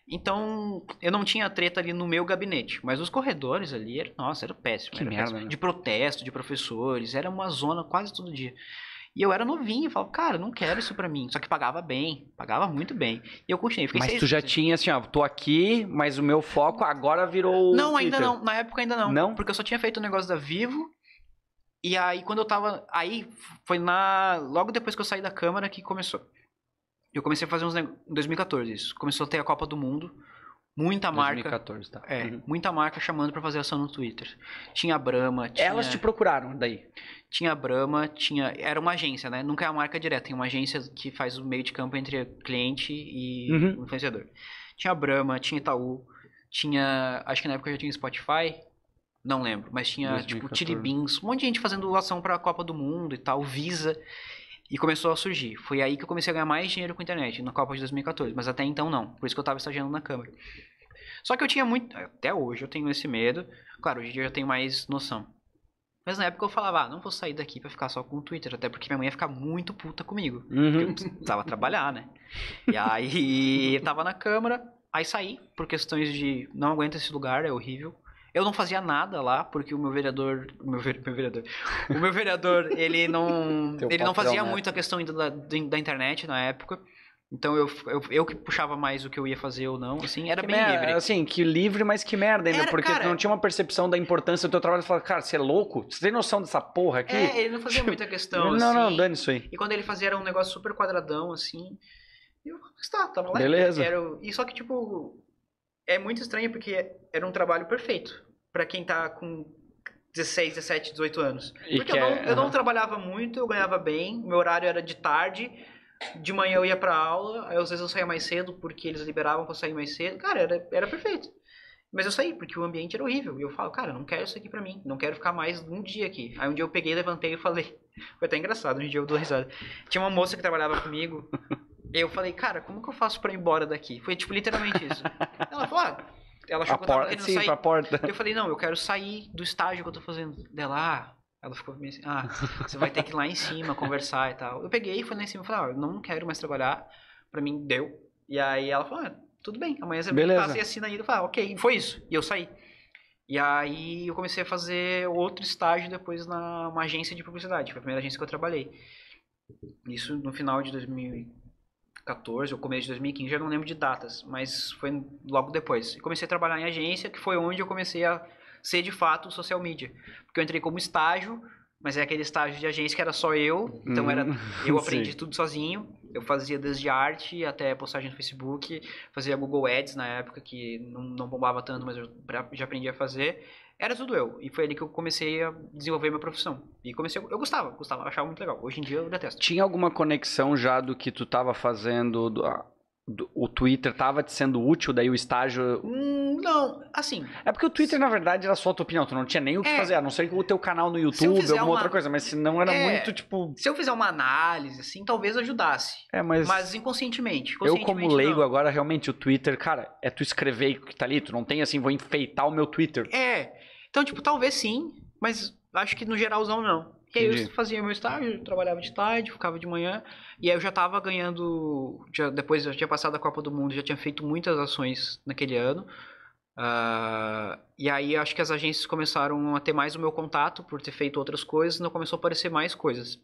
Então, eu não tinha treta ali no meu gabinete, mas os corredores ali, era, nossa, era péssimo. Que era merda, péssimo. Né? De protesto, de professores, era uma zona quase todo dia. E eu era novinho, eu falava, cara, não quero isso pra mim. Só que pagava bem, pagava muito bem. E eu continuei. mas seis, tu já tinha assim, ó, tô aqui, mas o meu foco agora virou. Não, ainda não. Na época ainda não. Não? Porque eu só tinha feito o um negócio da Vivo e aí, quando eu tava. Aí foi na. Logo depois que eu saí da Câmara que começou. Eu comecei a fazer uns negócios. Em 2014, isso. Começou a ter a Copa do Mundo. Muita marca. 2014, tá. É, uhum. muita marca chamando para fazer ação no Twitter. Tinha a Brahma, tinha... Elas te procuraram daí? Tinha a Brahma, tinha... Era uma agência, né? Nunca é a marca direta. Tem uma agência que faz o meio de campo entre cliente e uhum. influenciador. Tinha a Brahma, tinha Itaú, tinha... Acho que na época já tinha Spotify. Não lembro, mas tinha 2014. tipo Tiribins, um monte de gente fazendo ação para a Copa do Mundo e tal, Visa. E começou a surgir. Foi aí que eu comecei a ganhar mais dinheiro com a internet, na Copa de 2014, mas até então não. Por isso que eu estava estagiando na Câmara. Só que eu tinha muito. Até hoje eu tenho esse medo. Claro, hoje em dia eu já tenho mais noção. Mas na época eu falava, ah, não vou sair daqui para ficar só com o Twitter, até porque minha mãe ia ficar muito puta comigo. Uhum. Porque eu uhum. precisava trabalhar, né? E aí eu [laughs] tava na câmara, aí saí, por questões de não aguento esse lugar, é horrível. Eu não fazia nada lá, porque o meu vereador. O meu, meu vereador. [laughs] O meu vereador, ele não. ele não fazia né? muito a questão da, da internet na época. Então eu, eu, eu que puxava mais o que eu ia fazer ou não, assim, era que bem livre. Assim, que livre, mas que merda ainda, era, porque cara, não tinha uma percepção da importância do teu trabalho. Tu falava, cara, você é louco? Você tem noção dessa porra aqui? É, ele não fazia [laughs] muita questão, não, assim. Não, não, dane isso aí. E quando ele fazia era um negócio super quadradão, assim, e eu tá, tava tá lá. Beleza. Era, e só que, tipo, é muito estranho porque era um trabalho perfeito para quem tá com 16, 17, 18 anos. E Porque eu não, é, eu não trabalhava muito, eu ganhava bem, meu horário era de tarde, de manhã eu ia pra aula, aí às vezes eu saía mais cedo porque eles liberavam pra eu sair mais cedo. Cara, era, era perfeito. Mas eu saí porque o ambiente era horrível. E eu falo, cara, não quero isso aqui pra mim, não quero ficar mais um dia aqui. Aí um dia eu peguei, levantei e falei. [laughs] Foi até engraçado, um dia eu dou risada. Tinha uma moça que trabalhava comigo, [laughs] eu falei, cara, como que eu faço pra ir embora daqui? Foi tipo literalmente isso. Ela falou, ah, ela achou a porta, sim, sair. Pra porta. Eu falei, não, eu quero sair do estágio que eu tô fazendo. Dela, ah, ela ficou meio assim, ah, você vai ter que ir lá em cima conversar e tal. Eu peguei, fui lá em cima e falei, ah, eu não quero mais trabalhar. Pra mim, deu. E aí ela falou, ah, tudo bem, amanhã você Beleza. passa e assina aí. Eu falei, ah, ok, foi isso. E eu saí. E aí eu comecei a fazer outro estágio depois numa agência de publicidade. Foi a primeira agência que eu trabalhei. Isso no final de 2000 2014 ou começo de 2015, já não lembro de datas, mas foi logo depois. Eu comecei a trabalhar em agência, que foi onde eu comecei a ser de fato social media. Porque eu entrei como estágio, mas é aquele estágio de agência que era só eu, então era uhum. eu [laughs] aprendi tudo sozinho. Eu fazia desde arte até postagem no Facebook, fazia Google Ads na época que não, não bombava tanto, mas eu já aprendi a fazer. Era tudo eu. E foi ali que eu comecei a desenvolver minha profissão. E comecei. Eu gostava, gostava, achava muito legal. Hoje em dia eu detesto. Tinha alguma conexão já do que tu estava fazendo? Do, do, o Twitter estava te sendo útil, daí o estágio. Hum, não, assim. É porque o Twitter, se... na verdade, era só a tua opinião. Tu não tinha nem o que é, fazer, a não ser o teu canal no YouTube, alguma uma... outra coisa. Mas se não era é, muito, tipo. Se eu fizer uma análise, assim, talvez ajudasse. É, mas. Mas inconscientemente. Eu, como leigo não. agora, realmente, o Twitter, cara, é tu escrever que tá ali. Tu não tem assim, vou enfeitar o meu Twitter. É. Então, tipo, talvez sim, mas acho que no geralzão não. E aí eu fazia meu estágio, trabalhava de tarde, ficava de manhã, e aí eu já estava ganhando, já, depois eu tinha passado a Copa do Mundo, já tinha feito muitas ações naquele ano, uh, e aí acho que as agências começaram a ter mais o meu contato por ter feito outras coisas, não começou a aparecer mais coisas.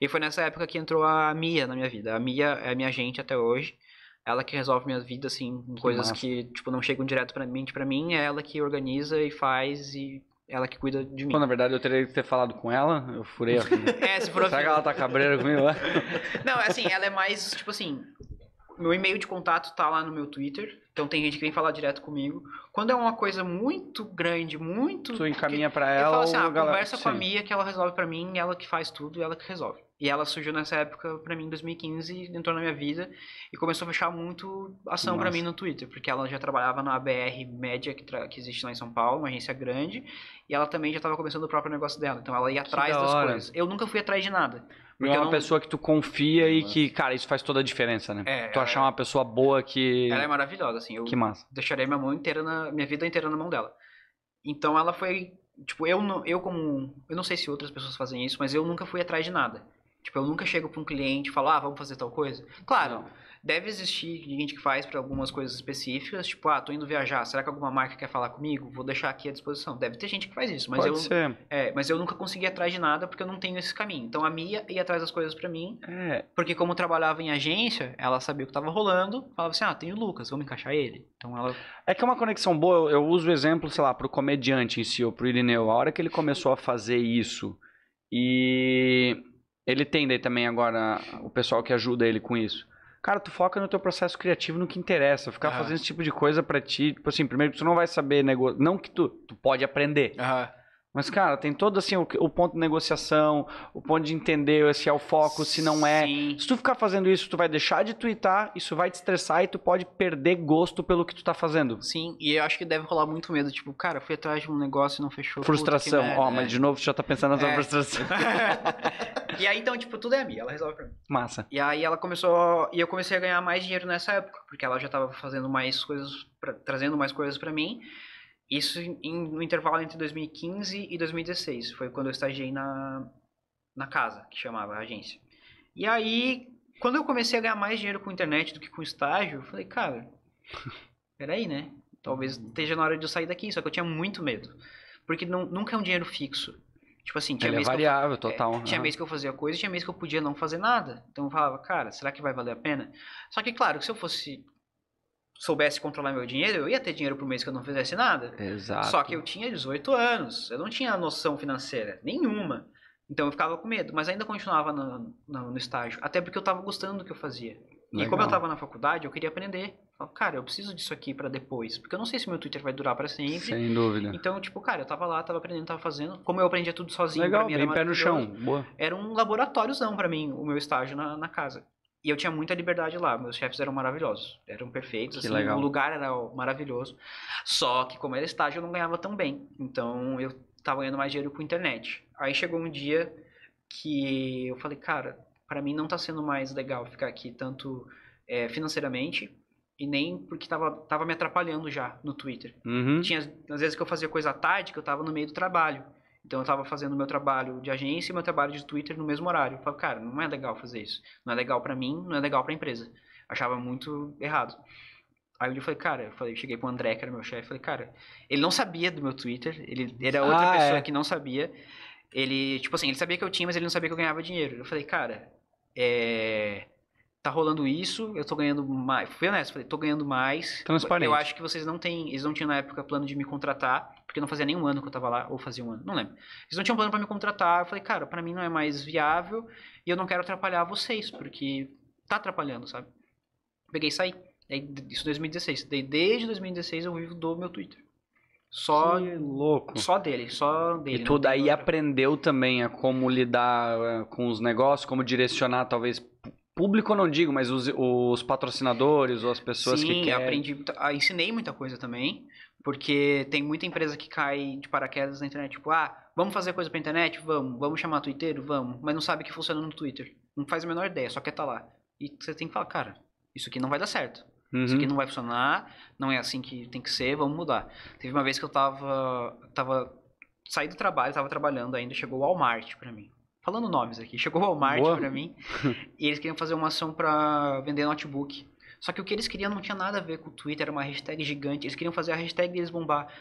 E foi nessa época que entrou a Mia na minha vida, a Mia é a minha agente até hoje, ela que resolve minha vida, assim, que coisas massa. que, tipo, não chegam direto pra mim, para mim, é ela que organiza e faz e ela que cuida de mim. na verdade, eu teria que ter falado com ela, eu furei a... [laughs] é, se furou Será que ela tá cabreira comigo lá? [laughs] Não, assim, ela é mais, tipo assim, meu e-mail de contato tá lá no meu Twitter, então tem gente que vem falar direto comigo. Quando é uma coisa muito grande, muito... Tu encaminha para ela fala assim, ah, galera... conversa com a Mia que ela resolve para mim, ela que faz tudo, e ela que resolve. E ela surgiu nessa época para mim em 2015, entrou na minha vida e começou a fechar muito ação para mim no Twitter, porque ela já trabalhava na ABR Média que, que, existe lá em São Paulo, uma agência grande, e ela também já estava começando o próprio negócio dela. Então ela ia atrás da das coisas. Eu nunca fui atrás de nada. É porque é uma não... pessoa que tu confia e que, cara, isso faz toda a diferença, né? É, tu achar é uma pessoa boa que. Ela é maravilhosa, assim. Eu que massa. Deixaria minha mão inteira na. minha vida inteira na mão dela. Então ela foi. Tipo, eu, eu como. Eu não sei se outras pessoas fazem isso, mas eu nunca fui atrás de nada. Tipo, eu nunca chego para um cliente e falo, ah, vamos fazer tal coisa. Claro, não. deve existir gente que faz para algumas coisas específicas, tipo, ah, tô indo viajar, será que alguma marca quer falar comigo? Vou deixar aqui à disposição. Deve ter gente que faz isso, mas Pode eu ser. É, mas eu nunca consegui ir atrás de nada porque eu não tenho esse caminho. Então a Mia ia atrás das coisas para mim, é. porque como trabalhava em agência, ela sabia o que estava rolando, falava assim, ah, tem o Lucas, vamos encaixar ele. Então ela É que é uma conexão boa, eu uso o exemplo, sei lá, pro comediante em si, ou pro Irineu, a hora que ele começou a fazer isso e ele tem daí também agora o pessoal que ajuda ele com isso. Cara, tu foca no teu processo criativo, no que interessa. Ficar fazendo esse tipo de coisa para ti, tipo assim, primeiro tu não vai saber negócio, não que tu, tu pode aprender. Ah. Mas, cara, tem todo assim o, o, ponto de negociação, o ponto de entender se é o foco, se não é. Sim. Se tu ficar fazendo isso, tu vai deixar de twittar, isso vai te estressar e tu pode perder gosto pelo que tu tá fazendo. Sim, e eu acho que deve rolar muito medo. Tipo, cara, fui atrás de um negócio e não fechou. Frustração. Ó, oh, mas de novo tu já tá pensando na é. tua frustração. [laughs] e aí, então, tipo, tudo é a Bia, ela resolve pra mim. Massa. E aí ela começou. E eu comecei a ganhar mais dinheiro nessa época, porque ela já tava fazendo mais coisas, pra, trazendo mais coisas para mim. Isso em, no intervalo entre 2015 e 2016, foi quando eu estagiei na, na casa, que chamava a agência. E aí, quando eu comecei a ganhar mais dinheiro com internet do que com estágio, eu falei, cara, [laughs] peraí, né? Talvez uhum. esteja na hora de eu sair daqui, só que eu tinha muito medo. Porque não, nunca é um dinheiro fixo. Tipo assim, tinha é mês. É variável, que eu, total. É, tinha mês que eu fazia coisa, tinha mês que eu podia não fazer nada. Então eu falava, cara, será que vai valer a pena? Só que, claro, que se eu fosse soubesse controlar meu dinheiro, eu ia ter dinheiro por mês que eu não fizesse nada. Exato. Só que eu tinha 18 anos, eu não tinha noção financeira nenhuma. Então eu ficava com medo, mas ainda continuava no, no, no estágio, até porque eu estava gostando do que eu fazia. Legal. E como eu estava na faculdade, eu queria aprender. Eu cara, eu preciso disso aqui para depois, porque eu não sei se meu Twitter vai durar para sempre. Sem dúvida. Então, tipo, cara, eu estava lá, estava aprendendo, estava fazendo. Como eu aprendia tudo sozinho, Legal, pra mim era bem pé no chão. Boa. Era um laboratóriozão para mim, o meu estágio na, na casa. E eu tinha muita liberdade lá. Meus chefes eram maravilhosos. Eram perfeitos. Assim, legal. O lugar era maravilhoso. Só que, como era estágio, eu não ganhava tão bem. Então, eu tava ganhando mais dinheiro com internet. Aí chegou um dia que eu falei, cara, para mim não tá sendo mais legal ficar aqui tanto é, financeiramente e nem porque tava, tava me atrapalhando já no Twitter. Uhum. Tinha às vezes que eu fazia coisa à tarde que eu tava no meio do trabalho. Então eu estava fazendo meu trabalho de agência e meu trabalho de Twitter no mesmo horário. Eu falei, cara, não é legal fazer isso. Não é legal para mim, não é legal para a empresa. Achava muito errado. Aí eu falei, cara, eu falei, cheguei pro André, que era meu chefe, falei, cara, ele não sabia do meu Twitter, ele era ah, outra ah, pessoa é. que não sabia. Ele, tipo assim, ele sabia que eu tinha, mas ele não sabia que eu ganhava dinheiro. Eu falei, cara, é tá rolando isso, eu tô ganhando mais. Fui honesto, falei, tô ganhando mais. Transparente. Eu acho que vocês não têm. Eles não tinham na época plano de me contratar, porque não fazia nenhum ano que eu tava lá, ou fazia um ano, não lembro. Eles não tinham plano para me contratar. Eu falei, cara, para mim não é mais viável e eu não quero atrapalhar vocês, porque tá atrapalhando, sabe? Peguei e saí. É, isso 2016. Daí desde 2016 eu vivo do meu Twitter. Só que louco. Só dele, só dele. E tu daí outra. aprendeu também a como lidar eh, com os negócios, como direcionar talvez público não digo, mas os, os patrocinadores ou as pessoas Sim, que querem. aprendi, ah, ensinei muita coisa também, porque tem muita empresa que cai de paraquedas na internet, tipo, ah, vamos fazer coisa pra internet? Vamos, vamos chamar Twitter? Vamos, mas não sabe que funciona no Twitter. Não faz a menor ideia, só quer estar tá lá. E você tem que falar, cara, isso aqui não vai dar certo. Uhum. Isso aqui uhum. não vai funcionar, não é assim que tem que ser, vamos mudar. Teve uma vez que eu tava. tava saí do trabalho, tava trabalhando ainda, chegou o Walmart pra mim falando nomes aqui, chegou o Walmart Boa. pra mim, [laughs] e eles queriam fazer uma ação para vender notebook. Só que o que eles queriam não tinha nada a ver com o Twitter, era uma hashtag gigante, eles queriam fazer a hashtag deles bombar.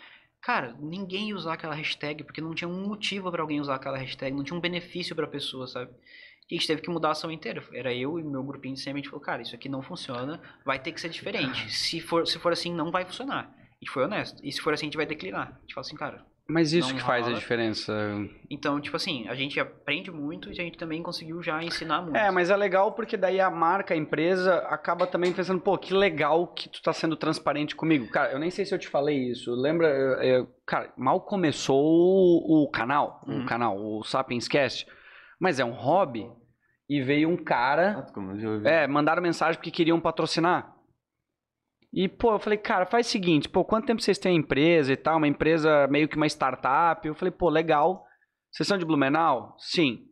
Cara, ninguém ia usar aquela hashtag, porque não tinha um motivo para alguém usar aquela hashtag, não tinha um benefício pra pessoa, sabe? E a gente teve que mudar a ação inteira. Era eu e meu grupinho de semente gente falou, cara, isso aqui não funciona, vai ter que ser diferente. [laughs] Se for, se for assim, não vai funcionar. E foi honesto. E se for assim, a gente vai declinar. A gente fala assim, cara, mas isso que faz rola. a diferença. Então, tipo assim, a gente aprende muito e a gente também conseguiu já ensinar muito. É, mas é legal porque daí a marca, a empresa, acaba também pensando, pô, que legal que tu tá sendo transparente comigo. Cara, eu nem sei se eu te falei isso. Lembra, eu, eu, cara, mal começou o, o canal, uhum. o canal, o Sapiens Cast, mas é um hobby. E veio um cara. Ah, é, mandaram mensagem porque queriam patrocinar. E, pô, eu falei, cara, faz o seguinte, pô, quanto tempo vocês têm empresa e tal? Uma empresa meio que uma startup. Eu falei, pô, legal. Vocês são de Blumenau? Sim. Eu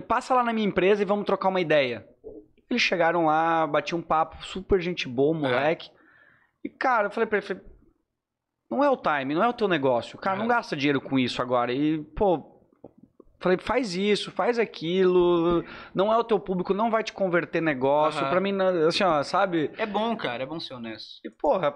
falei, passa lá na minha empresa e vamos trocar uma ideia. Eles chegaram lá, bati um papo, super gente boa, moleque. É. E, cara, eu falei pra ele, não é o time, não é o teu negócio. Cara, é. não gasta dinheiro com isso agora. E, pô, Falei, faz isso, faz aquilo, não é o teu público, não vai te converter negócio. Uhum. Pra mim, assim, ó, sabe? É bom, cara, é bom ser honesto. E, porra,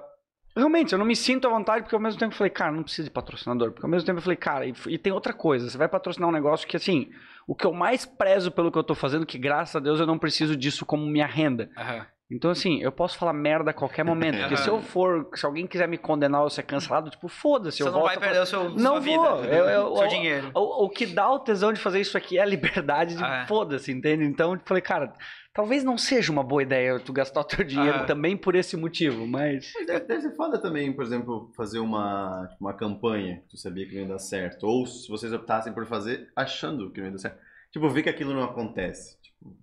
realmente, eu não me sinto à vontade, porque ao mesmo tempo eu falei, cara, não precisa de patrocinador. Porque ao mesmo tempo eu falei, cara, e, e, tem outra coisa, você vai patrocinar um negócio que, assim, o que eu mais prezo pelo que eu tô fazendo, que graças a Deus eu não preciso disso como minha renda. Uhum. Então, assim, eu posso falar merda a qualquer momento. Porque se eu [laughs] for, se alguém quiser me condenar ou ser cancelado, tipo, foda-se. Você eu não vai perder pra... o seu, não sua vida, vou. Eu, eu, seu o, dinheiro. O, o, que dá o tesão de fazer isso aqui é a [laughs] liberdade de ah, é. foda-se, entende? Então, eu falei, cara, talvez não seja uma boa ideia tu gastar o teu dinheiro ah, também por esse motivo, mas. Deve, deve ser foda também, por exemplo, fazer uma, tipo, uma campanha que tu sabia que não ia dar certo. Ou se vocês optassem por fazer achando que não ia dar certo. Tipo, ver que aquilo não acontece.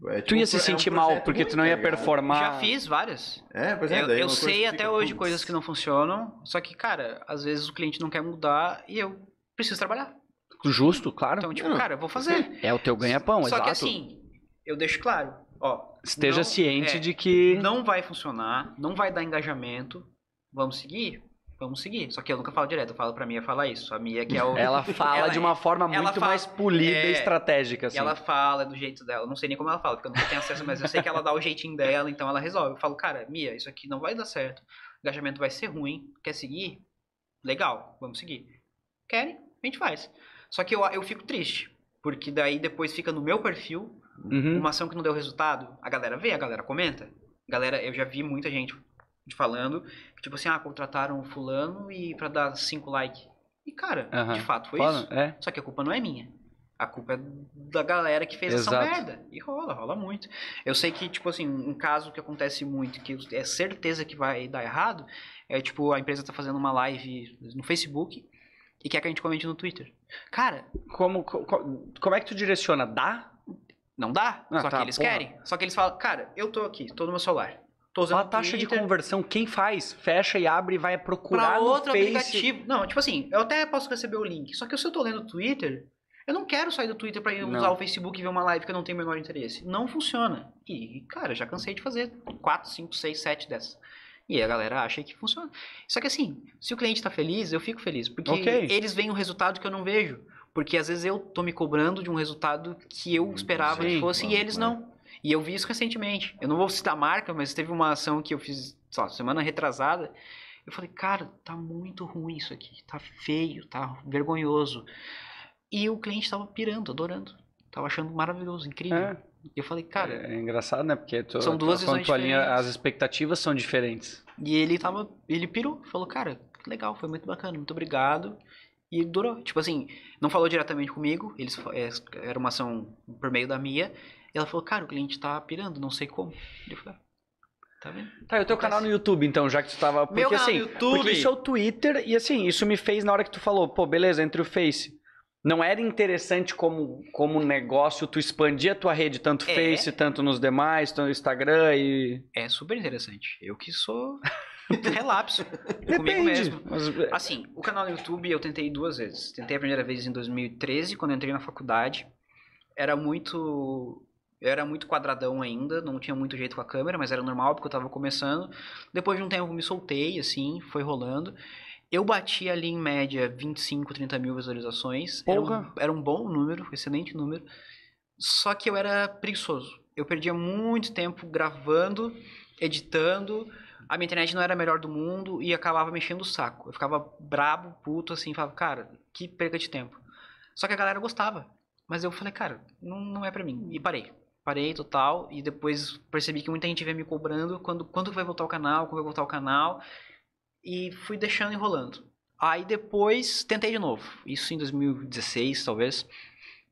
É tipo, tu ia tipo se sentir é um mal porque tu não ia tá performar. Já fiz várias. É, por exemplo. É, eu, eu sei até hoje putz. coisas que não funcionam, só que, cara, às vezes o cliente não quer mudar e eu preciso trabalhar. Justo, claro. Então, tipo, não. cara, eu vou fazer. É o teu ganha-pão, exato. Só que assim, eu deixo claro, ó. Esteja não, ciente é, de que. Não vai funcionar, não vai dar engajamento, vamos seguir? vamos seguir. Só que eu nunca falo direto, eu falo pra Mia falar isso. A Mia que é o... [laughs] Ela fala ela, de uma forma muito fala, mais polida é, e estratégica, assim. Ela fala do jeito dela, não sei nem como ela fala, porque eu não tenho acesso, mas eu sei que ela dá o jeitinho dela, então ela resolve. Eu falo, cara, Mia, isso aqui não vai dar certo, o engajamento vai ser ruim, quer seguir? Legal, vamos seguir. Querem? A gente faz. Só que eu, eu fico triste, porque daí depois fica no meu perfil uhum. uma ação que não deu resultado, a galera vê, a galera comenta. Galera, eu já vi muita gente falando, tipo assim, ah, contrataram o fulano e para dar cinco likes. E cara, de fato foi Fala, isso. É. Só que a culpa não é minha. A culpa é da galera que fez Exato. essa merda. E rola, rola muito. Eu sei que, tipo assim, um caso que acontece muito, que é certeza que vai dar errado, é tipo, a empresa tá fazendo uma live no Facebook e quer que a gente comente no Twitter. Cara. Como, como, como é que tu direciona? Dá? Não dá. Ah, só tá, que eles porra. querem. Só que eles falam, cara, eu tô aqui, tô no meu celular. Tô usando a taxa Twitter. de conversão, quem faz? Fecha e abre e vai procurar pra outro Face. aplicativo. Não, tipo assim, eu até posso receber o link. Só que se eu tô lendo Twitter, eu não quero sair do Twitter para usar não. o Facebook e ver uma live que eu não tenho o menor interesse. Não funciona. E, cara, já cansei de fazer 4, 5, 6, 7 dessas. E a galera acha que funciona. Só que assim, se o cliente está feliz, eu fico feliz. Porque okay. eles veem um resultado que eu não vejo. Porque às vezes eu tô me cobrando de um resultado que eu esperava Sim, que fosse e eles não. E eu vi isso recentemente. Eu não vou citar a marca, mas teve uma ação que eu fiz, só semana retrasada. Eu falei, cara, tá muito ruim isso aqui. Tá feio, tá vergonhoso. E o cliente tava pirando, adorando. Tava achando maravilhoso, incrível. É. E eu falei, cara. É, é engraçado, né? Porque são duas as expectativas são diferentes. E ele tava. Ele pirou, falou, cara, legal, foi muito bacana, muito obrigado. E durou. Tipo assim, não falou diretamente comigo, eles, é, era uma ação por meio da minha ela falou, cara, o cliente tá pirando, não sei como. Eu falei, ah, Tá vendo? Tá, e o teu canal no YouTube, então, já que tu tava. Porque Meu canal assim, no YouTube. porque isso é o Twitter, e assim, isso me fez na hora que tu falou, pô, beleza, entre o Face. Não era interessante como, como negócio tu expandir a tua rede, tanto é. Face, tanto nos demais, tanto no Instagram e. É super interessante. Eu que sou relapso. [laughs] Depende. mesmo. Mas... É. Assim, o canal no YouTube eu tentei duas vezes. Tentei a primeira vez em 2013, quando entrei na faculdade. Era muito eu era muito quadradão ainda, não tinha muito jeito com a câmera, mas era normal porque eu tava começando. Depois de um tempo eu me soltei, assim, foi rolando. Eu bati ali em média 25, 30 mil visualizações. Era um, era um, bom número, excelente número. Só que eu era preguiçoso. Eu perdia muito tempo gravando, editando. A minha internet não era a melhor do mundo e acabava mexendo o saco. Eu ficava brabo, puto, assim, falava, cara, que perca de tempo. Só que a galera gostava. Mas eu falei, cara, não, não é para mim. E parei parei total e depois percebi que muita gente vem me cobrando quando quando vai voltar o canal, como vai voltar o canal e fui deixando enrolando. Aí depois tentei de novo, isso em 2016 talvez,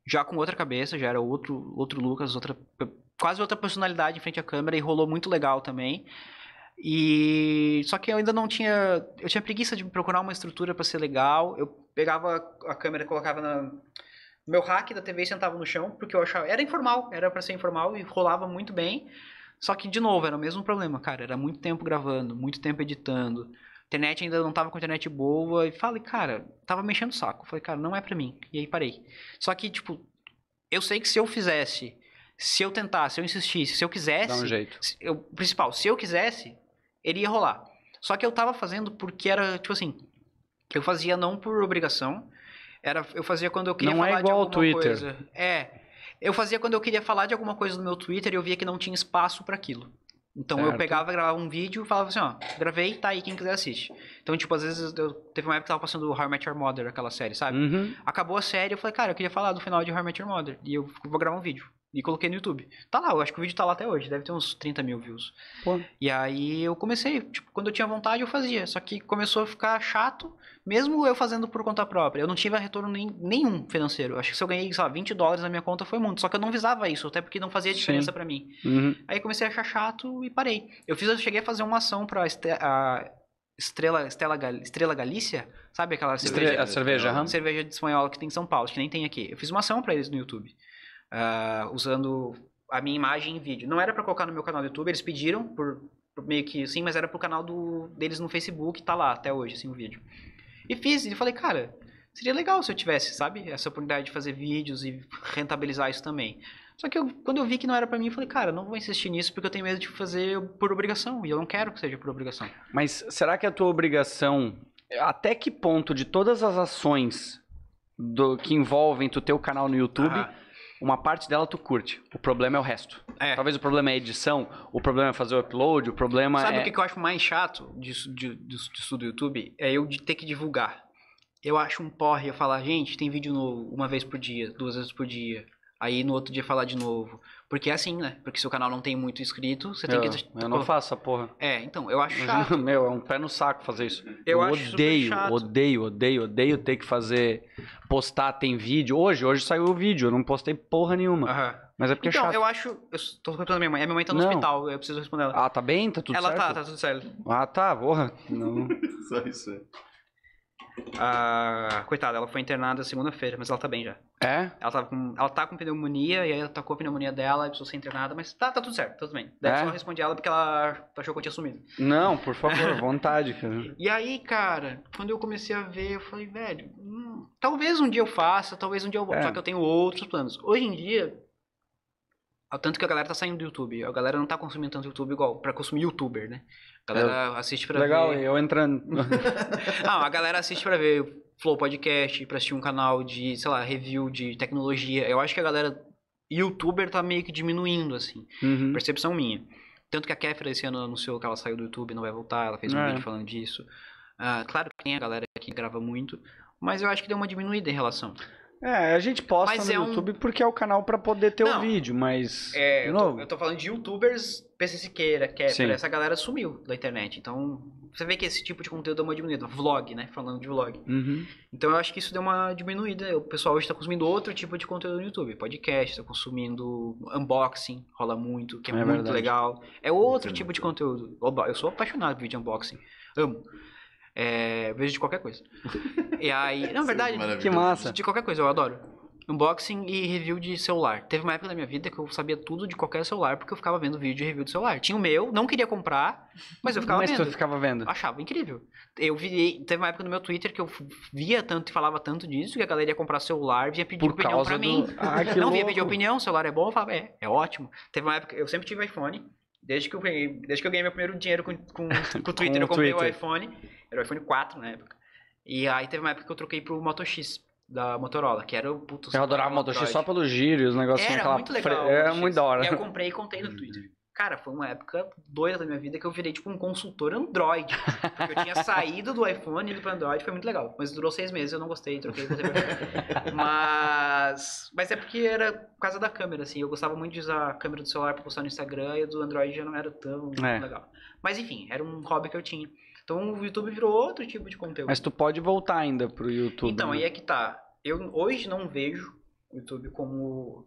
já com outra cabeça, já era outro outro Lucas, outra quase outra personalidade em frente à câmera e rolou muito legal também. E só que eu ainda não tinha, eu tinha preguiça de procurar uma estrutura para ser legal. Eu pegava a câmera, colocava na meu hack da TV sentava no chão, porque eu achava. Era informal, era para ser informal e rolava muito bem. Só que, de novo, era o mesmo problema, cara. Era muito tempo gravando, muito tempo editando. Internet ainda não tava com internet boa. E falei, cara, tava mexendo o saco. Falei, cara, não é pra mim. E aí parei. Só que, tipo, eu sei que se eu fizesse, se eu tentasse, se eu insistisse, se eu quisesse. Dá um jeito. O principal, se eu quisesse, ele ia rolar. Só que eu tava fazendo porque era, tipo assim, eu fazia não por obrigação, era, eu fazia quando eu queria não é falar é igual de alguma Twitter. coisa. É. Eu fazia quando eu queria falar de alguma coisa no meu Twitter e eu via que não tinha espaço para aquilo. Então certo. eu pegava, gravava um vídeo e falava assim, ó, gravei, tá aí, quem quiser assiste. Então, tipo, às vezes eu teve uma época que tava passando o How Your Mother, aquela série, sabe? Uhum. Acabou a série, eu falei, cara, eu queria falar do final de How Your Mother. E eu vou gravar um vídeo. E coloquei no YouTube. Tá lá, eu acho que o vídeo tá lá até hoje, deve ter uns 30 mil views. Pô. E aí eu comecei, tipo, quando eu tinha vontade eu fazia. Só que começou a ficar chato, mesmo eu fazendo por conta própria. Eu não tive retorno nem, nenhum financeiro. Acho que se eu ganhei, sei lá, 20 dólares na minha conta foi muito. Só que eu não visava isso, até porque não fazia diferença para mim. Uhum. Aí comecei a achar chato e parei. Eu fiz, eu cheguei a fazer uma ação pra a, Estrela, Estela, Estrela Galícia, sabe aquela cerveja? Estrela, cerveja, cerveja, cerveja de espanhola que tem em São Paulo, que nem tem aqui. Eu fiz uma ação para eles no YouTube uh, usando a minha imagem em vídeo. Não era para colocar no meu canal do YouTube, eles pediram por, por meio que sim, mas era pro canal do, deles no Facebook, tá lá até hoje, assim, o vídeo. E fiz, e falei, cara, seria legal se eu tivesse, sabe, essa oportunidade de fazer vídeos e rentabilizar isso também. Só que eu, quando eu vi que não era para mim, eu falei, cara, não vou insistir nisso porque eu tenho medo de fazer por obrigação e eu não quero que seja por obrigação. Mas será que a tua obrigação, até que ponto de todas as ações do, que envolvem o teu canal no YouTube, ah uma parte dela tu curte. O problema é o resto. É. Talvez o problema é a edição, o problema é fazer o upload, o problema Sabe é... Sabe o que eu acho mais chato disso, disso do YouTube? É eu ter que divulgar. Eu acho um porre eu falar, gente, tem vídeo novo uma vez por dia, duas vezes por dia, Aí no outro dia falar de novo. Porque é assim, né? Porque se o canal não tem muito inscrito, você eu, tem que. É, eu não faço essa porra. É, então, eu acho [laughs] chato. Meu, é um pé no saco fazer isso. Eu, eu odeio, odeio, odeio, odeio ter que fazer. Postar, tem vídeo. Hoje, hoje saiu o vídeo, eu não postei porra nenhuma. Uhum. Mas é porque é então, é chato. eu acho. Eu tô perguntando a minha mãe. A minha mãe tá no não. hospital, eu preciso responder ela. Ah, tá bem? Tá tudo ela tá, certo? Ela tá, tá tudo certo. Ah, tá, porra. Não. [laughs] Só isso aí. É. Coitada, ela foi internada segunda-feira, mas ela tá bem já. É? Ela, tava com... ela tá com pneumonia, e aí ela tacou a pneumonia dela, e precisou ser internada, mas tá, tá tudo certo, tudo bem. Daí é? só respondi ela porque ela achou que eu tinha sumido. Não, por favor, [laughs] vontade, cara. E aí, cara, quando eu comecei a ver, eu falei, velho, hum, talvez um dia eu faça, talvez um dia eu volto, é. só que eu tenho outros planos. Hoje em dia, tanto que a galera tá saindo do YouTube, a galera não tá consumindo tanto YouTube igual para consumir youtuber, né? A galera é, assiste pra legal, ver. Legal, eu entrando. ah, [laughs] a galera assiste pra ver Flow Podcast, pra assistir um canal de, sei lá, review de tecnologia. Eu acho que a galera youtuber tá meio que diminuindo, assim. Uhum. Percepção minha. Tanto que a Kefra esse ano anunciou que ela saiu do YouTube não vai voltar, ela fez um é. vídeo falando disso. Uh, claro que tem a galera que grava muito, mas eu acho que deu uma diminuída em relação. É, a gente posta mas no é um... YouTube porque é o canal para poder ter não, o vídeo, mas. É, eu tô, eu, tô, falando de youtubers, PC Siqueira, que é, essa galera sumiu da internet. Então, você vê que esse tipo de conteúdo é uma diminuída. Vlog, né? Falando de vlog. Uhum. Então, eu acho que isso deu uma diminuída. O pessoal hoje tá consumindo outro tipo de conteúdo no YouTube. Podcast, tá consumindo unboxing, rola muito, que é, é muito verdade. legal. É outro tipo de conteúdo. Eu sou apaixonado por vídeo unboxing. Amo. É, vejo de qualquer coisa. E aí, na [laughs] é verdade, que massa. De qualquer coisa, eu adoro. Unboxing e review de celular. Teve uma época da minha vida que eu sabia tudo de qualquer celular, porque eu ficava vendo vídeo de review de celular. Tinha o meu, não queria comprar, mas eu ficava mas vendo. Mas tu ficava vendo. Achava incrível. Eu vi, teve uma época no meu Twitter que eu via tanto e falava tanto disso, que a galera ia comprar celular, vinha pedir Por opinião pra do... mim. Ah, [laughs] não louco. vinha pedir opinião, o celular é bom, eu falava, é, é ótimo. Teve uma época, eu sempre tive iPhone, desde que eu ganhei, desde que eu ganhei meu primeiro dinheiro com, com, com o [laughs] Twitter, com eu comprei Twitter. o iPhone. Era o iPhone 4 na época. E aí teve uma época que eu troquei pro Moto X da Motorola, que era o puto. Eu adorava o Moto X só pelo giro e os negócios Era muito legal. Era muito da hora. Eu comprei e contei no uhum. Twitter. Cara, foi uma época doida da minha vida que eu virei tipo um consultor Android. Porque eu tinha [laughs] saído do iPhone e do Android, foi muito legal. Mas durou seis meses, eu não gostei, troquei, voltei [laughs] Mas. Mas é porque era por causa da câmera, assim. Eu gostava muito de usar a câmera do celular pra postar no Instagram e do Android já não era tão é. legal. Mas enfim, era um hobby que eu tinha. Então o YouTube virou outro tipo de conteúdo. Mas tu pode voltar ainda pro YouTube. Então, né? aí é que tá. Eu hoje não vejo o YouTube como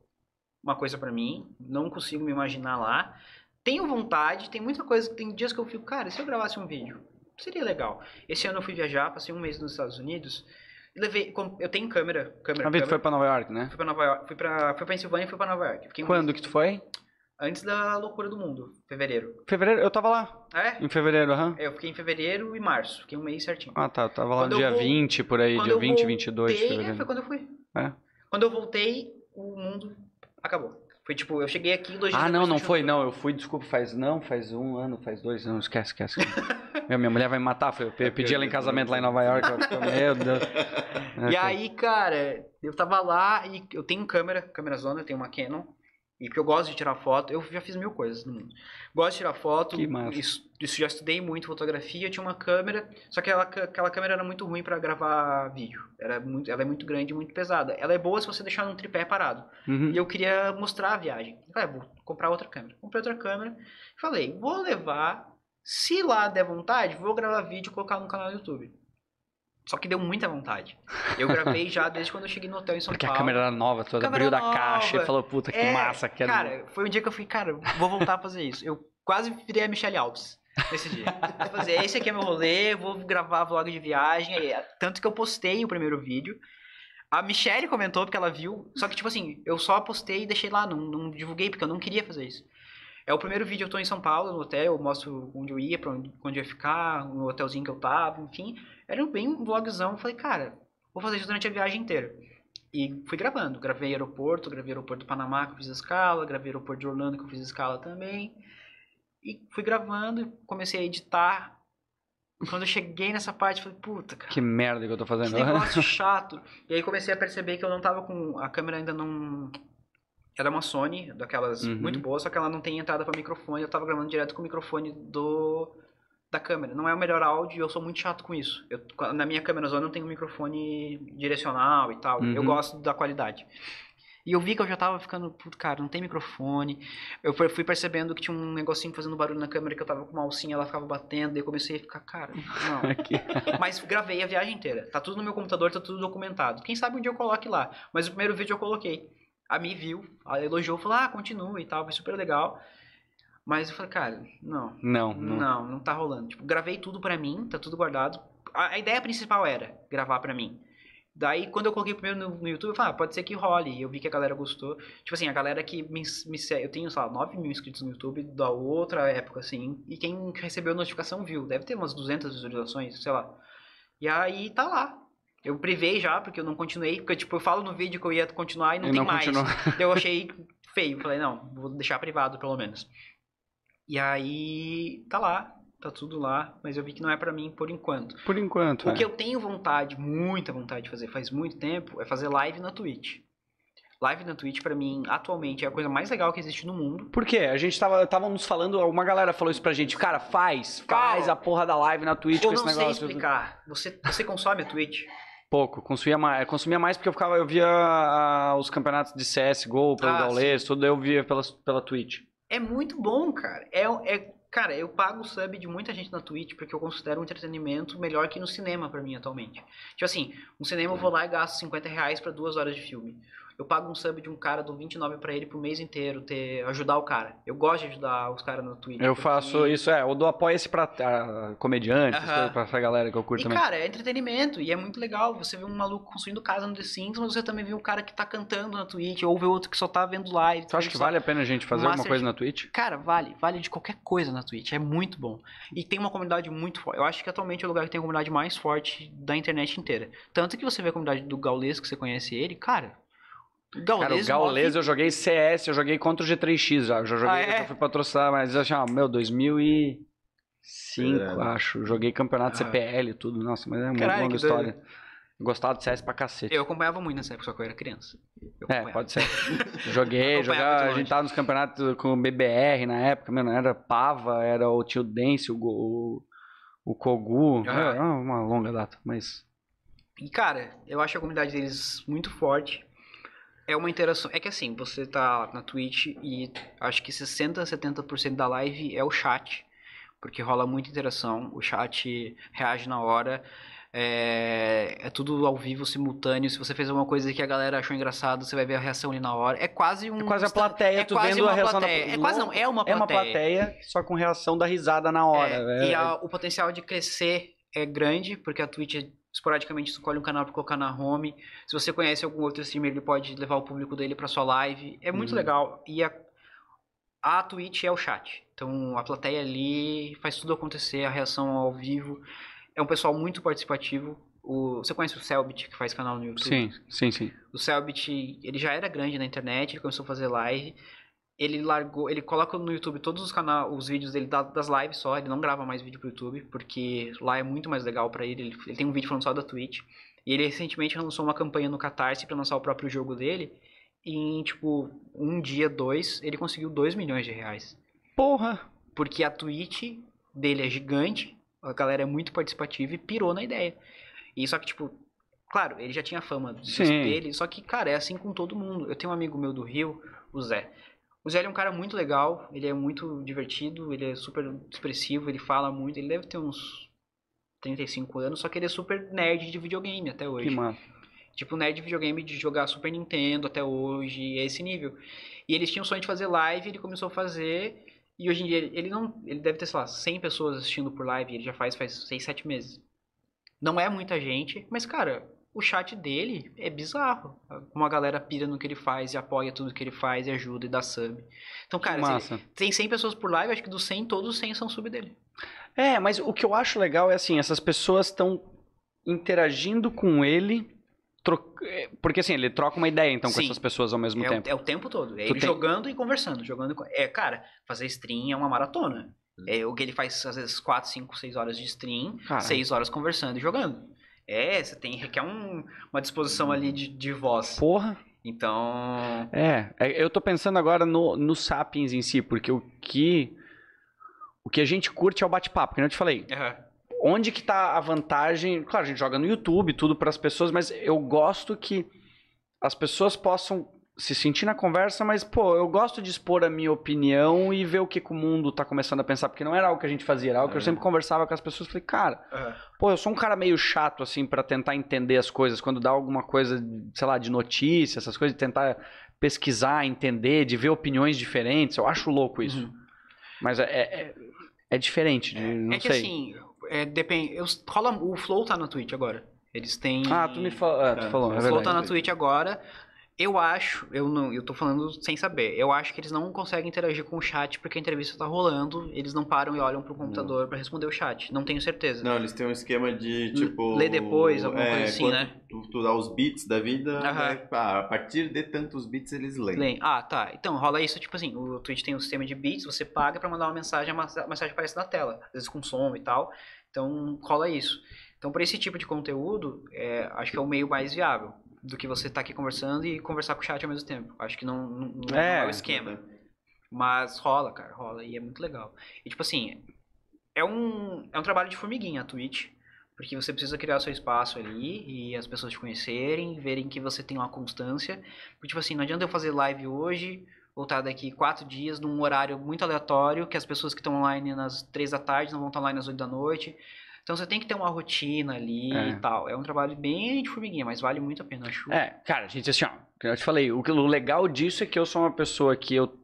uma coisa para mim, não consigo me imaginar lá. Tenho vontade, tem muita coisa, tem dias que eu fico, cara, se eu gravasse um vídeo, seria legal. Esse ano eu fui viajar, passei um mês nos Estados Unidos, levei, eu tenho câmera, câmera. Ah, câmera. tu foi para Nova York, né? Fui para Nova York, fui para, fui para Pensilvânia, e fui para Nova York. Quando que tu foi? Antes da loucura do mundo, fevereiro. Fevereiro? Eu tava lá. Ah, é? Em fevereiro, aham. É, eu fiquei em fevereiro e março, fiquei um mês certinho. Ah, tá. Eu tava lá quando dia vou... 20, por aí, quando dia 20, 22 de é, fevereiro. Foi quando eu fui. É. Quando eu voltei, o mundo acabou. Foi tipo, eu cheguei aqui dois dias Ah, não, não foi, não. Eu fui, desculpa, faz não, faz um ano, faz dois, não, esquece, esquece. [laughs] Meu, minha mulher vai me matar. Foi, eu é pedi ela em casamento lá em Nova York. Eu, meu Deus. [laughs] E aí, cara, eu tava lá e eu tenho câmera, câmera zona, eu tenho uma Canon. E porque eu gosto de tirar foto, eu já fiz mil coisas no mundo. Gosto de tirar foto, isso, isso, já estudei muito fotografia, tinha uma câmera, só que ela, aquela câmera era muito ruim para gravar vídeo. Era muito, ela é muito grande, muito pesada. Ela é boa se você deixar num tripé parado. Uhum. E eu queria mostrar a viagem. Falei, ah, vou comprar outra câmera. Comprei outra câmera falei, vou levar, se lá der vontade, vou gravar vídeo e colocar no canal do YouTube. Só que deu muita vontade. Eu gravei já desde quando eu cheguei no hotel em São Porque Paulo. Porque a câmera era nova, toda abriu da nova. caixa e falou, puta, que é, massa. Quero... Cara, foi um dia que eu fui, cara, vou voltar a fazer isso. Eu quase virei a Michelle Alves nesse dia. fazer, esse aqui é meu rolê, vou gravar vlog de viagem. É, tanto que eu postei o primeiro vídeo. A Michelle comentou porque ela viu, só que tipo assim, eu só postei e deixei lá, não, não divulguei porque eu não queria fazer isso. É o primeiro vídeo, eu tô em São Paulo, no hotel, eu mostro onde eu ia, pra onde, onde eu ia ficar, no hotelzinho que eu tava, enfim. Era bem um vlogzão. Falei, cara, vou fazer isso durante a viagem inteira. E fui gravando. Gravei aeroporto, gravei aeroporto do Panamá, que eu fiz escala, gravei aeroporto de Orlando, que eu fiz escala também. E fui gravando, comecei a editar. Quando eu cheguei nessa parte, falei, puta, cara. Que merda que eu tô fazendo. Que negócio [laughs] chato. E aí comecei a perceber que eu não tava com... A câmera ainda não... Ela é uma Sony, daquelas uhum. muito boas, só que ela não tem entrada para microfone. Eu tava gravando direto com o microfone do da câmera. Não é o melhor áudio e eu sou muito chato com isso. Eu, na minha câmera zona eu tenho um microfone direcional e tal. Uhum. Eu gosto da qualidade. E eu vi que eu já tava ficando, puto, cara, não tem microfone. Eu fui percebendo que tinha um negocinho fazendo barulho na câmera, que eu tava com uma alcinha, ela ficava batendo, daí eu comecei a ficar, cara, não. [laughs] Mas gravei a viagem inteira. Tá tudo no meu computador, tá tudo documentado. Quem sabe um dia eu coloque lá. Mas o primeiro vídeo eu coloquei. A Mi viu, ela elogiou, falou, ah, continua e tal, foi super legal. Mas eu falei, cara, não. Não, não. Não, não tá rolando. Tipo, gravei tudo pra mim, tá tudo guardado. A, a ideia principal era gravar pra mim. Daí, quando eu coloquei primeiro no, no YouTube, eu falei, ah, pode ser que role. E eu vi que a galera gostou. Tipo assim, a galera que me, me segue. Eu tenho, sei lá, 9 mil inscritos no YouTube da outra época, assim. E quem recebeu notificação viu. Deve ter umas 200 visualizações, sei lá. E aí tá lá. Eu privei já, porque eu não continuei. Porque, tipo, eu falo no vídeo que eu ia continuar e não e tem não mais. Continuou. Eu achei feio. Falei, não, vou deixar privado pelo menos. E aí tá lá, tá tudo lá, mas eu vi que não é para mim por enquanto. Por enquanto. O é. que eu tenho vontade, muita vontade de fazer, faz muito tempo, é fazer live na Twitch. Live na Twitch, para mim, atualmente, é a coisa mais legal que existe no mundo. Por quê? A gente tava, tava nos falando, uma galera falou isso pra gente. Cara, faz, faz a porra da live na Twitch eu com esse negócio. Eu não sei explicar. Você, você consome a Twitch? Pouco. Consumia mais, consumia mais porque eu, ficava, eu via ah, os campeonatos de CS, Gol, pelo ah, Gaules, tudo eu via pela, pela Twitch é muito bom, cara. É, é, cara, eu pago o sub de muita gente na Twitch porque eu considero um entretenimento melhor que no cinema para mim atualmente. Tipo assim, um cinema eu vou lá e gasto 50 reais pra duas horas de filme eu pago um sub de um cara, dou 29 para ele pro mês inteiro, ter, ajudar o cara. Eu gosto de ajudar os caras no Twitter. Eu faço porque... Assim isso, é, eu dou apoio esse pra uh, comediantes, uh -huh. pra essa galera que eu curto e, também. cara, é entretenimento e é muito legal. Você vê um maluco construindo casa no The Sims, mas você também vê um cara que tá cantando na Twitch, ou vê outro que só tá vendo live. Você acha que só... vale a pena a gente fazer Master alguma coisa na Twitch? Cara, vale. Vale de qualquer coisa na Twitch. É muito bom. E tem uma comunidade muito forte. Eu acho que atualmente é o lugar que tem a comunidade mais forte da internet inteira. Tanto que você vê a comunidade do Gaules, que você conhece ele, cara, Gaules, Cara, o Gaules, eu joguei CS, eu joguei contra o G3X já. Eu já joguei, ah, é? eu já fui patrocinar, mas assim, ó, meu, 2005, é. acho. Joguei campeonato ah. CPL e tudo. Nossa, mas é uma Caralho, longa história. Doido. Gostava de CS pra cacete. Eu acompanhava muito nessa época, só que eu era criança. Eu é, pode ser. [laughs] joguei, jogava, a gente tava nos campeonatos com o BBR na época, mano, era Pava, era o Tio Dance, o, o, o Kogu, ah. era é, é uma longa data, mas... E, cara, eu acho a comunidade deles muito forte é uma interação. É que assim, você tá na Twitch e acho que 60, 70% da live é o chat, porque rola muita interação, o chat reage na hora. É, é tudo ao vivo, simultâneo. Se você fez alguma coisa que a galera achou engraçado, você vai ver a reação ali na hora. É quase um. É quase a plateia, é tu vendo a reação plateia. da É quase não, é uma plateia. É uma plateia, só com reação da risada na hora. É, né? e a, o potencial de crescer é grande, porque a Twitch é esporadicamente escolhe um canal para colocar na home. Se você conhece algum outro streamer, ele pode levar o público dele para sua live. É muito uhum. legal. E a, a Twitch é o chat. Então a plateia ali faz tudo acontecer, a reação ao vivo. É um pessoal muito participativo. O, você conhece o Selbit, que faz canal no YouTube? Sim, sim, sim. O Selbit, ele já era grande na internet, ele começou a fazer live ele largou, ele coloca no YouTube todos os canais, os vídeos dele das lives só, ele não grava mais vídeo pro YouTube, porque lá é muito mais legal para ele. ele, ele tem um vídeo falando só da Twitch. E ele recentemente lançou uma campanha no Catarse para lançar o próprio jogo dele, e em tipo um dia, dois, ele conseguiu 2 milhões de reais. Porra, porque a Twitch dele é gigante, a galera é muito participativa e pirou na ideia. E só que tipo, claro, ele já tinha fama dele, só que cara, é assim com todo mundo. Eu tenho um amigo meu do Rio, o Zé. O Zé é um cara muito legal, ele é muito divertido, ele é super expressivo, ele fala muito, ele deve ter uns 35 anos, só que ele é super nerd de videogame até hoje. Que massa. Tipo, nerd de videogame de jogar Super Nintendo até hoje, é esse nível. E eles tinham sonho de fazer live, ele começou a fazer, e hoje em dia ele, ele não. Ele deve ter, sei lá, 100 pessoas assistindo por live, ele já faz faz 6, 7 meses. Não é muita gente, mas, cara, o chat dele é bizarro. Uma galera pira no que ele faz e apoia tudo que ele faz e ajuda e dá sub. Então, cara, assim, Massa. tem 100 pessoas por live, acho que dos 100, todos os 100 são sub dele. É, mas o que eu acho legal é assim, essas pessoas estão interagindo com ele é, porque assim, ele troca uma ideia então com essas pessoas ao mesmo é tempo. O, é o tempo todo. É ele tem... jogando e conversando, jogando e... É, cara, fazer stream é uma maratona. Hum. É o que ele faz às vezes 4, 5, 6 horas de stream, 6 horas conversando e jogando. É, você tem, requer um, uma disposição ali de, de voz. Porra. Então. É, é, eu tô pensando agora no, no Sapiens em si, porque o que. O que a gente curte é o bate-papo, que eu te falei. Uhum. Onde que tá a vantagem? Claro, a gente joga no YouTube, tudo para as pessoas, mas eu gosto que as pessoas possam se sentir na conversa, mas, pô, eu gosto de expor a minha opinião e ver o que, que o mundo tá começando a pensar, porque não era algo que a gente fazia, era algo é. que eu é. sempre conversava com as pessoas, falei, cara, é. pô, eu sou um cara meio chato, assim, para tentar entender as coisas, quando dá alguma coisa, sei lá, de notícia, essas coisas, de tentar pesquisar, entender, de ver opiniões diferentes, eu acho louco isso. Uhum. Mas é, é, é, diferente, de, é. É não sei. É que sei. assim, é, depende, eu, rola, o Flow tá na Twitch agora. Eles têm. Ah, tu me fala, ah, tu falou. O Flow tá na Twitch agora. Eu acho, eu não, eu tô falando sem saber. Eu acho que eles não conseguem interagir com o chat porque a entrevista tá rolando, eles não param e olham pro computador para responder o chat. Não tenho certeza. Não, eles têm um esquema de tipo ler depois, alguma é, coisa assim, né? Tu, tu dá os bits da vida, uh -huh. né? a partir de tantos bits eles leem. leem. Ah, tá. Então rola isso, tipo assim, o Twitch tem um sistema de bits, você paga para mandar uma mensagem, a mensagem aparece na tela, às vezes com som e tal. Então rola isso. Então, para esse tipo de conteúdo, é, acho que é o meio mais viável do que você tá aqui conversando e conversar com o chat ao mesmo tempo. Acho que não, não, não é, não é o esquema. Mas rola, cara, rola e é muito legal. E tipo assim, é um, é um trabalho de formiguinha a Twitch. Porque você precisa criar seu espaço ali e as pessoas te conhecerem, verem que você tem uma constância. Porque, tipo assim, não adianta eu fazer live hoje, voltar daqui quatro dias, num horário muito aleatório, que as pessoas que estão online nas três da tarde não vão estar online às oito da noite. Então você tem que ter uma rotina ali é. e tal. É um trabalho bem de formiguinha, mas vale muito a pena, acho. É, cara, gente, assim, ó, eu te falei, o, o legal disso é que eu sou uma pessoa que eu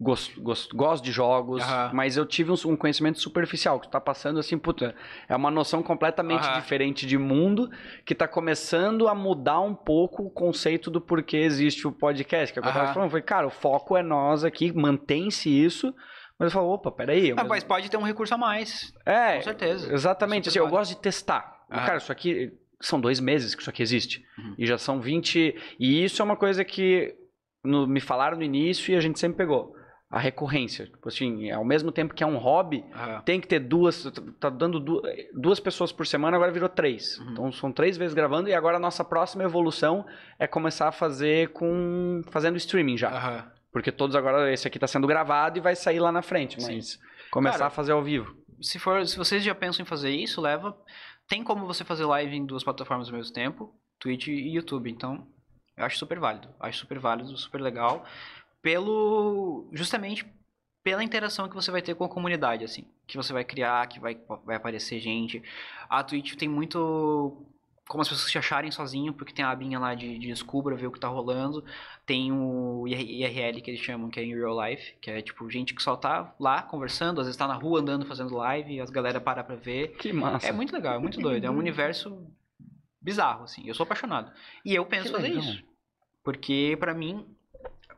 gosto, gosto, gosto de jogos, mas eu tive um, um, conhecimento superficial, que tá passando assim, puta, é uma noção completamente diferente de mundo, que tá começando a mudar um pouco o conceito do porquê existe o podcast, que é o que eu tava falando, foi, cara, o foco é nós aqui, mantém-se isso, mas eu falo, opa, peraí. Ah, mas pode ter um recurso a mais. É. Com certeza. Exatamente. Assim, eu gosto de testar. Ah. Cara, isso aqui. São dois meses que isso aqui existe. Uhum. E já são 20. E isso é uma coisa que no, me falaram no início e a gente sempre pegou. A recorrência. Tipo assim, ao mesmo tempo que é um hobby, uhum. tem que ter duas. Tá dando duas, duas pessoas por semana, agora virou três. Uhum. Então são três vezes gravando e agora a nossa próxima evolução é começar a fazer com. fazendo streaming já. Porque todos agora, esse aqui está sendo gravado e vai sair lá na frente, mas Sim. começar Cara, a fazer ao vivo. Se for, se vocês já pensam em fazer isso, leva. Tem como você fazer live em duas plataformas ao mesmo tempo, Twitch e YouTube. Então, eu acho super válido. Acho super válido, super legal. Pelo. Justamente pela interação que você vai ter com a comunidade, assim. Que você vai criar, que vai, vai aparecer gente. A Twitch tem muito como as pessoas se acharem sozinho, porque tem a abinha lá de, de descubra, ver o que tá rolando. Tem o IRL que eles chamam, que é in real life, que é tipo gente que só tá lá conversando, às vezes tá na rua andando fazendo live, e as galera para pra ver. Que massa. É muito legal, é muito doido. É um universo bizarro, assim. Eu sou apaixonado. E eu penso fazer isso. Porque para mim.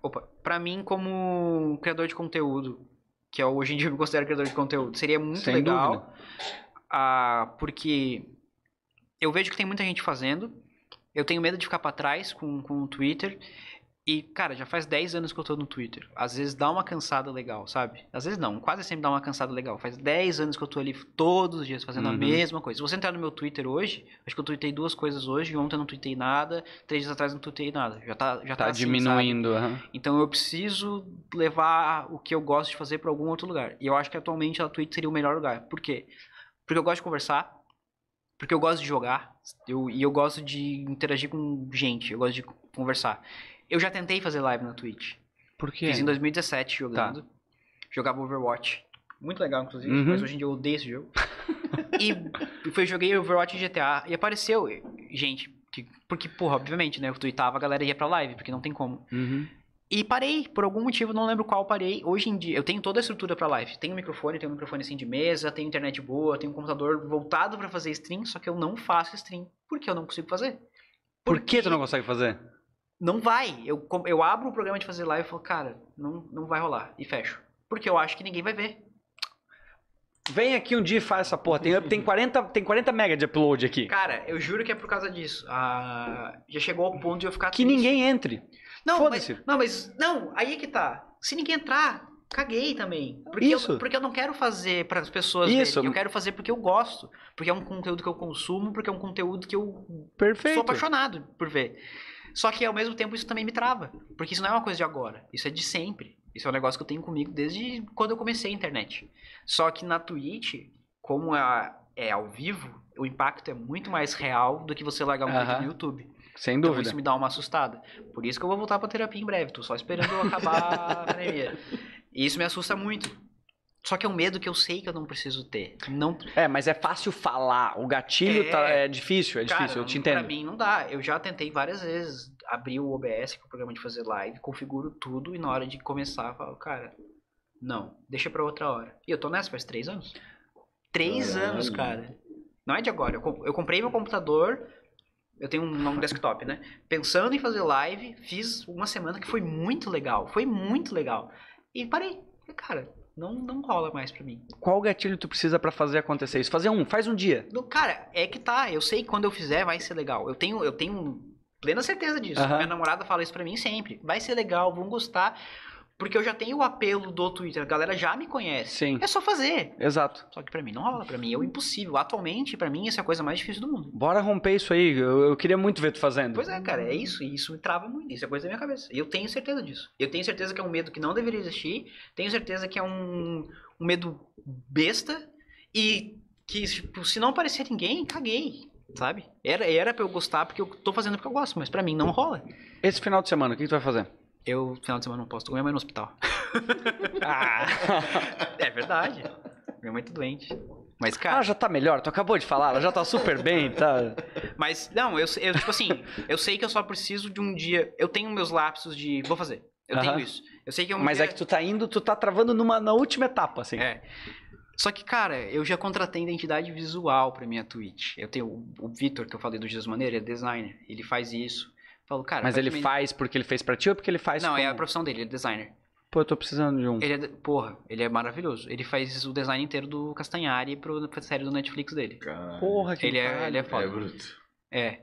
Opa, pra mim, como criador de conteúdo, que é, hoje em dia eu me considero criador de conteúdo, seria muito Sem legal. Dúvida. Ah, porque eu vejo que tem muita gente fazendo. Eu tenho medo de ficar para trás com, com o Twitter. E, cara, já faz 10 anos que eu tô no Twitter. Às vezes dá uma cansada legal, sabe? Às vezes não, quase sempre dá uma cansada legal. Faz 10 anos que eu tô ali todos os dias fazendo uhum. a mesma coisa. Se você entrar no meu Twitter hoje, acho que eu tuitei duas coisas hoje, ontem eu não tuitei nada, três dias atrás eu não tuitei nada. Já tá, já tá, tá assim, diminuindo. Uhum. Então eu preciso levar o que eu gosto de fazer para algum outro lugar. E eu acho que atualmente a Twitter seria o melhor lugar. Por quê? Porque eu gosto de conversar, porque eu gosto de jogar eu, e eu gosto de interagir com gente, eu gosto de conversar. Eu já tentei fazer live na Twitch. Por quê? Fiz em 2017 jogando. Tá. Jogava Overwatch. Muito legal, inclusive, uhum. mas hoje em dia eu odeio esse jogo. [laughs] e foi, joguei Overwatch e GTA e apareceu gente. Que, porque, porra, obviamente, né? Eu tweetava, a galera ia pra live, porque não tem como. Uhum. E parei, por algum motivo, não lembro qual parei. Hoje em dia, eu tenho toda a estrutura para live. Tenho um microfone, tenho um microfone assim de mesa, tenho internet boa, tenho um computador voltado para fazer stream, só que eu não faço stream porque eu não consigo fazer. Por, por que tu não consegue fazer? Não vai. Eu, eu abro o programa de fazer live e falo, cara, não, não vai rolar. E fecho. Porque eu acho que ninguém vai ver. Vem aqui um dia e faz essa porra. Tem, [laughs] tem 40, tem 40 mega de upload aqui. Cara, eu juro que é por causa disso. Ah, já chegou ao ponto de eu ficar. Que triste. ninguém entre. Não, mas, não, mas. Não, aí é que tá. Se ninguém entrar, caguei também. Porque Isso. Eu, porque eu não quero fazer para as pessoas Isso. Verem, eu quero fazer porque eu gosto. Porque é um conteúdo que eu consumo, porque é um conteúdo que eu Perfeito. sou apaixonado por ver. Só que ao mesmo tempo isso também me trava. Porque isso não é uma coisa de agora. Isso é de sempre. Isso é um negócio que eu tenho comigo desde quando eu comecei a internet. Só que na Twitch, como é, é ao vivo, o impacto é muito mais real do que você largar um uhum. vídeo no YouTube. Sem dúvida. Então isso me dá uma assustada. Por isso que eu vou voltar pra terapia em breve, tô só esperando eu acabar a [laughs] pandemia. E isso me assusta muito. Só que é um medo que eu sei que eu não preciso ter. Não... É, mas é fácil falar. O gatilho tá, é, tá, é difícil, é Cara, difícil, eu te entendo. Pra mim não dá. Eu já tentei várias vezes abrir o OBS, que é o programa de fazer live, configuro tudo e na hora de começar eu falo, cara, não, deixa pra outra hora. E eu tô nessa faz três anos. Três Caralho. anos, cara. Não é de agora. Eu comprei meu computador eu tenho um, longo desktop, né? Pensando em fazer live, fiz uma semana que foi muito legal, foi muito legal. E parei. Cara, não, não rola mais para mim. Qual gatilho tu precisa para fazer acontecer isso? Fazer um, faz um dia. cara, é que tá, eu sei que quando eu fizer vai ser legal. Eu tenho, eu tenho plena certeza disso. Uhum. Minha namorada fala isso para mim sempre. Vai ser legal, vão gostar. Porque eu já tenho o apelo do Twitter, a galera já me conhece. Sim. É só fazer. Exato. Só que para mim não rola, para mim é o impossível. Atualmente, para mim, essa é a coisa mais difícil do mundo. Bora romper isso aí, eu, eu, queria muito ver tu fazendo. Pois é, cara, é isso, e isso me trava muito, isso é coisa da minha cabeça. E eu tenho certeza disso. Eu tenho certeza que é um medo que não deveria existir, tenho certeza que é um, um medo besta, e que, tipo, se não aparecer ninguém, caguei sabe? Era, era pra eu gostar, porque eu tô fazendo porque eu gosto, mas para mim não rola. Esse final de semana, o que tu vai fazer? Eu, final de semana, não posso. com minha mãe é no hospital. [laughs] ah, é verdade. Minha mãe tá doente. Mas, cara. Ela ah, já tá melhor, tu acabou de falar, ela já tá super bem, tá? Mas, não, eu, eu, tipo assim, eu sei que eu só preciso de um dia. Eu tenho meus lapsos de. Vou fazer. Eu tenho isso. Eu sei que é um Mas dia... é que tu tá indo, tu tá travando numa, na última etapa, assim. É. Só que, cara, eu já contratei identidade visual pra minha Twitch. Eu tenho o, o Vitor, que eu falei do Jesus Maneiro, ele é designer. Ele faz isso. Falou, cara. Mas ele me... faz porque ele fez pra ti ou porque ele faz. Não, como... é a profissão dele, ele é designer. Pô, eu tô precisando de um. Ele é, porra, ele é maravilhoso. Ele faz o design inteiro do Castanhari pro, pra série do Netflix dele. Caralho. Porra, que ele cara. é, ele é foda. É bruto. É.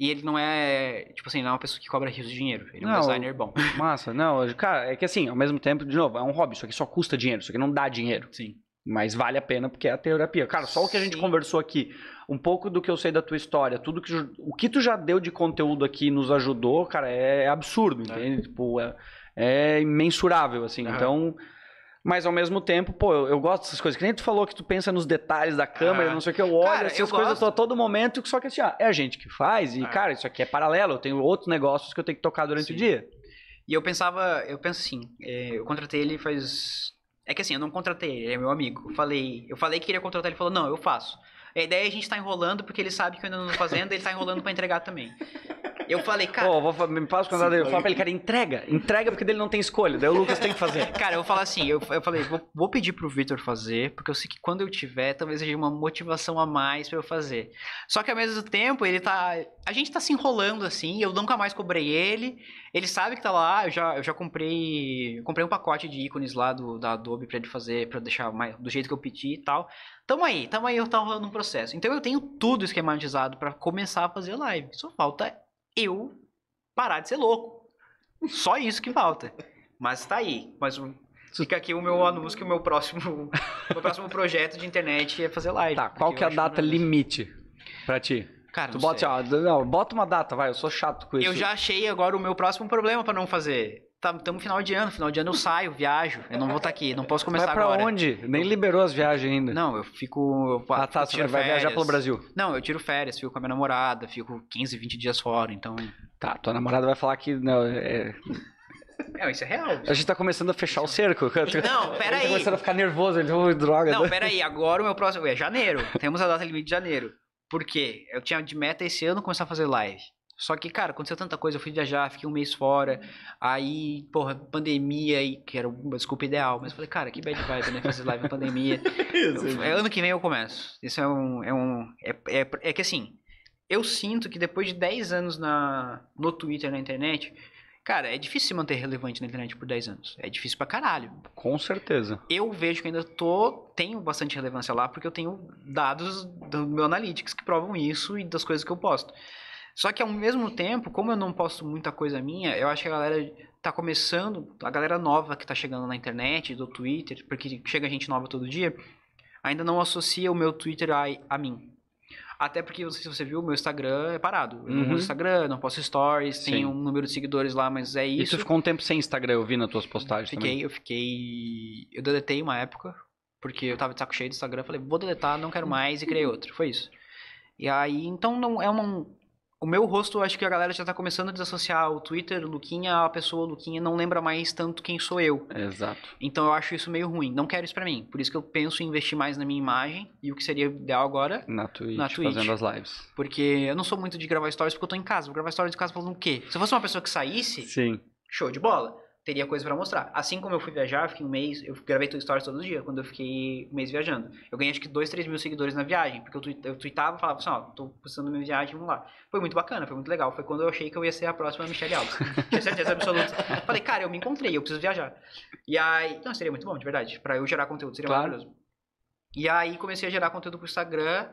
E ele não é, tipo assim, não é uma pessoa que cobra rios de dinheiro. Ele é um designer bom. Massa, não, cara, é que assim, ao mesmo tempo, de novo, é um hobby. Isso aqui só custa dinheiro, isso aqui não dá dinheiro. Sim. Mas vale a pena porque é a terapia. Cara, só o que a gente conversou aqui, um pouco do que eu sei da tua história, tudo que o que tu já deu de conteúdo aqui nos ajudou, cara, é absurdo, é. entende? É. Tipo, é, é imensurável assim. Uhum. Então, mas ao mesmo tempo, pô, eu, eu, gosto dessas coisas. Que nem tu falou que tu pensa nos detalhes da câmera, ah, não sei o que, eu olho cara, essas eu coisas a todo momento, só que assim, ah, é a gente que faz, e ah, cara, isso aqui é paralelo, eu tenho outros negócios que eu tenho que tocar durante sim. o dia. E eu pensava, eu penso assim, é, eu contratei ele faz é que assim, eu não contratei, ele é meu amigo. Eu falei, eu falei que queria contratar, ele falou, não, eu faço. E a ideia é a gente tá enrolando, porque ele sabe que eu ainda não tô fazendo, ele tá enrolando pra entregar também. Eu falei, cara. Pô, vou, me passa o contrato. dele. Eu falo pra ele, cara, entrega. Entrega porque dele não tem escolha. Daí o Lucas tem que fazer. [laughs] Cara, eu vou falar assim, eu, eu falei, vou, vou pedir pro Victor fazer, porque eu sei que quando eu tiver, talvez seja uma motivação a mais para eu fazer. Só que ao mesmo tempo, ele tá. A gente tá se enrolando assim, eu nunca mais cobrei ele. Ele sabe que tá lá, eu já, eu já comprei. Comprei um pacote de ícones lá do, da Adobe pra ele fazer, pra deixar mais, do jeito que eu pedi e tal. Tamo aí, tamo aí, eu tava rolando um processo. Então eu tenho tudo esquematizado para começar a fazer live. Só falta eu parar de ser louco. Só isso que falta. Mas tá aí. Mas Fica aqui o meu anúncio que o meu próximo, [laughs] meu próximo projeto de internet é fazer live. Tá, qual que é a é data limite pra ti? Cara, tu bota, ó, não, bota uma data, vai, eu sou chato com isso. Eu já achei agora o meu próximo problema para não fazer. Estamos tá, no final de ano, final de ano eu saio, viajo, eu não vou estar tá aqui, não posso começar vai pra agora. onde? Nem liberou as viagens ainda. Não, eu fico... Eu, ah, tá, você vai viajar pelo Brasil. Não, eu tiro férias, fico com a minha namorada, fico 15, 20 dias fora, então... Tá, tua namorada vai falar que... Não, é, é... Não, isso é real. A gente tá começando a fechar o é cerco. Não, tá peraí. Tá começando a ficar nervoso, ele falou, droga. Não, peraí, agora o meu próximo. É janeiro. Temos a data limite de janeiro. Porque eu tinha de meta esse ano começar a fazer live. Só que, cara, aconteceu tanta coisa, eu fui viajar, fiquei um mês fora, aí, porra, pandemia, e que era uma desculpa ideal, mas eu falei, cara, que bad vibe, né, fazer live na pandemia. [laughs] Isso, eu, é, ano que vem eu começo. Isso é um... É, um é, é, é que, assim, eu sinto que depois de 10 anos na, no Twitter, na internet, Cara, é difícil se manter relevante na internet por 10 anos. É difícil pra caralho. Com certeza. Eu vejo que ainda tô, tenho bastante relevância lá, porque eu tenho dados do meu Analytics que provam isso e das coisas que eu posto. Só que ao mesmo tempo, como eu não posto muita coisa minha, eu acho que a galera tá começando, a galera nova que tá chegando na internet, do Twitter, porque chega gente nova todo dia, ainda não associa o meu Twitter a, a mim. Até porque, não sei se você viu, meu Instagram é parado. Eu não uso uhum. Instagram, não posso stories, tem um número de seguidores lá, mas é isso. E tu ficou um tempo sem Instagram, eu vi nas tuas postagens fiquei, também. Eu fiquei... Eu deletei uma época, porque eu tava de saco cheio do Instagram. Falei, vou deletar, não quero uhum. mais, e criei outro. Foi isso. E aí, então, não é um o meu rosto, acho que a galera já tá começando a desassociar o Twitter, Luquinha, a pessoa Luquinha não lembra mais tanto quem sou eu. Exato. Então eu acho isso meio ruim. Não quero isso pra mim. Por isso que eu penso em investir mais na minha imagem e o que seria ideal agora. Na Twitch, na Twitch. fazendo as lives. Porque eu não sou muito de gravar stories porque eu tô em casa. Vou gravar stories de casa falando o quê? Se eu fosse uma pessoa que saísse. Sim. Show de bola teria coisa para mostrar. Assim como eu fui viajar, fiquei um mês, eu gravei Twitter Stories todo dia, quando eu fiquei um mês viajando. Eu ganhei acho que 2, 3 mil seguidores na viagem, porque eu, twitava, eu tweetava e falava assim, ó, tô postando minha viagem, vamos lá. Foi muito bacana, foi muito legal. Foi quando eu achei que eu ia ser a próxima Michelle Alves. [laughs] Tinha certeza absoluta. Falei, cara, eu me encontrei, eu preciso viajar. E aí, não, seria muito bom, de verdade, para eu gerar conteúdo, seria claro. maravilhoso. E aí comecei a gerar conteúdo pro Instagram,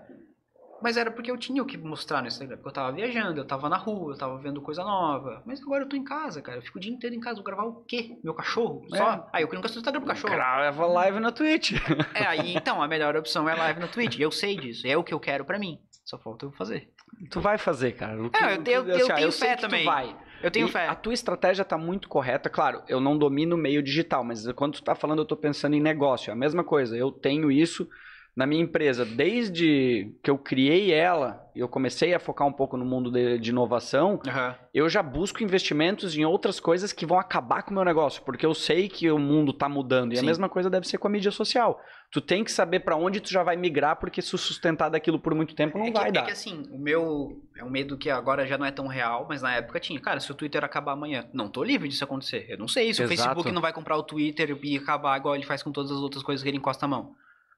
mas era porque eu tinha o que mostrar no Instagram. Porque eu tava viajando, eu tava na rua, eu tava vendo coisa nova. Mas agora eu tô em casa, cara. Eu fico o dia inteiro em casa. Vou gravar o quê? Meu cachorro? É. Só? Aí ah, eu nunca estou no Instagram pro cachorro. Grava live na Twitch. [laughs] É, aí então a melhor opção é live na Twitch. Eu sei disso. É o que eu quero para mim. Só falta eu fazer. Tu vai fazer, cara. Não, é, eu, assim, ah, tenho, eu, eu, tenho fé também. Tu vai. Eu tenho e fé. A tua estratégia tá muito correta. Claro, eu não domino o meio digital, mas quando tu tá falando, eu tô pensando em negócio. É a mesma coisa. Eu tenho isso na minha empresa, desde que eu criei ela, eu comecei a focar um pouco no mundo de, de inovação, uhum. eu já busco investimentos em outras coisas que vão acabar com o meu negócio, porque eu sei que o mundo está mudando. E Sim. a mesma coisa deve ser com a mídia social. Tu tem que saber para onde tu já vai migrar, porque se sustentar daquilo por muito tempo não é vai é dar. É que assim, o meu é um medo que agora já não é tão real, mas na época tinha. Cara, se o Twitter acabar amanhã, não tô livre disso acontecer. Eu não sei se Exato. o Facebook não vai comprar o Twitter e acabar igual ele faz com todas as outras coisas que ele encosta a mão.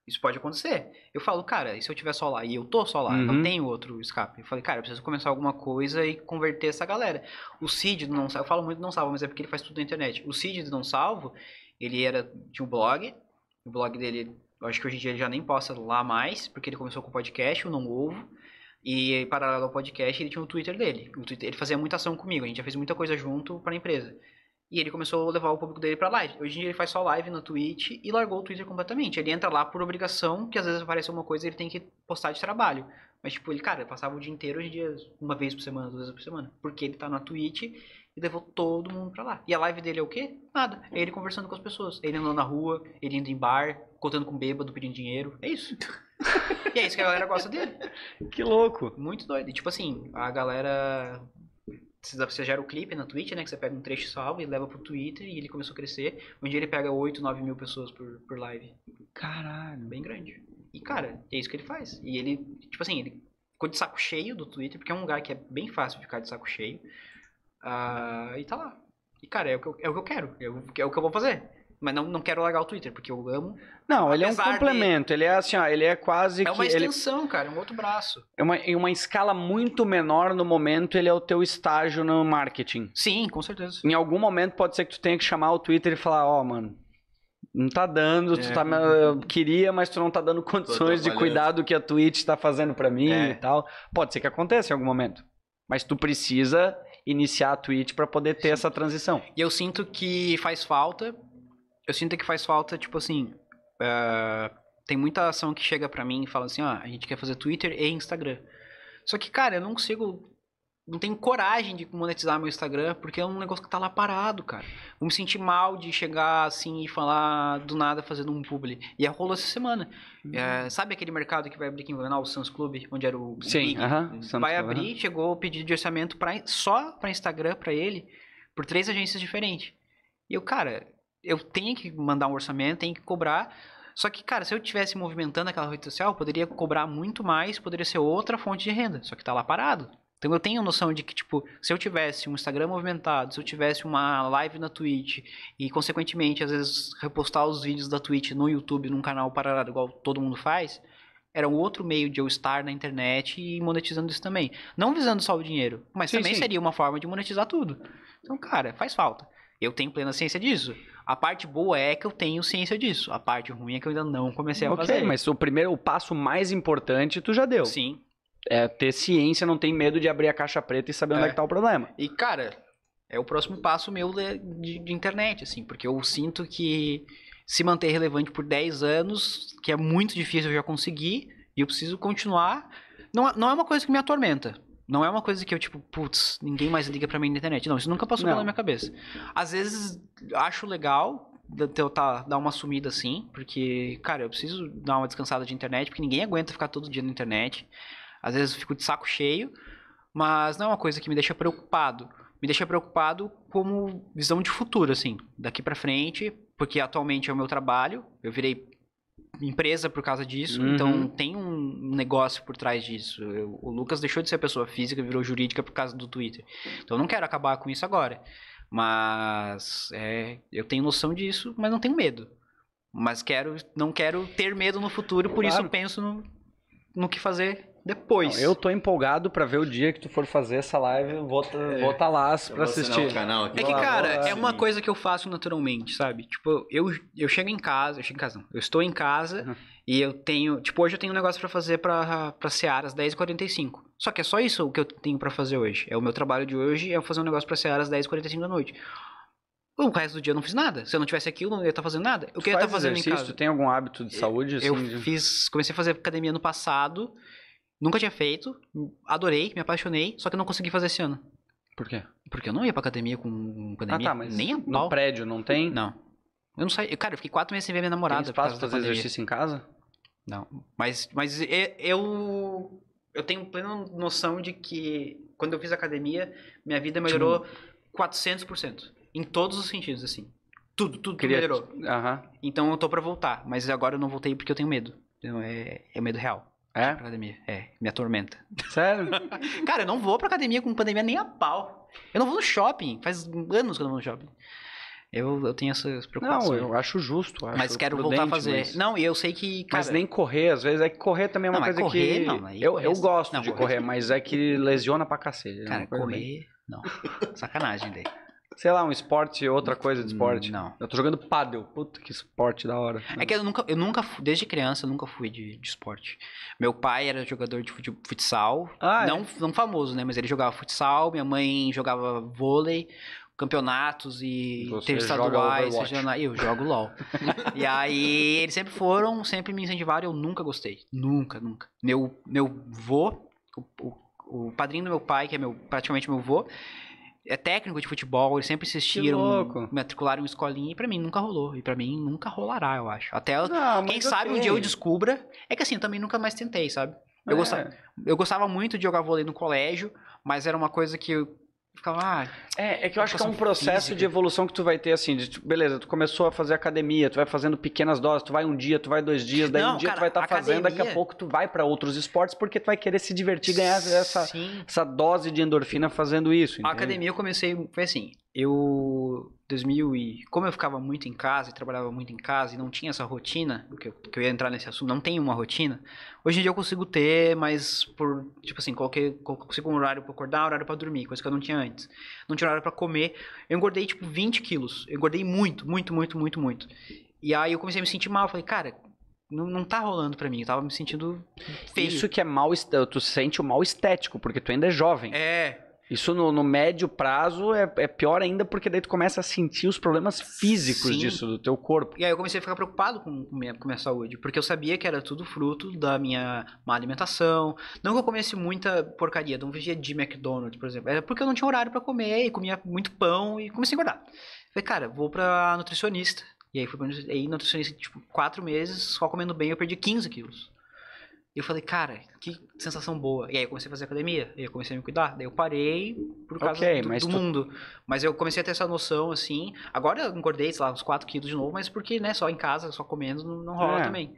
Isso pode acontecer. Eu falo, cara, e se eu tiver só lá? E eu tô só lá, uhum. não tem outro escape. Eu falei, cara, eu preciso começar alguma coisa e converter essa galera. O Cid do Não Salvo, eu falo muito Não Salvo, mas é porque ele faz tudo na internet. O Cid do Não Salvo, ele era, tinha um blog, o blog dele, acho que hoje em dia ele já nem posta lá mais, porque ele começou com o podcast, o Não Ovo. E paralelo ao podcast, ele tinha o Twitter dele. O Twitter, ele fazia muita ação comigo, a gente já fez muita coisa junto para a empresa. E ele começou a levar o público dele pra live. Hoje em dia ele faz só live no Twitch e largou o Twitter completamente. Ele entra lá por obrigação, que às vezes aparece alguma coisa e ele tem que postar de trabalho. Mas, tipo, ele, cara, passava o dia inteiro, hoje em dia, uma vez por semana, duas vezes por semana. Porque ele tá na Twitch e levou todo mundo pra lá. E a live dele é o quê? Nada. É ele conversando com as pessoas. Ele andando na rua, ele indo em bar, contando com bêbado, pedindo dinheiro. É isso. [laughs] e é isso que a galera gosta dele. Que louco. Muito doido. E, tipo assim, a galera você gera o clipe na Twitch, né? Que você pega um trecho salvo e leva pro Twitter e ele começou a crescer. um dia ele pega 8, 9 mil pessoas por, por live. Caralho, bem grande. E, cara, é isso que ele faz. E ele, tipo assim, ele ficou de saco cheio do Twitter, porque é um lugar que é bem fácil ficar de saco cheio. Uh, e tá lá. E, cara, é o que eu, é o que eu quero. É o, é o que eu vou fazer. Mas não, não quero largar o Twitter, porque eu amo. Não, ele é um complemento. De... Ele é assim, ó, ele é quase É uma extensão, ele... cara, é um outro braço. É uma, em uma escala muito menor no momento, ele é o teu estágio no marketing. Sim, com certeza. Em algum momento pode ser que tu tenha que chamar o Twitter e falar, ó, oh, mano, não tá dando, tu é. tá, queria, mas tu não tá dando condições de cuidar do que a Twitch tá fazendo para mim é. e tal. Pode ser que aconteça em algum momento. Mas tu precisa iniciar a Twitch para poder ter Sim. essa transição. E eu sinto que faz falta eu sinto que faz falta, tipo assim. Uh, tem muita ação que chega para mim e fala assim: ó, a gente quer fazer Twitter e Instagram. Só que, cara, eu não consigo. Não tenho coragem de monetizar meu Instagram, porque é um negócio que tá lá parado, cara. Vou me sentir mal de chegar assim e falar do nada fazendo um publi. E é rolou essa semana. Uhum. É, sabe aquele mercado que vai abrir aqui em Blumenau, o Sans Club, onde era o. Sim, aham. Uh -huh, vai abrir, uh -huh. chegou o pedido de orçamento pra, só pra Instagram, pra ele, por três agências diferentes. E eu, cara, eu tenho que mandar um orçamento, tenho que cobrar. Só que, cara, se eu estivesse movimentando aquela rede social, eu poderia cobrar muito mais, poderia ser outra fonte de renda. Só que tá lá parado. Então eu tenho noção de que, tipo, se eu tivesse um Instagram movimentado, se eu tivesse uma live na Twitch e, consequentemente, às vezes repostar os vídeos da Twitch no YouTube, num canal parado, igual todo mundo faz, era um outro meio de eu estar na internet e monetizando isso também. Não visando só o dinheiro, mas sim, também sim. seria uma forma de monetizar tudo. Então, cara, faz falta. Eu tenho plena ciência disso. A parte boa é que eu tenho ciência disso. A parte ruim é que eu ainda não comecei a okay, fazer. Mas o primeiro o passo mais importante tu já deu. Sim. É ter ciência, não tem medo de abrir a caixa preta e saber é. onde é que tá o problema. E, cara, é o próximo passo meu de, de, de internet, assim, porque eu sinto que se manter relevante por 10 anos, que é muito difícil eu já conseguir, e eu preciso continuar. Não, é, não é uma coisa que me atormenta. Não é uma coisa que eu, tipo, putz, ninguém mais liga pra mim na internet. Não, isso nunca passou não. pela minha cabeça. Às vezes, acho legal tentar tá, dar uma sumida assim, porque, cara, eu preciso dar uma descansada de internet, porque ninguém aguenta ficar todo dia na internet. Às vezes eu fico de saco cheio, mas não é uma coisa que me deixa preocupado. Me deixa preocupado como visão de futuro, assim, daqui para frente, porque atualmente é o meu trabalho. Eu virei empresa por causa disso, então uhum. então tem um negócio por trás disso. Eu, o Lucas deixou de ser pessoa física, virou jurídica por causa do Twitter. Então eu não quero acabar com isso agora. Mas é, eu tenho noção disso, mas não tenho medo. Mas quero, não quero ter medo no futuro, por claro. isso eu penso no, no que fazer depois. Não, eu tô empolgado para ver o dia que tu for fazer essa live, vou tá, é, vou tá lá pra assistir. Canal aqui. É que, cara, é uma coisa que eu faço naturalmente, sabe? Tipo, eu, eu chego em casa, eu chego em casa não, eu estou em casa uhum. e eu tenho, tipo, hoje eu tenho um negócio para fazer pra, pra Seara às 10h45. Só que é só isso o que eu tenho para fazer hoje. É o meu trabalho de hoje, é fazer um negócio pra Seara às 10h45 da noite. O resto do dia eu não fiz nada. Se eu não tivesse aqui, eu não ia estar tá fazendo nada. O que eu queria estar tá fazendo exercício? em casa? Tu tem algum hábito de é, saúde? Assim, eu fiz, comecei a fazer academia no passado. Nunca tinha feito, adorei, me apaixonei, só que não consegui fazer esse ano. Por quê? Porque eu não ia pra academia com pandemia. Ah, tá, mas nem a pau. no prédio não tem? Não. Eu não saí. Cara, eu fiquei quatro meses sem ver minha namorada. Tem espaço pra fazer exercício em casa? Não. Mas, mas eu. Eu tenho plena noção de que quando eu fiz academia, minha vida tipo, melhorou Tchum. 400%. Em todos os sentidos, assim. Tudo, tudo, melhorou. Uhum. Então eu tô pra voltar. Mas agora eu não voltei porque eu tenho medo. Então é, é medo real. É? academia. É, me atormenta. [laughs] Sério? Cara, eu não vou pra academia com pandemia nem a pau. Eu não vou no shopping. Faz anos que eu não vou no shopping. Eu, eu tenho essas preocupações. Não, eu acho justo. Acho mas quero voltar a fazer. Mas... Não, eu sei que. Cara... Mas nem correr, às vezes. É que correr também é uma não, coisa correr, que. Não, eu, correr... eu gosto não, de correr, correr, mas é que lesiona pra cacete. É cara, correr. Bem. Não. Sacanagem daí. Sei lá, um esporte, outra coisa de esporte. Não. Eu tô jogando paddle. Puta que esporte da hora. É que eu nunca, eu nunca desde criança, eu nunca fui de, de esporte. Meu pai era jogador de futsal. Ah, é? não, é? não famoso, né? Mas ele jogava futsal, minha mãe jogava vôlei, campeonatos e teve estaduais. Regionais, eu jogo LOL. e aí, eles sempre foram, sempre me incentivaram, eu nunca gostei. Nunca, nunca. Meu, meu vô, o, o, o padrinho do meu pai, que é meu, praticamente meu vô, é técnico de futebol, eles sempre insistiram, matricularam em escolinha e pra mim nunca rolou. E pra mim nunca rolará, eu acho. Até não, quem sabe um dia eu descubra. É que assim, eu também nunca mais tentei, sabe? Eu, é. gostava, eu gostava muito de jogar vôlei no colégio, mas era uma coisa que Ficar, ah, é, é que eu acho que é um processo física. de evolução que tu vai ter, assim, de, beleza, tu começou a fazer academia, tu vai fazendo pequenas doses, tu vai um dia, tu vai dois dias, daí Não, um dia cara, tu vai estar tá fazendo, daqui a pouco tu vai para outros esportes, porque tu vai querer se divertir, ganhar essa, essa dose de endorfina fazendo isso. Entende? A academia eu comecei, foi assim, eu 2000 e como eu ficava muito em casa e trabalhava muito em casa e não tinha essa rotina, que eu, que eu ia entrar nesse assunto, não tem uma rotina. Hoje em dia eu consigo ter, mas por tipo assim, qualquer consigo um horário para acordar, horário para dormir, coisa que eu não tinha antes. Não tinha horário para comer. Eu engordei tipo 20 quilos. Eu engordei muito, muito, muito, muito, muito. E aí eu comecei a me sentir mal, eu falei, cara, não, não tá rolando para mim, eu tava me sentindo feio. Isso que é mal, tu sente o mal estético, porque tu ainda é jovem. É, isso no, no médio prazo é, é, pior ainda, porque daí tu começa a sentir os problemas físicos Sim. disso, do teu corpo. E aí eu comecei a ficar preocupado com, com, minha, com minha saúde, porque eu sabia que era tudo fruto da minha má alimentação. Não que eu comesse muita porcaria, não vivia de McDonald's, por exemplo. Era é porque eu não tinha horário para comer e comia muito pão e comecei a engordar. Falei, cara, vou pra nutricionista. E aí fui pra aí, nutricionista, tipo, quatro meses, só comendo bem, eu perdi 15 quilos eu falei, cara, que sensação boa. E aí eu comecei a fazer academia, e aí eu comecei a me cuidar, daí eu parei por causa okay, do, mas do tu... mundo. Mas eu comecei a ter essa noção, assim. Agora eu engordei, sei lá, uns 4 quilos de novo, mas porque, né, só em casa, só comendo, não, não rola é. também.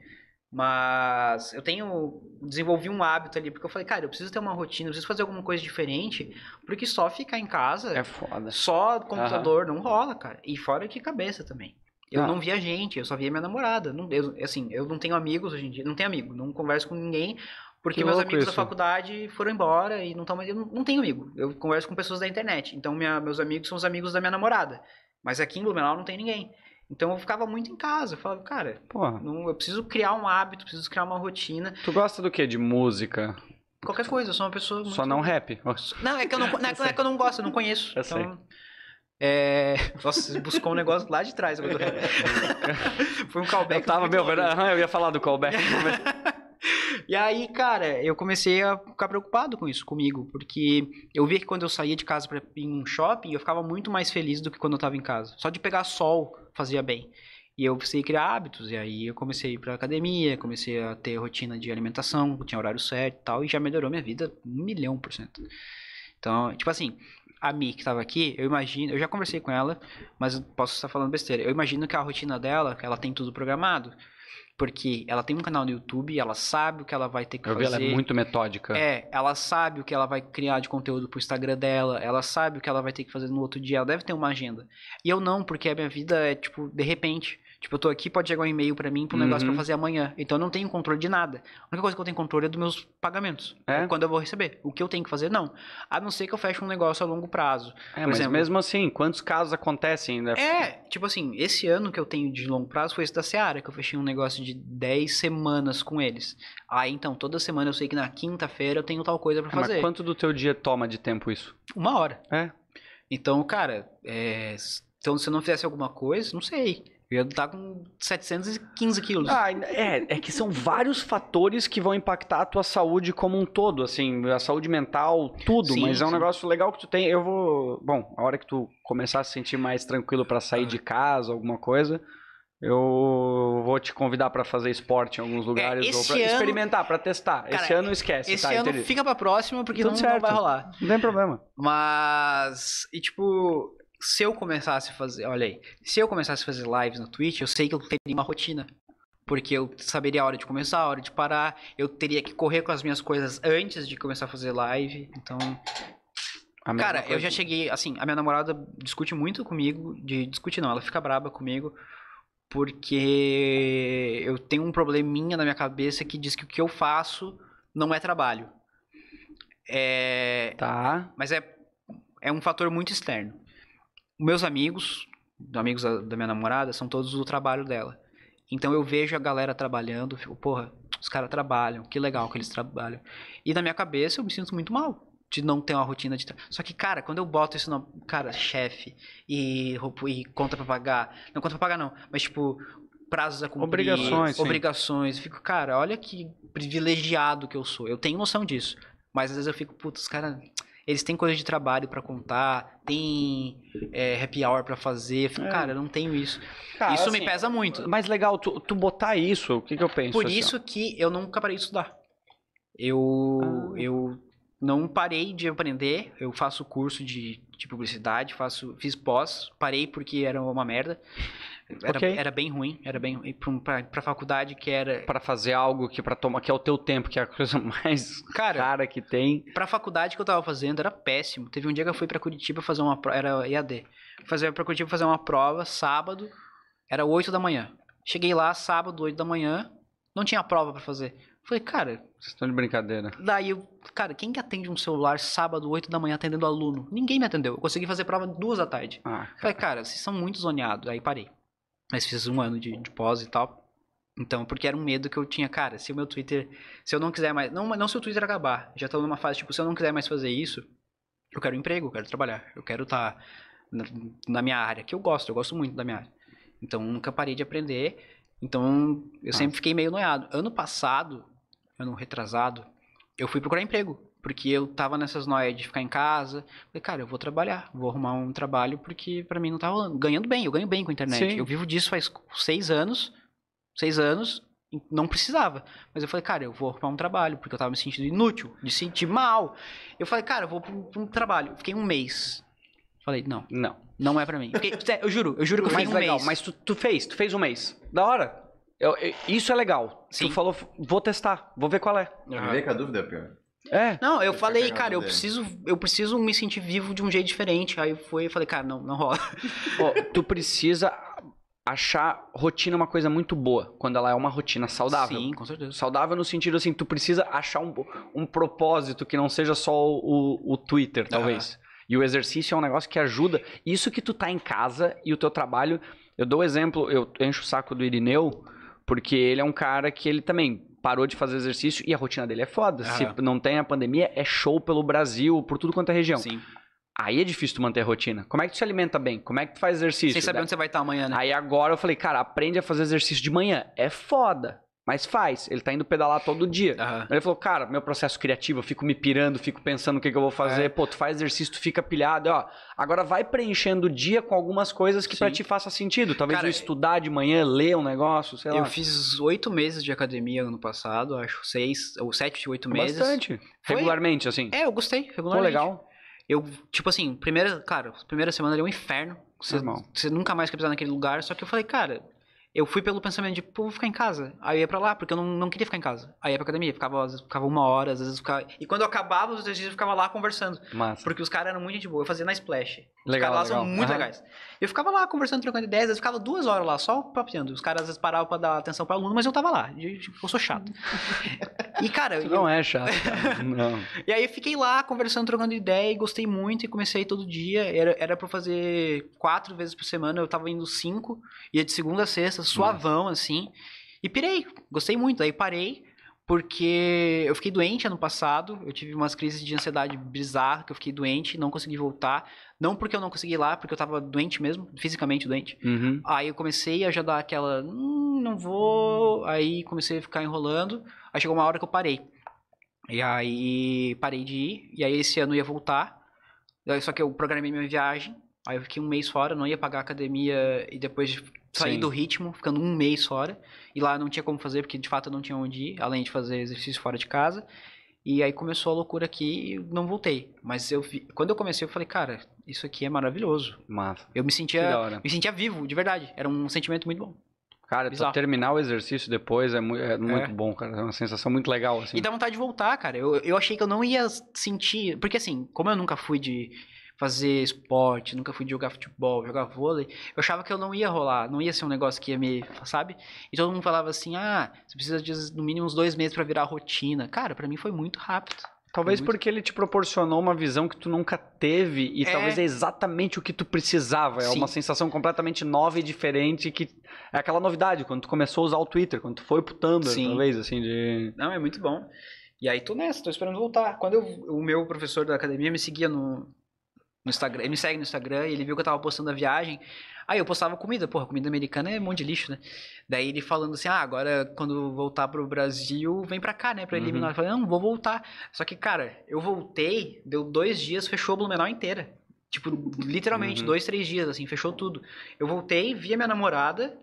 Mas eu tenho. Desenvolvi um hábito ali, porque eu falei, cara, eu preciso ter uma rotina, eu preciso fazer alguma coisa diferente, porque só ficar em casa. É foda. Só computador uhum. não rola, cara. E fora que cabeça também. Eu ah. não via gente, eu só via minha namorada. Não, eu, assim, eu não tenho amigos hoje em dia, não tenho amigo, não converso com ninguém, porque que meus amigos isso. da faculdade foram embora e não estão mais. Eu não, não tenho amigo, eu converso com pessoas da internet. Então, minha, meus amigos são os amigos da minha namorada. Mas aqui em Blumenau não tem ninguém. Então eu ficava muito em casa. Eu falava, cara, Porra. Não, eu preciso criar um hábito, preciso criar uma rotina. Tu gosta do que? De música? Qualquer coisa, eu sou uma pessoa. Muito... Só não rap. Não, é que eu não, não, é, que eu não gosto, eu não conheço. [laughs] Eu então, sei. É... [laughs] Nossa, buscou um negócio lá de trás. Agora. [laughs] Foi um callback. Eu tava, meu, eu ia falar do callback. [laughs] e aí, cara, eu comecei a ficar preocupado com isso, comigo. Porque eu via que quando eu saía de casa pra ir em um shopping, eu ficava muito mais feliz do que quando eu tava em casa. Só de pegar sol fazia bem. E eu precisei criar hábitos. E aí eu comecei a ir pra academia, comecei a ter rotina de alimentação, tinha horário certo e tal. E já melhorou minha vida um milhão por cento. Então, tipo assim, a Mi que estava aqui, eu imagino, eu já conversei com ela, mas posso estar falando besteira. Eu imagino que a rotina dela, ela tem tudo programado. Porque ela tem um canal no YouTube, ela sabe o que ela vai ter que eu fazer. Vi, ela é muito metódica. É, ela sabe o que ela vai criar de conteúdo pro Instagram dela, ela sabe o que ela vai ter que fazer no outro dia, ela deve ter uma agenda. E eu não, porque a minha vida é, tipo, de repente. Tipo, eu tô aqui, pode chegar um e-mail para mim pro um uhum. negócio pra uhum. fazer amanhã. Então eu não tenho controle de nada. A única coisa que eu tenho controle é dos meus pagamentos. É? é? Quando eu vou receber. O que eu tenho que fazer, não. A não ser que eu feche um negócio a longo prazo. É, Por mas exemplo, mesmo assim, quantos casos acontecem? Né? É, tipo assim, esse ano que eu tenho de longo prazo foi esse da Seara, que eu fechei um negócio de 10 semanas com eles. Aí então, toda semana eu sei que na quinta-feira eu tenho tal coisa para é, fazer. Mas quanto do teu dia toma de tempo isso? Uma hora. É. Então, cara, é, então, se eu não fizesse alguma coisa, não sei. Eu ia estar com 715 quilos. Ah, é, é que são vários fatores que vão impactar a tua saúde como um todo, assim, a saúde mental, tudo, sim, mas sim. é um negócio legal que tu tem. Eu vou, bom, a hora que tu começar a se sentir mais tranquilo para sair ah. de casa, alguma coisa, eu vou te convidar para fazer esporte em alguns é, lugares é, ou pra ano... experimentar, para testar. Cara, esse ano esquece, esse tá? Esse ano entendi. fica para próxima porque não, não vai rolar. Não tem problema. Mas e tipo, se eu começasse a fazer, olha aí, se eu começasse a fazer lives na Twitch, eu sei que eu teria uma rotina. Porque eu saberia a hora de começar, a hora de parar, eu teria que correr com as minhas coisas antes de começar a fazer live. Então. Cara, eu já cheguei, assim, a minha namorada discute muito comigo, de discute não, ela fica braba comigo, porque eu tenho um probleminha na minha cabeça que diz que o que eu faço não é trabalho. É. Tá. Mas é, é um fator muito externo meus amigos, amigos da, da, minha namorada, são todos do trabalho dela. Então eu vejo a galera trabalhando, fico, porra, os caras trabalham, que legal que eles trabalham. E na minha cabeça eu me sinto muito mal de não ter uma rotina de trabalho. Só que, cara, quando eu boto isso na. Cara, chefe e, e conta pra pagar. Não, conta pra pagar não, mas tipo, prazos a cumprir. Obrigações. Obrigações. Fico, cara, olha que privilegiado que eu sou. Eu tenho noção disso. Mas às vezes eu fico, putz, os caras eles têm coisa de trabalho para contar, tem é, happy hour para fazer. Eu fico, é. cara, eu não tenho isso. Cara, isso assim, me pesa muito. Mas legal, tu, tu botar isso, o que, que eu penso? Por assim, isso que eu nunca parei de estudar. Eu, ah. eu não parei de aprender. Eu faço curso de, de publicidade, faço, fiz pós, parei porque era uma merda. Era, okay. era bem ruim, era bem ruim pra faculdade que era. para fazer algo que para tomar que é o teu tempo, que é a coisa [laughs] mais cara, cara que tem. Pra faculdade que eu tava fazendo era péssimo. Teve um dia que eu fui para Curitiba fazer uma prova, era EAD. Fazer para Curitiba fazer uma prova sábado, era 8 da manhã. Cheguei lá sábado, 8 da manhã, não tinha prova para fazer. Falei, cara. Vocês estão de brincadeira. Daí eu, cara, quem que atende um celular sábado, 8 da manhã, atendendo aluno? Ninguém me atendeu. Eu consegui fazer prova duas da tarde. Ah, cara. Falei, cara, vocês são muito zoneados. Aí parei. Mas fiz um ano de, de pós e tal. Então, porque era um medo que eu tinha, cara, se o meu Twitter, se eu não quiser mais, não, não se o Twitter acabar, já tô numa fase, tipo, se eu não quiser mais fazer isso, eu quero um emprego, eu quero trabalhar, eu quero estar tá na, na, minha área, que eu gosto, eu gosto muito da minha área. Então, nunca parei de aprender, então eu Nossa. Ah. sempre fiquei meio noiado. Ano passado, ano retrasado, eu fui procurar emprego. Porque eu tava nessas noias de ficar em casa. Falei, cara, eu vou trabalhar, vou arrumar um trabalho, porque para mim não tá rolando. Ganhando bem, eu ganho bem com a internet. Sim. Eu vivo disso faz seis anos. Seis anos, não precisava. Mas eu falei, cara, eu vou arrumar um trabalho, porque eu tava me sentindo inútil, me senti mal. Eu falei, cara, eu vou pra um, pra um trabalho. Fiquei um mês. Falei, não. Não. Não é pra mim. Fiquei, é, eu juro, eu juro que eu mas fiquei um legal, mês. Mas tu, tu, fez, tu fez um mês. Da hora. Eu, eu, isso é legal. Sim. Tu falou, vou testar, vou ver qual é. Uhum. Vê que a dúvida é pior. É. Não, eu, tá falei, cara, eu dele. preciso, eu preciso me sentir vivo de um jeito diferente. Aí foi, eu falei, cara, não, não rola. Oh, tu precisa achar rotina uma coisa muito boa, quando ela é uma rotina saudável. Sim, com certeza. Saudável no sentido assim, tu precisa achar um, um propósito que não seja só o, o, Twitter, talvez. Ah. E o exercício é um negócio que ajuda. Isso que tu tá em casa e o teu trabalho. Eu dou exemplo, eu encho o saco do Irineu, porque ele é um cara que ele também parou de fazer exercício e a rotina dele é foda. Aham. Se não tem a pandemia, é show pelo Brasil, por tudo quanto é região. Sim. Aí é difícil tu manter a rotina. Como é que tu se alimenta bem? Como é que tu faz exercício? Sem saber onde você vai estar amanhã, né? Aí agora eu falei, cara, aprende a fazer exercício de manhã. É foda. Mas faz, ele tá indo pedalar todo dia. Uhum. Ele falou, cara, meu processo criativo, eu fico me pirando, fico pensando o que, que eu vou fazer. É. Pô, tu faz exercício, tu fica pilhado, ó. Agora vai preenchendo o dia com algumas coisas que para ti faça sentido. Talvez cara, eu estudar de manhã, ler um negócio, sei eu lá. Eu fiz oito meses de academia ano passado, acho seis, ou sete, oito meses. Bastante. Foi... Regularmente, assim. É, eu gostei, regularmente. Pô, legal. Eu, tipo assim, primeira, cara, primeira semana ali é um inferno. Você, você nunca mais quer pisar naquele lugar. Só que eu falei, cara, eu fui pelo pensamento de, pô, vou ficar em casa. Aí eu ia pra lá, porque eu não, não queria ficar em casa. Aí ia pra academia, ficava, às vezes, ficava uma hora, às vezes ficava. E quando eu acabava os exercícios, eu ficava lá conversando. Massa. Porque os caras eram muito gente boa. Eu fazia na Splash. Legal, os caras lá legal. são muito uhum. legais. Eu ficava lá conversando, trocando ideias, eu ficava duas horas lá, só papiando. Os caras às vezes paravam pra dar atenção para aluno, mas eu tava lá. Tipo, eu sou chato. [laughs] e, cara. não é chato. Cara. [laughs] Não. e aí fiquei lá conversando, trocando ideia, e gostei muito, e comecei todo dia. Era, era pra fazer quatro vezes por semana, eu tava indo cinco, ia de segunda a sexta, suavão, assim. E pirei, gostei muito. Aí parei porque eu fiquei doente ano passado, eu tive umas crises de ansiedade bizarra, que eu fiquei doente, não consegui voltar. Não porque eu não consegui ir lá, porque eu tava doente mesmo, fisicamente doente. Uhum. Aí eu comecei a já dar aquela, hum, não vou, aí comecei a ficar enrolando. Aí chegou uma hora que eu parei. E aí parei de ir, e aí esse ano eu ia voltar. Só que eu programei minha viagem, aí eu fiquei um mês fora, não ia pagar academia, e depois saí Sim. do ritmo, ficando um mês fora. E lá não tinha como fazer, porque de fato eu não tinha onde ir, além de fazer exercício fora de casa. E aí começou a loucura aqui e não voltei. Mas eu vi, quando eu comecei, eu falei, cara, isso aqui é maravilhoso. mas Eu me sentia, me sentia vivo, de verdade. Era um sentimento muito bom. Cara, terminar o exercício depois é, muito, é, é muito é. bom, cara. É uma sensação muito legal, assim. E dá vontade de voltar, cara. Eu, eu achei que eu não ia sentir. Porque, assim, como eu nunca fui de fazer esporte, nunca fui jogar futebol, jogar vôlei, eu achava que eu não ia rolar, não ia ser um negócio que ia me, sabe? E todo mundo falava assim: ah, você precisa de no mínimo uns dois meses para virar rotina. Cara, para mim foi muito rápido. Talvez muito... porque ele te proporcionou uma visão que tu nunca teve e é... talvez é exatamente o que tu precisava. É uma sensação completamente nova e diferente que é aquela novidade quando tu começou a usar o Twitter, quando tu foi pro Tumblr, Sim. talvez assim de Não, é muito bom. E aí tô nessa, tô esperando voltar. Quando eu, o meu professor da academia me seguia no no Instagram. Ele me segue no Instagram e ele viu que eu tava postando a viagem. Aí eu postava comida, porra, comida americana é um monte de lixo, né? Daí ele falando assim, ah, agora quando voltar pro Brasil, vem pra cá, né, pra eliminar. Uhum. Eu falei, não, vou voltar. Só que, cara, eu voltei, deu dois dias, fechou a Blumenau inteira. Tipo, literalmente, uhum. dois, três dias, assim, fechou tudo. Eu voltei, vi a minha namorada,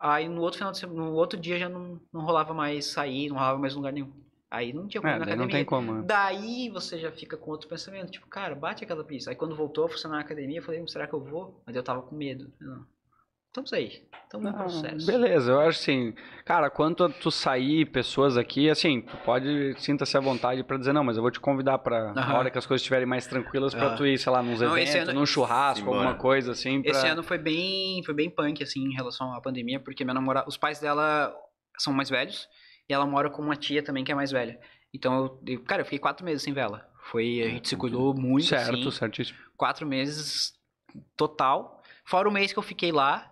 aí no outro final de semana, no outro dia já não, não rolava mais sair, não rolava mais lugar nenhum. Aí não tinha como é, ir na academia. Não tem como. Né? Daí você já fica com outro pensamento, tipo, cara, bate aquela pista Aí quando voltou a funcionar na academia, eu falei, hum, será que eu vou? Mas eu tava com medo. Não. Estamos aí, estamos no processo. Beleza, eu acho assim, cara, quanto tu sair pessoas aqui, assim, tu pode, sinta-se à vontade para dizer, não, mas eu vou te convidar para na hora que as coisas estiverem mais tranquilas para tu ir, sei lá, nos não, eventos, ano... num churrasco, alguma coisa assim. Pra... Esse ano foi bem, foi bem punk, assim, em relação à pandemia, porque minha namorada, os pais dela são mais velhos, e ela mora com uma tia também que é mais velha. Então, eu, eu cara, eu fiquei quatro meses sem vê-la. Foi, a gente se cuidou muito, certo, assim. certíssimo. Quatro meses total. Fora o mês que eu fiquei lá,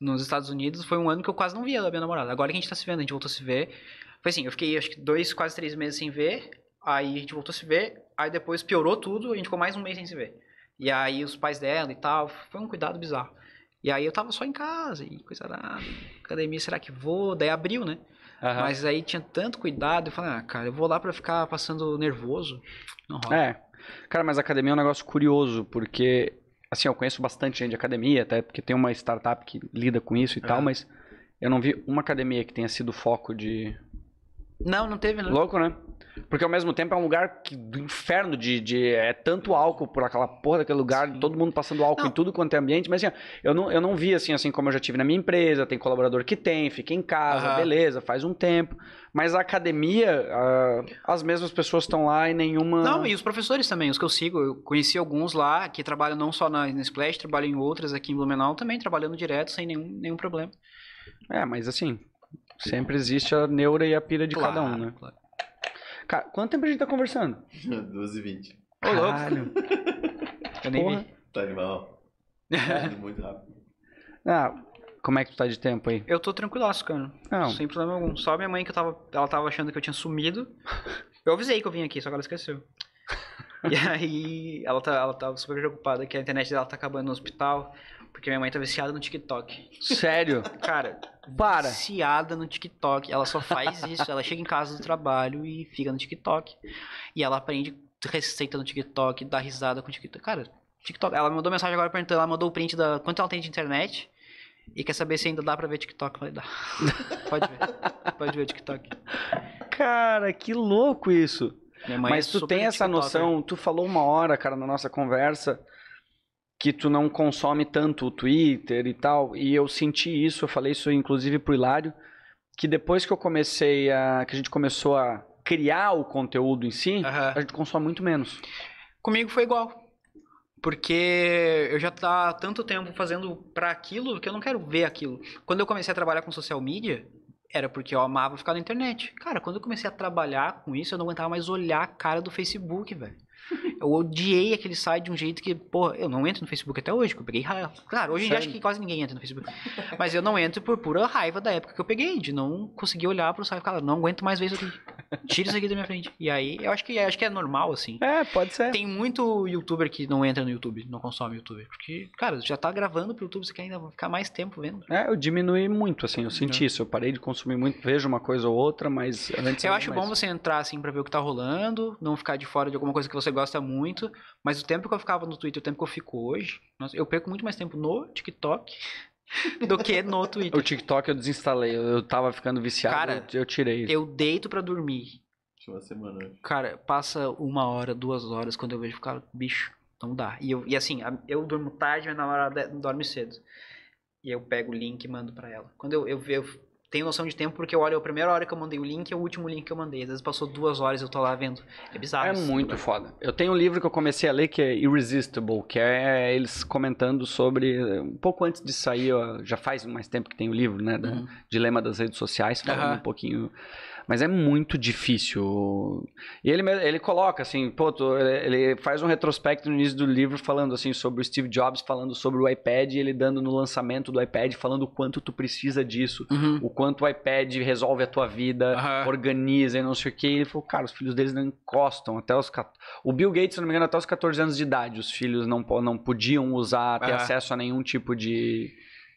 nos Estados Unidos, foi um ano que eu quase não via a minha namorada. Agora que a gente tá se vendo, a gente voltou a se ver. Foi assim, eu fiquei acho que dois, quase três meses sem ver. Aí a gente voltou a se ver. Aí depois piorou tudo, a gente ficou mais um mês sem se ver. E aí os pais dela e tal, foi um cuidado bizarro. E aí eu tava só em casa, e coisa da academia, será que vou? Daí abriu, né? Uhum. Mas aí tinha tanto cuidado, eu falei, ah, cara, eu vou lá para ficar passando nervoso. Não rola. É. Cara, mas academia é um negócio curioso, porque, assim, eu conheço bastante gente de academia, até porque tem uma startup que lida com isso e é. tal, mas eu não vi uma academia que tenha sido foco de. Não, não teve, não. Né? Louco, né? Porque ao mesmo tempo é um lugar que, do inferno de, de. É tanto álcool por aquela porra daquele lugar, Sim. todo mundo passando álcool não. em tudo quanto é ambiente. Mas assim, eu não, eu não vi assim, assim como eu já tive na minha empresa, tem colaborador que tem, fica em casa, uhum. beleza, faz um tempo. Mas a academia, ah, as mesmas pessoas estão lá e nenhuma. Não, e os professores também, os que eu sigo. Eu conheci alguns lá que trabalham não só na, na Splash, trabalham em outras aqui em Blumenau também, trabalhando direto, sem nenhum, nenhum problema. É, mas assim, sempre existe a neura e a pira de claro, cada um, né? Claro. Quanto tempo a gente tá conversando? 12h20. [laughs] Ô, louco. Eu nem Porra. vi. Tá animal. Tá indo muito rápido. Ah, como é que tu tá de tempo aí? Eu tô tranquilaço, cara. Não. Sem problema algum. Só minha mãe que eu tava. Ela tava achando que eu tinha sumido. [laughs] Eu avisei que eu vim aqui, só que ela esqueceu. [laughs] E aí ela, tá, ela tava super preocupada que a internet dela tá acabando no hospital. Porque minha mãe tá viciada no TikTok. Sério? Cara, para. viciada no TikTok. Ela só faz isso. ela chega em casa do trabalho e fica no TikTok. E ela aprende receita no TikTok, dá risada com o TikTok. Cara, TikTok. Ela mandou mensagem agora perguntando, ela mandou o print da quanto ela tem de internet. E quer saber se ainda dá pra ver TikTok? Falei, dá. [laughs] Pode ver. Pode ver TikTok. Cara, que louco isso. Mas é tu tem essa TikTok, noção, né? tu falou uma hora, cara, na nossa conversa, que tu não consome tanto o Twitter e tal. E eu senti isso, eu falei isso inclusive pro Hilário, que depois que eu comecei a. que a gente começou a criar o conteúdo em si, uhum. a gente consome muito menos. Comigo foi igual. Porque eu já tá há tanto tempo fazendo para aquilo que eu não quero ver aquilo. Quando eu comecei a trabalhar com social media, era porque eu amava ficar na internet. Cara, quando eu comecei a trabalhar com isso, eu não aguentava mais olhar a cara do Facebook, velho. Eu odiei aquele site de um jeito que, porra, eu não entro no Facebook até hoje, que eu peguei raiva. Claro, hoje em dia acho que quase ninguém entra no Facebook. Mas eu não entro por pura raiva da época que eu peguei, de não conseguir olhar pro site e falar, não aguento mais ver isso aqui. Tira isso aqui da minha frente. E aí, eu acho que, eu acho que é normal, assim. É, pode ser. Tem muito youtuber que não entra no YouTube, não consome YouTube. Porque, cara, já tá gravando pro YouTube, você quer ainda ficar mais tempo vendo. É, eu diminui muito, assim, eu uhum. senti é. isso. Eu parei de consumir muito, vejo uma coisa ou outra, mas... Eu acho mais... bom você entrar, assim, pra ver o que tá rolando, não ficar de fora de alguma coisa que você gosta gosta muito, mas o tempo que eu ficava no Twitter, o tempo que eu fico hoje, nossa, eu perco muito mais tempo no TikTok [laughs] do que no Twitter. O TikTok eu desinstalei, eu tava ficando viciado, Cara, eu, tirei. Eu deito para dormir. Uma semana. Né? Cara, passa uma hora, duas horas, quando eu vejo, ficar bicho, não dá. E, eu, e assim, eu durmo tarde, mas na hora dorme cedo. E eu pego o link e mando para ela. Quando eu, eu, eu tenho noção de tempo porque eu olho a primeira hora que eu mandei o link e é o último link que eu mandei. Às vezes passou duas horas e eu tô lá vendo. É bizarro. É muito foda. Eu tenho um livro que eu comecei a ler que é Irresistible, que é eles comentando sobre. Um pouco antes de sair, já faz mais tempo que tem o livro, né? Uhum. Dilema das redes sociais, falando uhum. um pouquinho mas é muito difícil. E ele, ele coloca assim, pô, tô, ele faz um retrospecto no início do livro falando assim sobre o Steve Jobs, falando sobre o iPad, ele dando no lançamento do iPad, falando o quanto tu precisa disso, uhum. o quanto o iPad resolve a tua vida, uhum. organiza e não sei o que. Ele falou, cara, os filhos deles não encostam até os. O Bill Gates, se não me engano, até os 14 anos de idade, os filhos não, não podiam usar, ter uhum. acesso a nenhum tipo de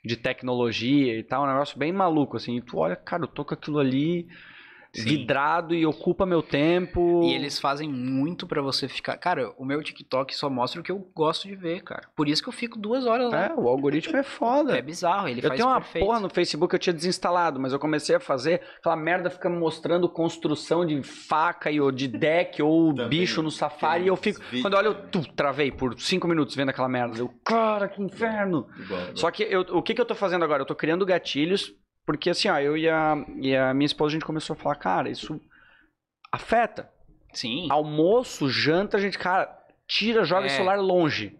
de tecnologia e tal, um negócio bem maluco, assim. E tu olha, cara, eu tô com aquilo ali Sim. vidrado e ocupa meu tempo. E eles fazem muito para você ficar. Cara, o meu TikTok só mostra o que eu gosto de ver, cara. Por isso que eu fico duas horas lá. É, o algoritmo é foda. É bizarro, ele eu faz tenho uma perfeito. porra no Facebook que eu tinha desinstalado, mas eu comecei a fazer aquela merda fica me mostrando construção de faca e, ou de deck ou [laughs] Também bicho no safari e eu fico. Quando eu olho, eu tu, travei por cinco minutos vendo aquela merda. Eu, cara, que inferno! Igual, igual. Só que eu, o que, que eu tô fazendo agora? Eu tô criando gatilhos porque assim, ó, eu e a, e a minha esposa, a gente começou a falar, cara, isso afeta. Sim. Almoço, janta, a gente, cara, tira, joga é. o celular longe.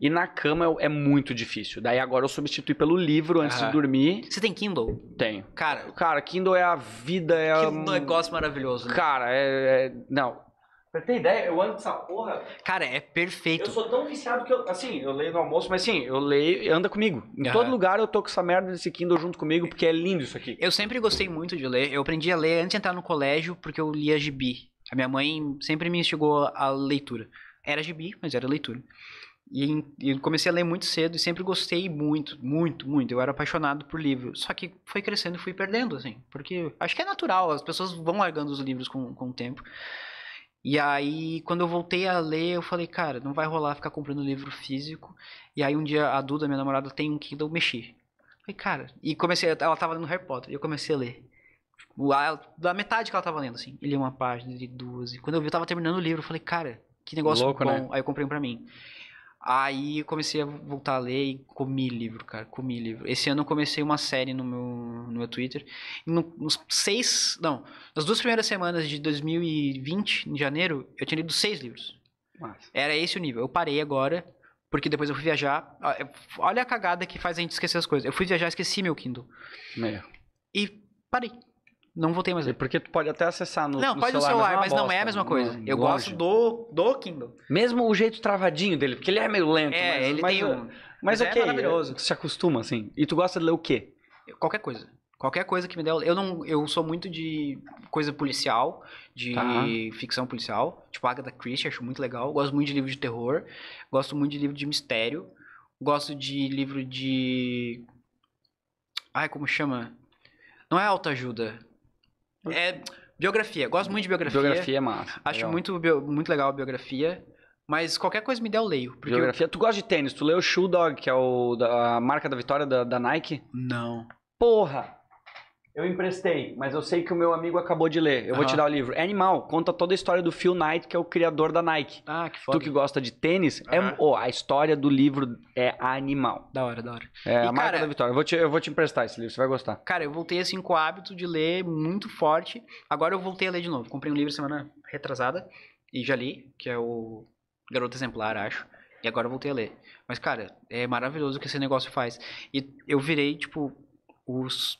E na cama é, é muito difícil. Daí agora eu substituí pelo livro antes de dormir. Você tem Kindle? Tenho. Cara, cara, Kindle é a vida. É Kindle um... é um negócio maravilhoso. Né? Cara, é, é, Não, Pra ter ideia, eu ando com essa porra. Cara, é perfeito. Eu sou tão viciado que eu. Assim, eu leio no almoço, mas sim, eu leio anda comigo. Em uhum. todo lugar eu tô com essa merda desse Kindle junto comigo, porque é lindo isso aqui. Eu sempre gostei muito de ler. Eu aprendi a ler antes de entrar no colégio, porque eu lia gibi. A minha mãe sempre me instigou a leitura. Era gibi, mas era leitura. E, e comecei a ler muito cedo e sempre gostei muito, muito, muito. Eu era apaixonado por livro. Só que foi crescendo e fui perdendo, assim. Porque acho que é natural, as pessoas vão largando os livros com, com o tempo. E aí, quando eu voltei a ler, eu falei, cara, não vai rolar ficar comprando livro físico. E aí, um dia, a Duda, minha namorada, tem um Kindle, mexi. Falei, cara, e comecei, ela tava lendo Harry Potter, e eu comecei a ler. Tipo, da metade que ela tava lendo, assim. E li uma página, de duas. E quando eu vi, eu tava terminando o livro, eu falei, cara, que negócio Louco, né? bom. Né? Aí eu comprei um pra mim. Aí comecei a voltar a ler e comi livro, cara, comi livro. Esse ano eu comecei uma série no meu, no meu Twitter. No, nos seis. Não, nas duas primeiras semanas de 2020, em janeiro, eu tinha lido seis livros. Era esse o nível. Eu parei agora, porque depois eu fui viajar. Ah, olha a cagada que faz a gente esquecer as coisas. Eu fui viajar esqueci meu Kindle. Meio. E parei. Não voltei mais. É porque tu pode até acessar no, não, no celular. Não, pode no celular, mas, mas não é a mesma coisa. Não, eu longe. gosto do, do Kindle. Mesmo o jeito travadinho dele, porque ele é meio lento. É, mas, ele mas, tem é. um... Mas, mas é okay, é maravilhoso. Tu se acostuma, assim. E tu gosta de ler o quê? Qualquer coisa. Qualquer coisa que me der. Eu não, eu sou muito de coisa policial, de tá. ficção policial, tipo Agatha Christie, acho muito legal. Gosto muito de livro de terror, gosto muito de livro de mistério, gosto de livro de ai como chama? Não é autoajuda. É biografia. Gosto muito de biografia. Biografia é massa. Acho legal. muito, muito legal a biografia. Mas qualquer coisa me der, eu leio. Biografia. Eu... Tu gosta de tênis? Tu leu o Shoe Dog, que é o, da, a marca da vitória da, da Nike? Não. Porra! Eu emprestei, mas eu sei que o meu amigo acabou de ler. Eu vou te dar o livro. É animal, conta toda a história do Phil Knight, que é o criador da Nike. Ah, que foda. Tu que gosta de tênis, é, oh, a história do livro é animal. Da hora, da hora. É a marca cara- da vitória. Eu vou, te, eu vou te emprestar esse livro, você vai gostar. Cara, eu voltei assim com o hábito de ler muito forte. Agora eu voltei a ler de novo. Comprei um livro semana retrasada e já li, que é o Garoto Exemplar, acho. E agora eu voltei a ler. Mas, cara, é maravilhoso o que esse negócio faz. E eu virei, tipo, os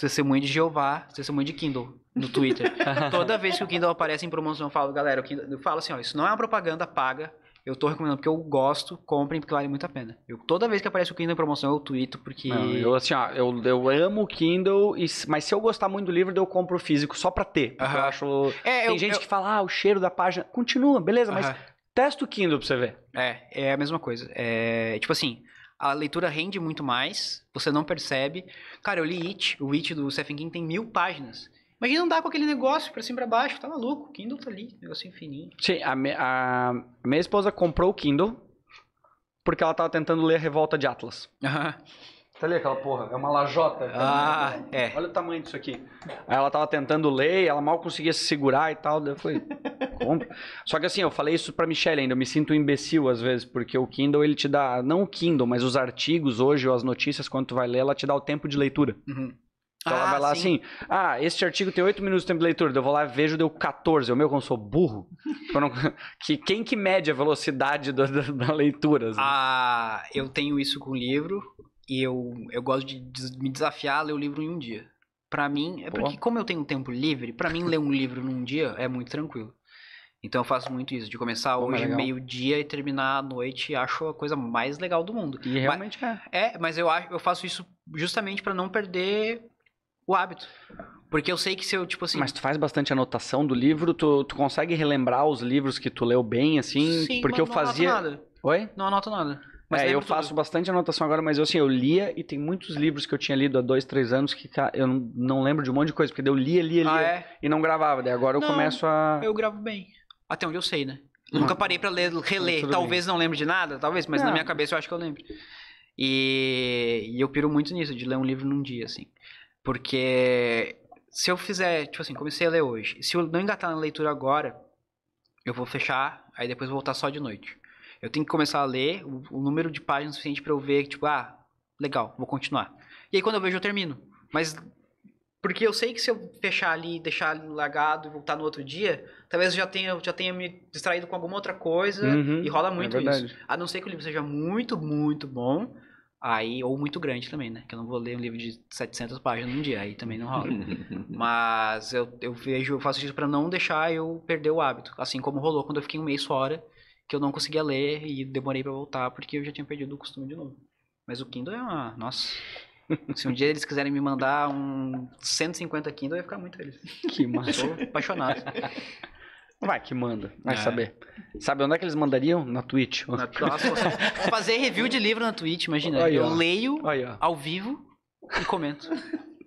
testemunho de Jeová, testemunho de Kindle no Twitter. [laughs] Toda vez que o Kindle aparece em promoção, eu falo, galera, Kindle, eu falo assim, ó, isso não é uma propaganda paga, eu tô recomendando porque eu gosto, comprem, porque vale muito a pena. Eu, toda vez que aparece o Kindle em promoção, eu tweeto, porque. Não, eu, assim, ó, eu, eu amo o Kindle, mas se eu gostar muito do livro, eu compro o físico só pra ter. Uh -huh. Eu acho. É, Tem eu, gente eu... que fala, ah, o cheiro da página. Continua, beleza, uh -huh. mas testa o Kindle pra você ver. É, é a mesma coisa. É, tipo assim, a leitura rende muito mais, você não percebe. Cara, eu li It, o It do Stephen King tem mil páginas. Imagina andar com aquele negócio pra cima e pra baixo, tá maluco, o Kindle tá ali, negócio infinito. Sim, a, me, a, minha esposa comprou o Kindle porque ela tava tentando ler a Revolta de Atlas. Aham. Tá ali aquela porra? É uma lajota. Né? Ah, é. Olha o tamanho disso aqui. Aí ela tava tentando ler, ela mal conseguia se segurar e tal. Daí eu falei, Só que assim, eu falei isso pra Michelle ainda. Eu me sinto um imbecil às vezes, porque o Kindle, ele te dá. Não o Kindle, mas os artigos hoje, ou as notícias, quando tu vai ler, ela te dá o tempo de leitura. Uhum. Então ah, ela vai lá sim. assim, ah, este artigo tem 8 minutos de tempo de leitura, eu vou lá vejo, deu 14. Eu, meu, como sou burro. [laughs] que, quem que mede a velocidade do, da, da leitura? Assim? Ah, eu tenho isso com o livro, eu, eu gosto de des me desafiar a ler o livro em um dia. Para mim, é Boa. porque como eu tenho um tempo livre, para mim ler um livro num dia é muito tranquilo. Então eu faço muito isso, de começar Pô, hoje é meio-dia e terminar à noite, acho a coisa mais legal do mundo. E realmente mas, é. É, mas eu, acho, eu faço isso justamente para não perder o hábito. Porque eu sei que se eu, tipo assim. Mas tu faz bastante anotação do livro, tu, tu consegue relembrar os livros que tu leu bem, assim? Sim, porque eu fazia. Não anoto nada. Oi? Não anoto nada. Mas é, eu faço bastante anotação agora, mas eu, assim, eu lia e tem muitos livros que eu tinha lido há dois, três anos que eu não lembro de um monte de coisa, porque eu lia, lia, ah, lia ah, é? e não gravava. Daí agora eu começo a. Eu gravo bem. Até onde eu sei, né? Hum. Nunca parei pra ler, reler. Não, talvez bem. não lembre de nada, talvez, mas na minha cabeça eu acho que eu lembro. E, e eu piro muito nisso, de ler um livro num dia, assim. Porque se eu fizer, tipo assim, comecei a ler hoje, se eu não engatar na leitura agora, eu vou fechar, aí depois vou voltar só de noite. Eu tenho que começar a ler o, o número de páginas suficiente para eu ver, tipo, ah, legal, vou continuar. E aí quando eu vejo, eu termino. Mas porque eu sei que se eu fechar ali, deixar ali largado e voltar no outro dia, talvez eu já tenha, já tenha me distraído com alguma outra coisa uhum, e rola muito é isso. A não ser que o livro seja muito, muito bom, aí ou muito grande também, né? Que eu não vou ler um livro de 700 páginas num dia, aí também não rola. [laughs] Mas eu, eu vejo, eu faço isso para não deixar eu perder o hábito. Assim como rolou quando eu fiquei um mês fora que eu não conseguia ler e demorei para voltar porque eu já tinha perdido o costume de novo. Mas o Kindle é uma. Nossa. [laughs] Se um dia eles quiserem me mandar um 150 Kindle, eu ia ficar muito feliz. [laughs] Que massa. Sou apaixonado. Vai que manda, vai é. saber. Sabe onde é que eles mandariam? Na Twitch. Na, nossa, fazer review de livro na Twitch, imagina. Aí, eu leio aí, ao vivo e comento.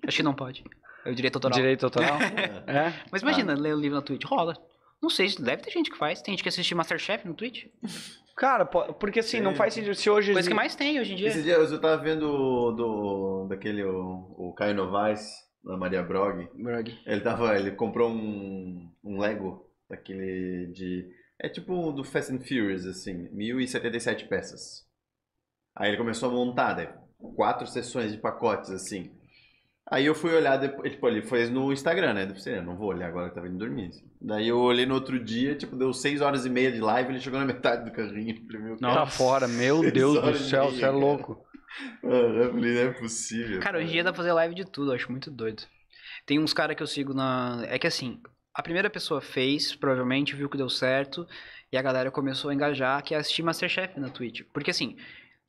Acho que não pode. É o direito autoral. Direito autoral? [laughs] É. é. Mas imagina, ah. ler o livro na Twitch. Rola. Não sei, deve ter gente que faz. Tem gente que assiste Masterchef no Twitch. Cara, porque assim, não faz sentido se hoje... Coisa que mais tem hoje em dia. Esses dias eu tava vendo do, daquele, o, o Caio Novaes, da Maria Brog. Brog. Ele tava, ele comprou um, um Lego, daquele de... É tipo um do Fast and Furious, assim, 1077 peças. Aí ele começou a montar, né? Quatro sessões de pacotes, assim. Aí eu fui olhar, depois, tipo, ele fez no Instagram, né? Eu pensei, não vou olhar agora que tá tava indo dormir. Assim. Daí eu olhei no outro dia, tipo, deu 6 horas e meia de live, ele chegou na metade do carrinho. Meu não, tá fora, meu Deus do céu, você é louco. eu falei, não é possível. Cara, cara. hoje em dia dá pra fazer live de tudo, eu acho muito doido. Tem uns caras que eu sigo na. É que assim, a primeira pessoa fez, provavelmente viu que deu certo, e a galera começou a engajar, que é assistir Masterchef na Twitch. Porque assim,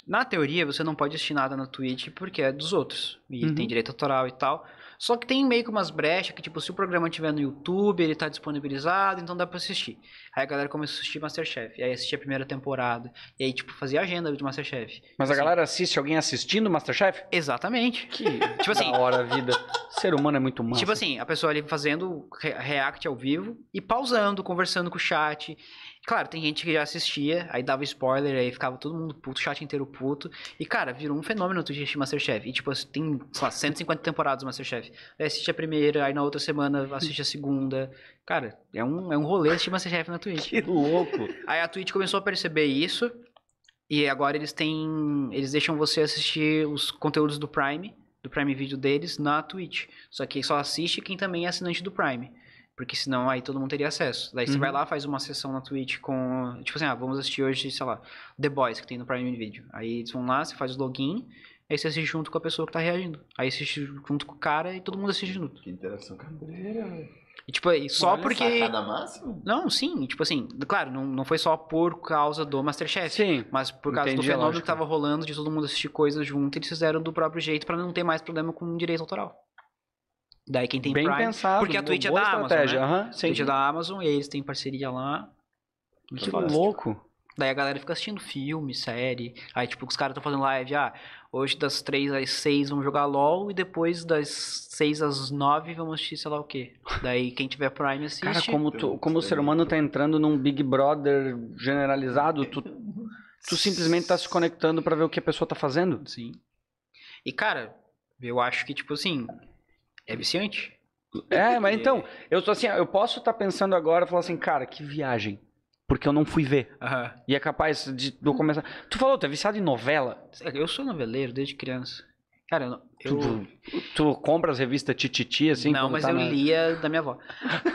na teoria, você não pode assistir nada na Twitch porque é dos outros. E uhum. tem direito autoral e tal. Só que tem meio que umas brechas que, tipo, se o programa tiver no YouTube, ele tá disponibilizado, então dá pra assistir. Aí a galera começou a assistir Masterchef. E aí assistia a primeira temporada. E aí, tipo, fazia agenda de Masterchef. Mas assim, a galera assiste alguém assistindo Masterchef? Exatamente. Que [laughs] tipo assim, da hora a vida. ser humano é muito massa. Tipo assim, a pessoa ali fazendo react ao vivo e pausando, conversando com o chat. Claro, tem gente que já assistia, aí dava spoiler, aí ficava todo mundo puto, o chat inteiro puto. E, cara, virou um fenômeno tu assistir Masterchef. E, tipo, assim, tem, sei lá, 150 temporadas do Masterchef. Aí assiste a primeira, aí na outra semana assiste a segunda. Cara, é um, é um rolê assistir Masterchef na Twitch. Que louco! Aí a Twitch começou a perceber isso. E agora eles têm. Eles deixam você assistir os conteúdos do Prime, do Prime Video deles, na Twitch. Só que só assiste quem também é assinante do Prime. Porque senão aí todo mundo teria acesso. Daí uhum. você vai uhum. lá, faz uma sessão na Twitch com. Tipo assim, ah, vamos assistir hoje, sei lá, The Boys, que tem no Prime Video. Aí eles vão lá, você faz o login, aí você assiste junto com a pessoa que tá reagindo. Aí assiste junto com o cara e todo mundo assiste junto. Que interação cabreira, velho. E, tipo, é só Olha porque. Não, sim, tipo assim, claro, não, não foi só por causa do Masterchef. Sim. Mas por causa do fenômeno lógico. que tava rolando, de todo mundo assistir coisas junto, eles fizeram do próprio jeito para não ter mais problema com direito autoral. Daí quem tem Bem Prime. Pensado, porque a Twitch é da estratégia. Amazon. Né? Uhum, Twitch é da Amazon e eles têm parceria lá. Muito que louco! Daí a galera fica assistindo filme, série. Aí, tipo, os caras estão fazendo live. Ah, hoje das 3 às 6 vamos jogar LOL e depois das 6 às 9 vamos assistir sei lá o quê. Daí quem tiver Prime assiste. Cara, como, tu, como o ser humano tá entrando num Big Brother generalizado, tu, tu simplesmente tá se conectando para ver o que a pessoa tá fazendo? Sim. E, cara, eu acho que, tipo assim, é viciante. É, mas então, eu tô assim, eu posso estar tá pensando agora e falar assim, cara, que viagem. Porque eu não fui ver. Uhum. E é capaz de, de eu começar. Tu falou, tu é viciado em novela? Eu sou noveleiro desde criança. Cara, eu. Tu, tu compra as revistas Tititi, assim? Não, mas tá eu na... lia da minha avó.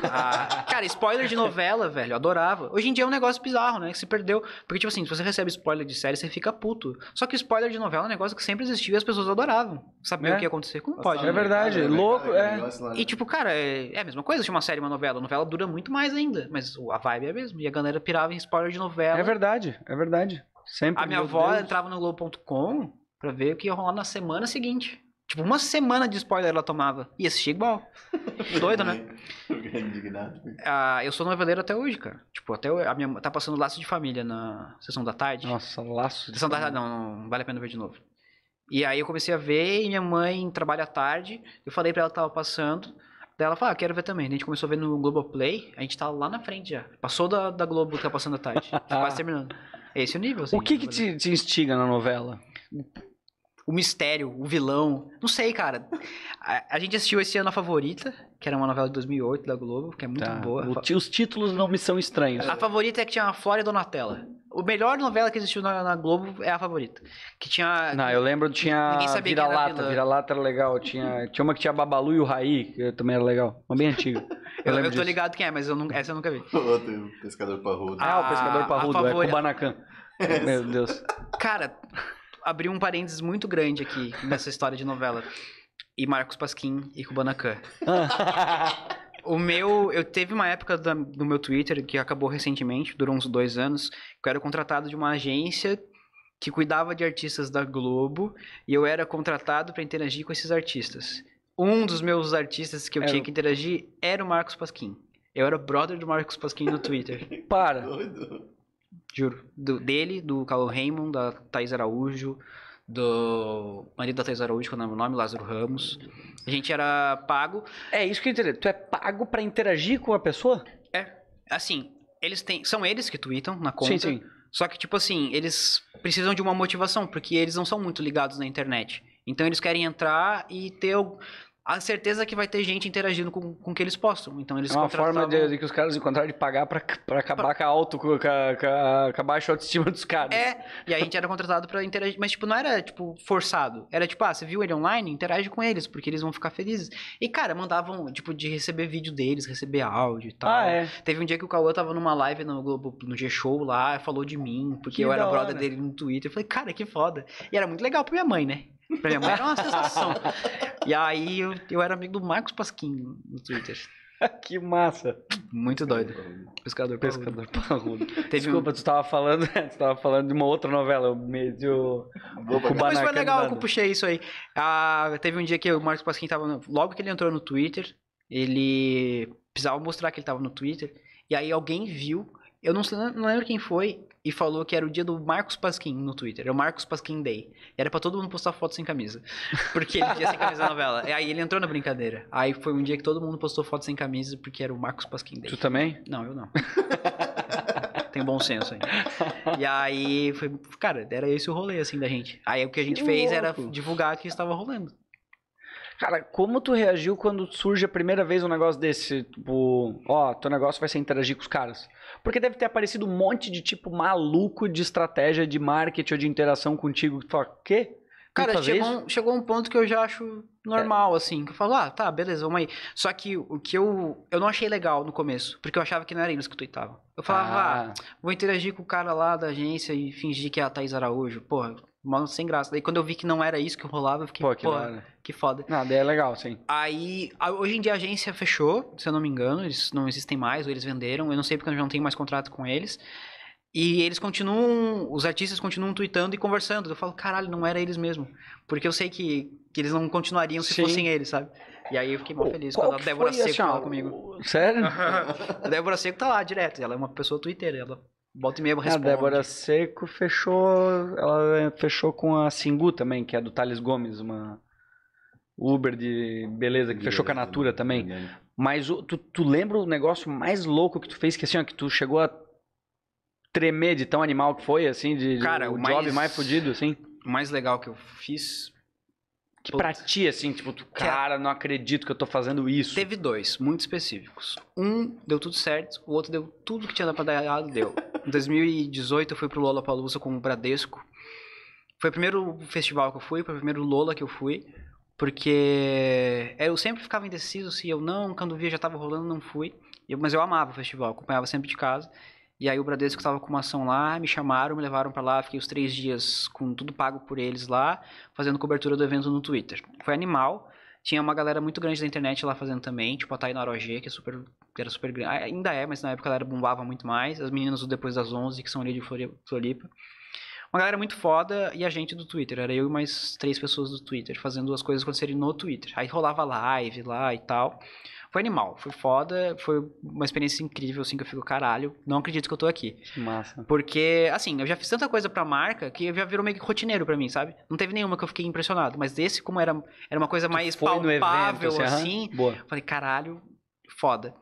Ah. [laughs] cara, spoiler de novela, velho, eu adorava. Hoje em dia é um negócio bizarro, né? Que se perdeu. Porque, tipo assim, se você recebe spoiler de série, você fica puto. Só que spoiler de novela é um negócio que sempre existiu e as pessoas adoravam. Saber é. o que ia acontecer. Como pode? É né? verdade, é louco. É. Né? E, tipo, cara, é, é a mesma coisa de uma série e uma novela. A novela dura muito mais ainda, mas a vibe é a mesma. E a galera pirava em spoiler de novela. É verdade, é verdade. Sempre. A minha avó Deus. entrava no Globo.com Pra ver o que ia rolar na semana seguinte. Tipo, uma semana de spoiler ela tomava. E assistia igual. [laughs] Doido, né? Ah, eu sou noveleiro até hoje, cara. Tipo, até a minha tá passando Laço de Família na sessão da tarde. Nossa, Laço de Sessão da tarde, não, não vale a pena ver de novo. E aí eu comecei a ver e minha mãe trabalha à tarde. Eu falei pra ela que tava passando. Daí ela falou, ah, quero ver também. a gente começou a ver no Globoplay, a gente tá lá na frente já. Passou da, da Globo que tá passando à tarde. [laughs] Ah. quase terminando. É esse o nível, assim, O que que te, te instiga na novela? o mistério, o vilão. Não sei, cara. A, a, gente assistiu esse ano A Favorita, que era uma novela de 2008 da Globo, que é muito tá. boa. O, os títulos não me são estranhos. A Favorita é que tinha a Flora e Donatella. O melhor novela que existiu na, na, Globo é a favorita. Que tinha. Não, eu lembro tinha Vira-Lata. Vira-Lata era legal. Tinha, tinha uma que tinha Babalu e o Raí, que também era legal. Uma bem antiga. [laughs] Eu, eu, eu tô ligado quem é, mas eu não, essa eu nunca vi. [laughs] o Pescador Parrudo. Ah, o Pescador ah, Parrudo, é favori... [laughs] é Kubanacan. Meu Deus. Cara, abrir um parênteses muito grande aqui nessa história de novela. E Marcos Pasquim e Kubanacan. [laughs] o meu. Eu teve uma época da, do meu Twitter, que acabou recentemente, durou uns dois anos, que eu era contratado de uma agência que cuidava de artistas da Globo e eu era contratado para interagir com esses artistas. Um dos meus artistas que eu era... tinha que interagir era o Marcos Pasquim. Eu era brother do Marcos Pasquim no Twitter. para! Doido. Juro. Do, dele, do Carlos Raymond, da Thaís Araújo, do marido da Thaís Araújo, que é o nome, Lázaro Ramos. A gente era pago. É isso que eu entendi. Tu é pago para interagir com a pessoa? É. Assim, eles têm. São eles que tweetam na conta. Sim, sim. Só que, tipo assim, eles precisam de uma motivação, porque eles não são muito ligados na internet. Então eles querem entrar e ter a certeza é que vai ter gente interagindo com, com o que eles postam. Então eles É uma forma de, de, que os caras encontraram de pagar pra, pra acabar pra... com a alto, com, a, com a baixa autoestima dos caras. É, e a gente era contratado pra interagir. Mas, tipo, não era, tipo, forçado. Era tipo, ah, você viu ele online? Interage com eles, porque eles vão ficar felizes. E, cara, mandavam, tipo, de receber vídeo deles, receber áudio e tal. Ah, é. Teve um dia que o Cauã tava numa live no Globo, no G-Show lá, falou de mim, porque que eu era brother dele no Twitter. Eu falei, cara, que foda. E era muito legal pra minha mãe, né? Pra minha mãe era uma sensação. E aí eu, eu era amigo do Marcos Pasquim no Twitter. [laughs] que massa. Muito doido. Pescador Pescador parrudo. [laughs] Teve Desculpa, um... tu estava falando, [laughs] tu tava falando de uma outra novela, meio Mas foi legal que eu puxei isso aí. Ah, teve um dia que o Marcos Pasquim estava logo que ele entrou no Twitter, ele precisava mostrar que ele estava no Twitter, e aí alguém viu, eu não, sei, não lembro quem foi, e falou que era o dia do Marcos Pasquim no Twitter. É o Marcos Pasquim Day. Era para todo mundo postar foto sem camisa. [laughs] Porque ele ia sem camisa na novela. Aí ele entrou na brincadeira. Aí foi um dia que todo mundo postou foto sem camisa porque era o Marcos Pasquim Day. Tu também? Não, eu não. [laughs] Tem bom senso aí. E aí foi, cara, era esse o rolê assim da gente. Aí o que a gente que fez louco. era divulgar que estava rolando. Cara, como tu reagiu quando surge a primeira vez um negócio desse? Tipo, ó, teu negócio vai ser interagir com os caras. Porque deve ter aparecido um monte de tipo maluco de estratégia de marketing ou de interação contigo. Tu fala, quê? Cara, chegou um, chegou um ponto que eu já acho normal, é. assim. Que eu falo, ah, tá, beleza, vamos aí. Só que o que eu. Eu não achei legal no começo, porque eu achava que não era eles que tuitavam. Eu falava, ah. ah. vou interagir com o cara lá da agência e fingir que é a Thaís Araújo. Porra, mó sem graça. Daí quando eu vi que não era isso que rolava, eu fiquei, pô, que, pô, que foda. Nada, é legal, sim. Aí, hoje em dia a agência fechou, se eu não me engano, eles não existem mais, ou eles venderam, eu não sei porque eu já não tenho mais contrato com eles. E eles continuam, os artistas continuam tweetando e conversando. Eu falo, caralho, não era eles mesmo. Porque eu sei que, que eles não continuariam se Sim. fossem eles, sabe? E aí eu fiquei mó feliz Qual quando a Débora Seco assim, falou comigo. Sério? [laughs] a Débora Seco tá lá direto, ela é uma pessoa twitter, ela Bota e meia ah, responde. A Débora Seco fechou. Ela fechou com a Singu também, que é do Thales Gomes, uma Uber de beleza, que fechou com a Natura também. Mas tu, tu lembra o negócio mais louco que tu fez, que assim, ó, que tu chegou a tremer de tão animal que foi, assim, de, Cara, o, mais, job mais fudido, assim? O mais legal que eu fiz. Que pra ti, assim, tipo, tu, é cara, não acredito que eu tô fazendo isso. Teve dois, muito específicos. Um deu tudo certo, o outro deu tudo que tinha dado pra dar errado, deu. [laughs] Em 2018 eu fui pro Lola Palusa com o Bradesco. Foi o primeiro festival que eu fui, foi o primeiro Lola que eu fui, porque é, eu sempre ficava indeciso se eu não, quando via já estava rolando, não fui. mas eu amava o festival, acompanhava sempre de casa. E aí o Bradesco estava com uma ação lá, me chamaram, me levaram para lá, fiquei os três dias com tudo pago por eles lá, fazendo cobertura do evento no Twitter. Foi animal. Tinha uma galera muito grande da internet lá fazendo também, tipo a Taina Arogê, que é super que era super grande. Ah, ainda é, mas na época ela era, bombava muito mais. As meninas do Depois das 11, que são ali de Floripa. Uma galera muito foda e a gente do Twitter. Era eu e mais três pessoas do Twitter, fazendo as coisas acontecerem no Twitter. Aí rolava live lá e tal. Foi animal, foi foda, foi uma experiência incrível, assim, que eu fico, caralho, não acredito que eu tô aqui. Massa. Porque, assim, eu já fiz tanta coisa pra marca que já virou meio que rotineiro pra mim, sabe? Não teve nenhuma que eu fiquei impressionado, mas desse, como era, era uma coisa tu mais palpável, evento, assim, assim boa. falei, caralho, foda.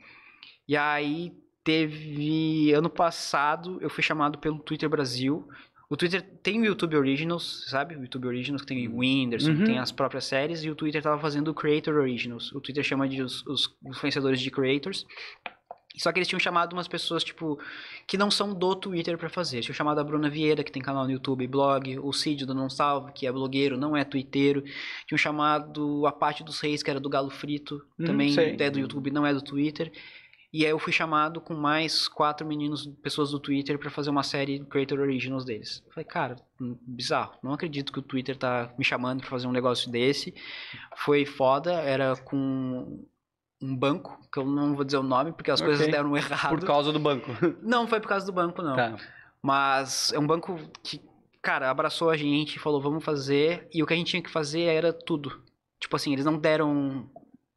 E aí teve. Ano passado eu fui chamado pelo Twitter Brasil. O Twitter tem o YouTube Originals, sabe? O YouTube Originals que tem o uhum. Whindersson, uhum. tem as próprias séries, e o Twitter tava fazendo o Creator Originals. O Twitter chama de os, os influenciadores de creators. Só que eles tinham chamado umas pessoas, tipo, que não são do Twitter para fazer. tinham chamado a Bruna Vieira, que tem canal no YouTube e blog, o Cid do Não Salvo, que é blogueiro, não é twitteiro. Tinham chamado a Parte dos Reis, que era do Galo Frito, hum, também sei. é do YouTube, não é do Twitter. E aí eu fui chamado com mais quatro meninos, pessoas do Twitter, para fazer uma série Creator Originals deles. Eu falei, cara, hum, bizarro. Não acredito que o Twitter tá me chamando para fazer um negócio desse. Foi foda, era com um banco, que eu não vou dizer o nome, porque as okay. coisas deram errado. Por causa do banco. [laughs] Não, foi por causa do banco, não. Tá. Mas é um banco que, cara, abraçou a gente, falou, vamos fazer. E o que a gente tinha que fazer era tudo. Tipo assim, eles não deram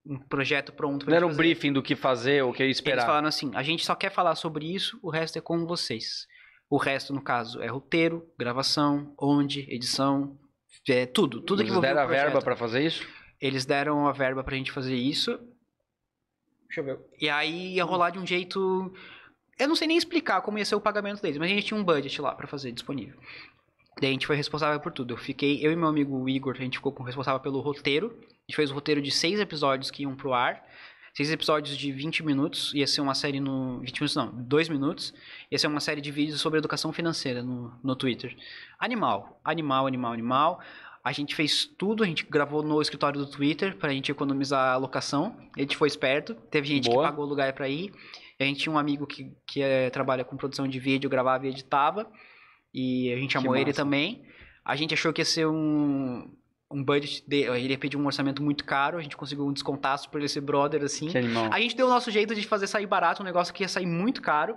um projeto pronto. Pra não era um fazer. briefing do que fazer, o que esperar. Eles falaram assim: a gente só quer falar sobre isso, o resto é com vocês. O resto, no caso, é roteiro, gravação, onde, edição, é, tudo. Tudo Eles que deram a verba para fazer isso? Eles deram a verba pra gente fazer isso. Deixa eu ver. E aí ia rolar de um jeito. Eu não sei nem explicar como ia ser o pagamento deles, mas a gente tinha um budget lá para fazer disponível. Daí a gente foi responsável por tudo. Eu fiquei, eu e meu amigo Igor, a gente ficou responsável pelo roteiro. A gente fez o roteiro de seis episódios que iam pro ar. Seis episódios de 20 minutos. Ia ser uma série no. 20 minutos não, dois minutos. Ia ser uma série de vídeos sobre educação financeira no, no Twitter. Animal. Animal, animal, animal. A gente fez tudo, a gente gravou no escritório do Twitter pra gente economizar a locação. A gente foi esperto. Teve gente Boa. que pagou o lugar pra ir. A gente tinha um amigo que, que é, trabalha com produção de vídeo, gravava e editava. E a gente chamou ele também. A gente achou que ia ser um, um budget dele. ele ia pedir um orçamento muito caro, a gente conseguiu um descontaço por ele ser brother, assim. A gente deu o nosso jeito de fazer sair barato um negócio que ia sair muito caro.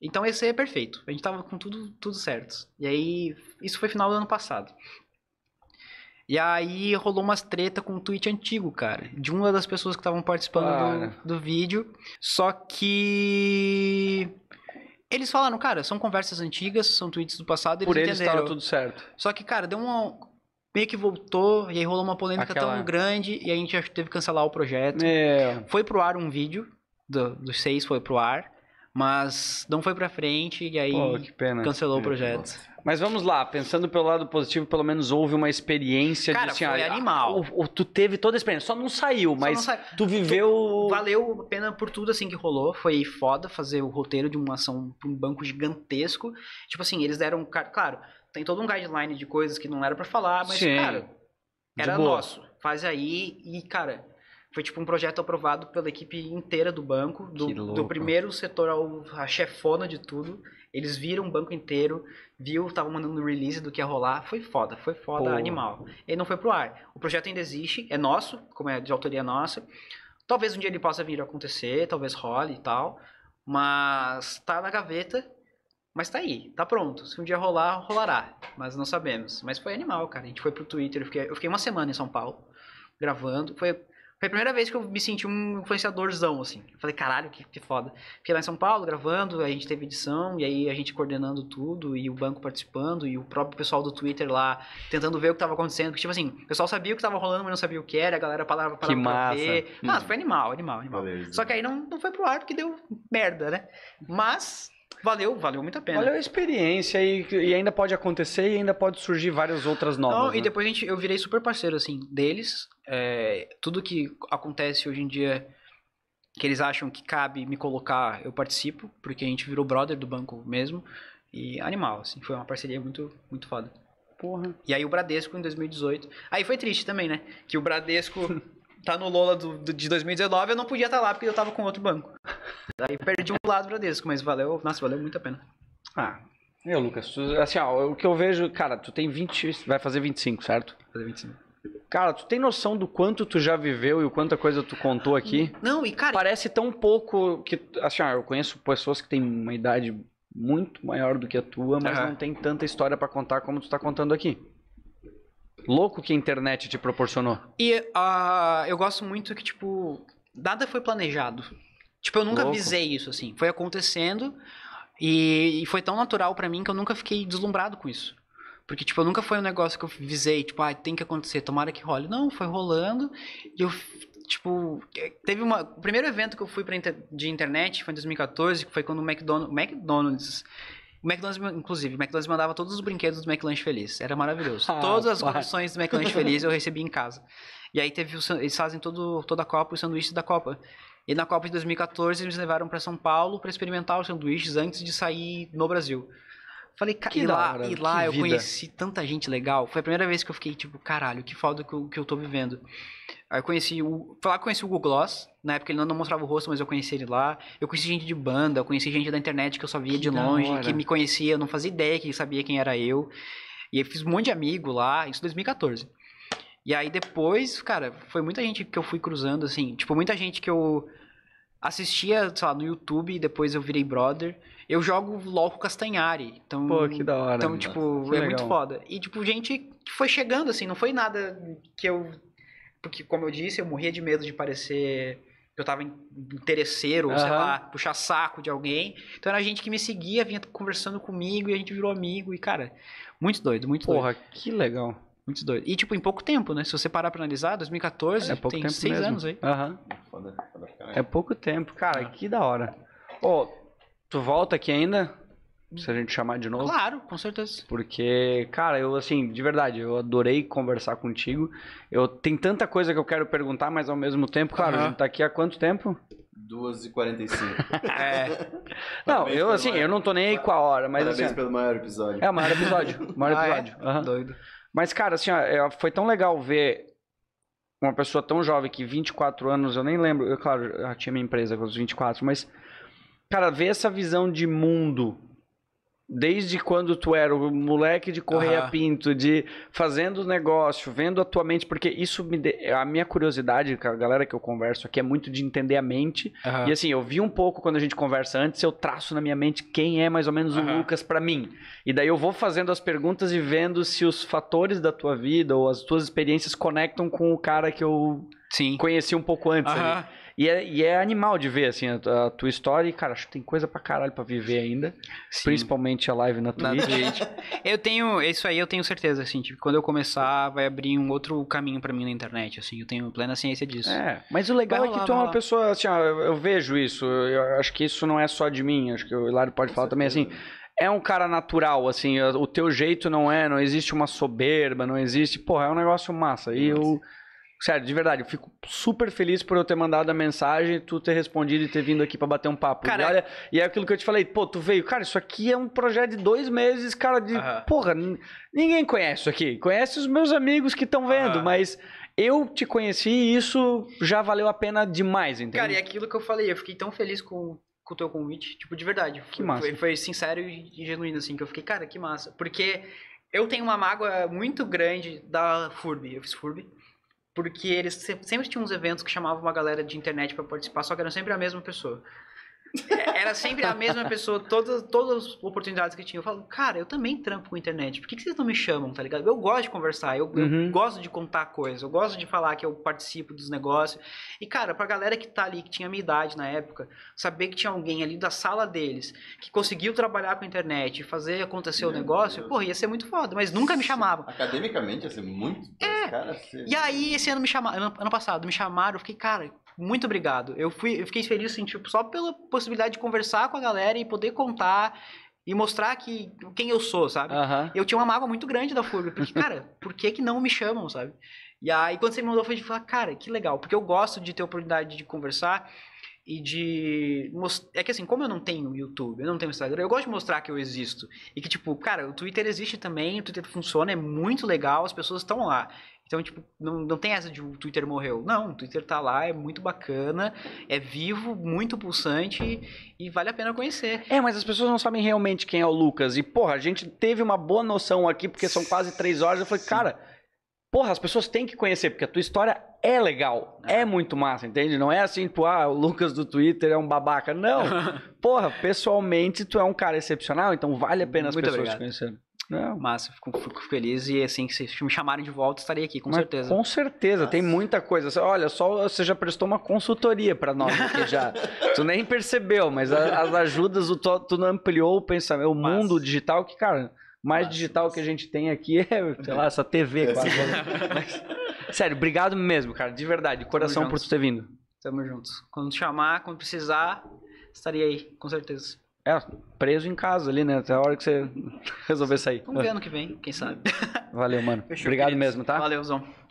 Então esse é perfeito. A gente tava com tudo, tudo certo. E aí, isso foi final do ano passado. E aí rolou umas treta com um tweet antigo, cara. De uma das pessoas que estavam participando do, do vídeo. Só que eles falaram, cara, são conversas antigas, são tweets do passado, eles Por eles entenderam. tudo certo. Só que, cara, deu uma... Meio que voltou, e aí rolou uma polêmica Aquela... tão grande, e a gente teve que cancelar o projeto. É. Foi pro ar um vídeo, do, dos seis foi pro ar. Mas não foi pra frente e aí Pô, cancelou o é, projeto. Mas vamos lá, pensando pelo lado positivo, pelo menos houve uma experiência Cara, de assim, foi ah, animal. O, o, tu teve toda a experiência, só não saiu, só mas não sa... tu viveu. Tu... valeu a pena por tudo assim que rolou. Foi foda fazer o roteiro de uma ação pra um banco gigantesco. Tipo assim, eles deram. Claro, tem todo um guideline de coisas que não era para falar, mas, Sim. cara, era nosso. Faz aí e, cara, foi tipo um projeto aprovado pela equipe inteira do banco, do, do primeiro setor ao a chefona de tudo. Eles viram o banco inteiro, viu, tava mandando release do que ia rolar. Foi foda, foi foda, Porra. animal. Ele não foi pro ar. O projeto ainda existe, é nosso, como é de autoria nossa. Talvez um dia ele possa vir a acontecer, talvez role e tal. Mas tá na gaveta, mas tá aí, tá pronto. Se um dia rolar, rolará. Mas não sabemos. Mas foi animal, cara. A gente foi pro Twitter, eu fiquei, eu fiquei uma semana em São Paulo gravando. Foi foi a primeira vez que eu me senti um influenciadorzão, assim. Eu falei, caralho, que, que foda. Fiquei lá em São Paulo gravando, a gente teve edição, e aí a gente coordenando tudo, e o banco participando, e o próprio pessoal do Twitter lá tentando ver o que tava acontecendo. Porque, tipo assim, o pessoal sabia o que tava rolando, mas não sabia o que era, a galera parava, pra, que massa. ver. Mas hum. foi animal, animal, animal. Valeu. Só que aí não, não foi pro ar porque deu merda, né? Mas valeu, valeu muito a pena. Valeu a experiência e, e ainda pode acontecer e ainda pode surgir várias outras novas. Não, né? e depois a gente, eu virei super parceiro, assim, deles. É, tudo que acontece hoje em dia que eles acham que cabe me colocar, eu participo, porque a gente virou brother do banco mesmo. E animal, assim, foi uma parceria muito, muito foda. Porra. E aí o Bradesco em 2018. Aí foi triste também, né? Que o Bradesco [laughs] tá no Lola do, do, de 2019, eu não podia estar tá lá porque eu tava com outro banco. Daí perdi um lado Bradesco, mas valeu, nossa, valeu muito a pena. Ah, meu, Lucas, tu, assim, ó, o que eu vejo, cara, tu tem 20, vai fazer 25, certo? Vai fazer 25. Cara, tu tem noção do quanto tu já viveu e o quanta coisa tu contou aqui? Não, e cara... Parece tão pouco que, assim, ó, eu conheço pessoas que têm uma idade muito maior do que a tua, mas uhum. não tem tanta história para contar como tu tá contando aqui. Louco que a internet te proporcionou. E uh, eu gosto muito que, tipo, nada foi planejado. Tipo, eu nunca Louco. visei isso, assim. Foi acontecendo e, e foi tão natural para mim que eu nunca fiquei deslumbrado com isso. Porque, tipo, nunca foi um negócio que eu visei, tipo, ah, tem que acontecer, tomara que role. Não, foi rolando e eu, tipo, eh, teve uma... O primeiro evento que eu fui pra inter... de internet foi em 2014, que foi quando o McDonald's... McDonald's o McDonald's, inclusive, o McDonald's mandava todos os brinquedos do McLanche Feliz. Era maravilhoso. [laughs] Ah, Todas as pai. condições do McLanche Feliz eu recebi em casa. E aí teve o, eles fazem todo, toda a Copa, o sanduíche da Copa. E na Copa de 2014 eles me levaram para São Paulo para experimentar os sanduíches antes de sair no Brasil. Falei, cara, e lá, hora, e lá eu vida. conheci tanta gente legal. Foi a primeira vez que eu fiquei tipo, caralho, que foda que eu, que eu tô vivendo. Aí eu conheci o. Falar que conheci o Google Gloss. Na época ele não, não mostrava o rosto, mas eu conheci ele lá. Eu conheci gente de banda, eu conheci gente da internet que eu só via que de longe, hora. que me conhecia, eu não fazia ideia que sabia quem era eu. E eu fiz um monte de amigo lá, isso em 2014. E aí depois, cara, foi muita gente que eu fui cruzando, assim. Tipo, muita gente que eu assistia, sei lá, no YouTube, depois eu virei brother. Eu jogo LOL com Castanhari. Então, Pô, que da hora. Então, tipo, é, é legal. muito foda. E, tipo, gente que foi chegando, assim, não foi nada que eu. Porque, como eu disse, eu morria de medo de parecer que eu tava interesseiro, uhum. sei lá, puxar saco de alguém. Então era gente que me seguia, vinha conversando comigo e a gente virou amigo. E, cara, muito doido, muito Porra, doido. Porra, que legal. Muito doido. E, tipo, em pouco tempo, né? Se você parar pra analisar, 2014, é, é pouco tem tempo seis mesmo. anos aí. Uhum. É pouco tempo, cara, ah. que da hora. Ô, oh, tu volta aqui ainda? Se a gente chamar de novo. Claro, com certeza. Porque, cara, eu, assim, de verdade, eu adorei conversar contigo. Eu Tem tanta coisa que eu quero perguntar, mas ao mesmo tempo, claro, uhum. a gente tá aqui há quanto tempo? 2h45. [laughs] é. Não, eu assim, maior... eu não tô nem aí com a hora, mas. Parabéns assim, pelo maior episódio. É o maior episódio. Maior ah, é? episódio. É? Uhum. Doido. Mas, cara, assim, ó, é, foi tão legal ver uma pessoa tão jovem que 24 anos, eu nem lembro, eu, claro, eu tinha minha empresa com os 24, mas, cara, ver essa visão de mundo Desde quando tu era o moleque de Correia uhum. pinto, de fazendo negócio, vendo a tua mente, porque isso me de... a minha curiosidade com a galera que eu converso aqui é muito de entender a mente. Uhum. E assim, eu vi um pouco quando a gente conversa antes, eu traço na minha mente quem é mais ou menos uhum. o Lucas para mim. E daí eu vou fazendo as perguntas e vendo se os fatores da tua vida ou as tuas experiências conectam com o cara que eu Sim. conheci um pouco antes ali. E é, e é animal de ver, assim, a, a, tua história. E, cara, acho que tem coisa pra caralho pra viver ainda. Sim. Principalmente a live na Twitch. na Twitch. eu tenho... Isso aí eu tenho certeza, assim. Tipo, quando eu começar, vai abrir um outro caminho pra mim na internet, assim. Eu tenho plena ciência disso. É, mas o legal é que tu é uma pessoa, assim, ó, eu, eu, vejo isso. Eu acho que isso não é só de mim. Acho que o Hilário pode Com falar certeza. também, assim é um cara natural, assim, o teu jeito não é, não existe uma soberba, não existe, porra, é um negócio massa. E eu Sério, de verdade, eu fico super feliz por eu ter mandado a mensagem, tu ter respondido e ter vindo aqui para bater um papo. Cara, e, olha, e é aquilo que eu te falei, pô, tu veio, cara, isso aqui é um projeto de dois meses, cara, de. Uh -huh. Porra, ninguém conhece isso aqui. Conhece os meus amigos que estão vendo, uh -huh. mas eu te conheci e isso já valeu a pena demais, entendeu? Cara, e aquilo que eu falei, eu fiquei tão feliz com, com o teu convite, tipo, de verdade. Que massa. Foi, foi sincero e genuíno, assim, que eu fiquei, cara, que massa. Porque eu tenho uma mágoa muito grande da FURB, eu fiz FURB. Porque eles sempre tinham uns eventos que chamavam uma galera de internet para participar, só que era sempre a mesma pessoa. Era sempre a mesma pessoa, todas, todas as oportunidades que tinha. Eu falo, cara, eu também trampo com internet. Por que, que vocês não me chamam, tá ligado? Eu gosto de conversar, eu, uhum. eu gosto de contar coisas, eu gosto de falar que eu participo dos negócios. E, cara, pra galera que tá ali, que tinha minha idade na época, saber que tinha alguém ali da sala deles que conseguiu trabalhar com internet fazer acontecer Meu o negócio, porra, ia ser muito foda, mas nunca me chamavam. Academicamente ia ser muito. É. Cara, ser... E aí, esse ano me chamaram, ano, ano passado, me chamaram, eu fiquei, cara, muito obrigado. Eu, fui, eu fiquei feliz, assim, tipo, só pela possibilidade de conversar com a galera e poder contar e mostrar que quem eu sou, sabe? Uhum. Eu tinha uma mágoa muito grande da FURB, porque, cara, [laughs] por que que não me chamam, sabe? E aí, quando você me mandou, eu falei, cara, que legal, porque eu gosto de ter a oportunidade de conversar e de... É que assim, como eu não tenho YouTube, eu não tenho Instagram, eu gosto de mostrar que eu existo. E que, tipo, cara, o Twitter existe também, o Twitter funciona, é muito legal, as pessoas estão lá. Então, tipo, não, não tem essa de o Twitter morreu. Não, o Twitter tá lá, é muito bacana, é vivo, muito pulsante e vale a pena conhecer. É, mas as pessoas não sabem realmente quem é o Lucas. E, porra, a gente teve uma boa noção aqui, porque são quase três horas. Eu falei, Sim. cara, porra, as pessoas têm que conhecer, porque a tua história é legal, é, é. muito massa, entende? Não é assim, tipo, ah, o Lucas do Twitter é um babaca. Não. [laughs] porra, pessoalmente, tu é um cara excepcional, então vale a pena as muito pessoas obrigado. te conhecerem. Não. Mas fico, fico, feliz e assim, se me chamarem de volta, estarei aqui, com Mas, certeza. Com certeza, Nossa. tem muita coisa. Olha, só você já prestou uma consultoria para nós aqui já. [laughs] tu nem percebeu, mas as ajudas, tu, não ampliou o pensamento, o mundo digital, que, cara, mais digital que a gente tem aqui é, sei lá, essa TV é. quase. mas, sério, obrigado mesmo, cara, de verdade, de coração por tu ter vindo. Tamo juntos. Quando chamar, quando precisar, estarei aí, com certeza. É, preso em casa ali, né? Até a hora que você [laughs] resolver sair. Vamos ver ano que vem, quem sabe. Valeu, mano. [laughs] Fechou, Obrigado mesmo, tá? Valeu, Zão.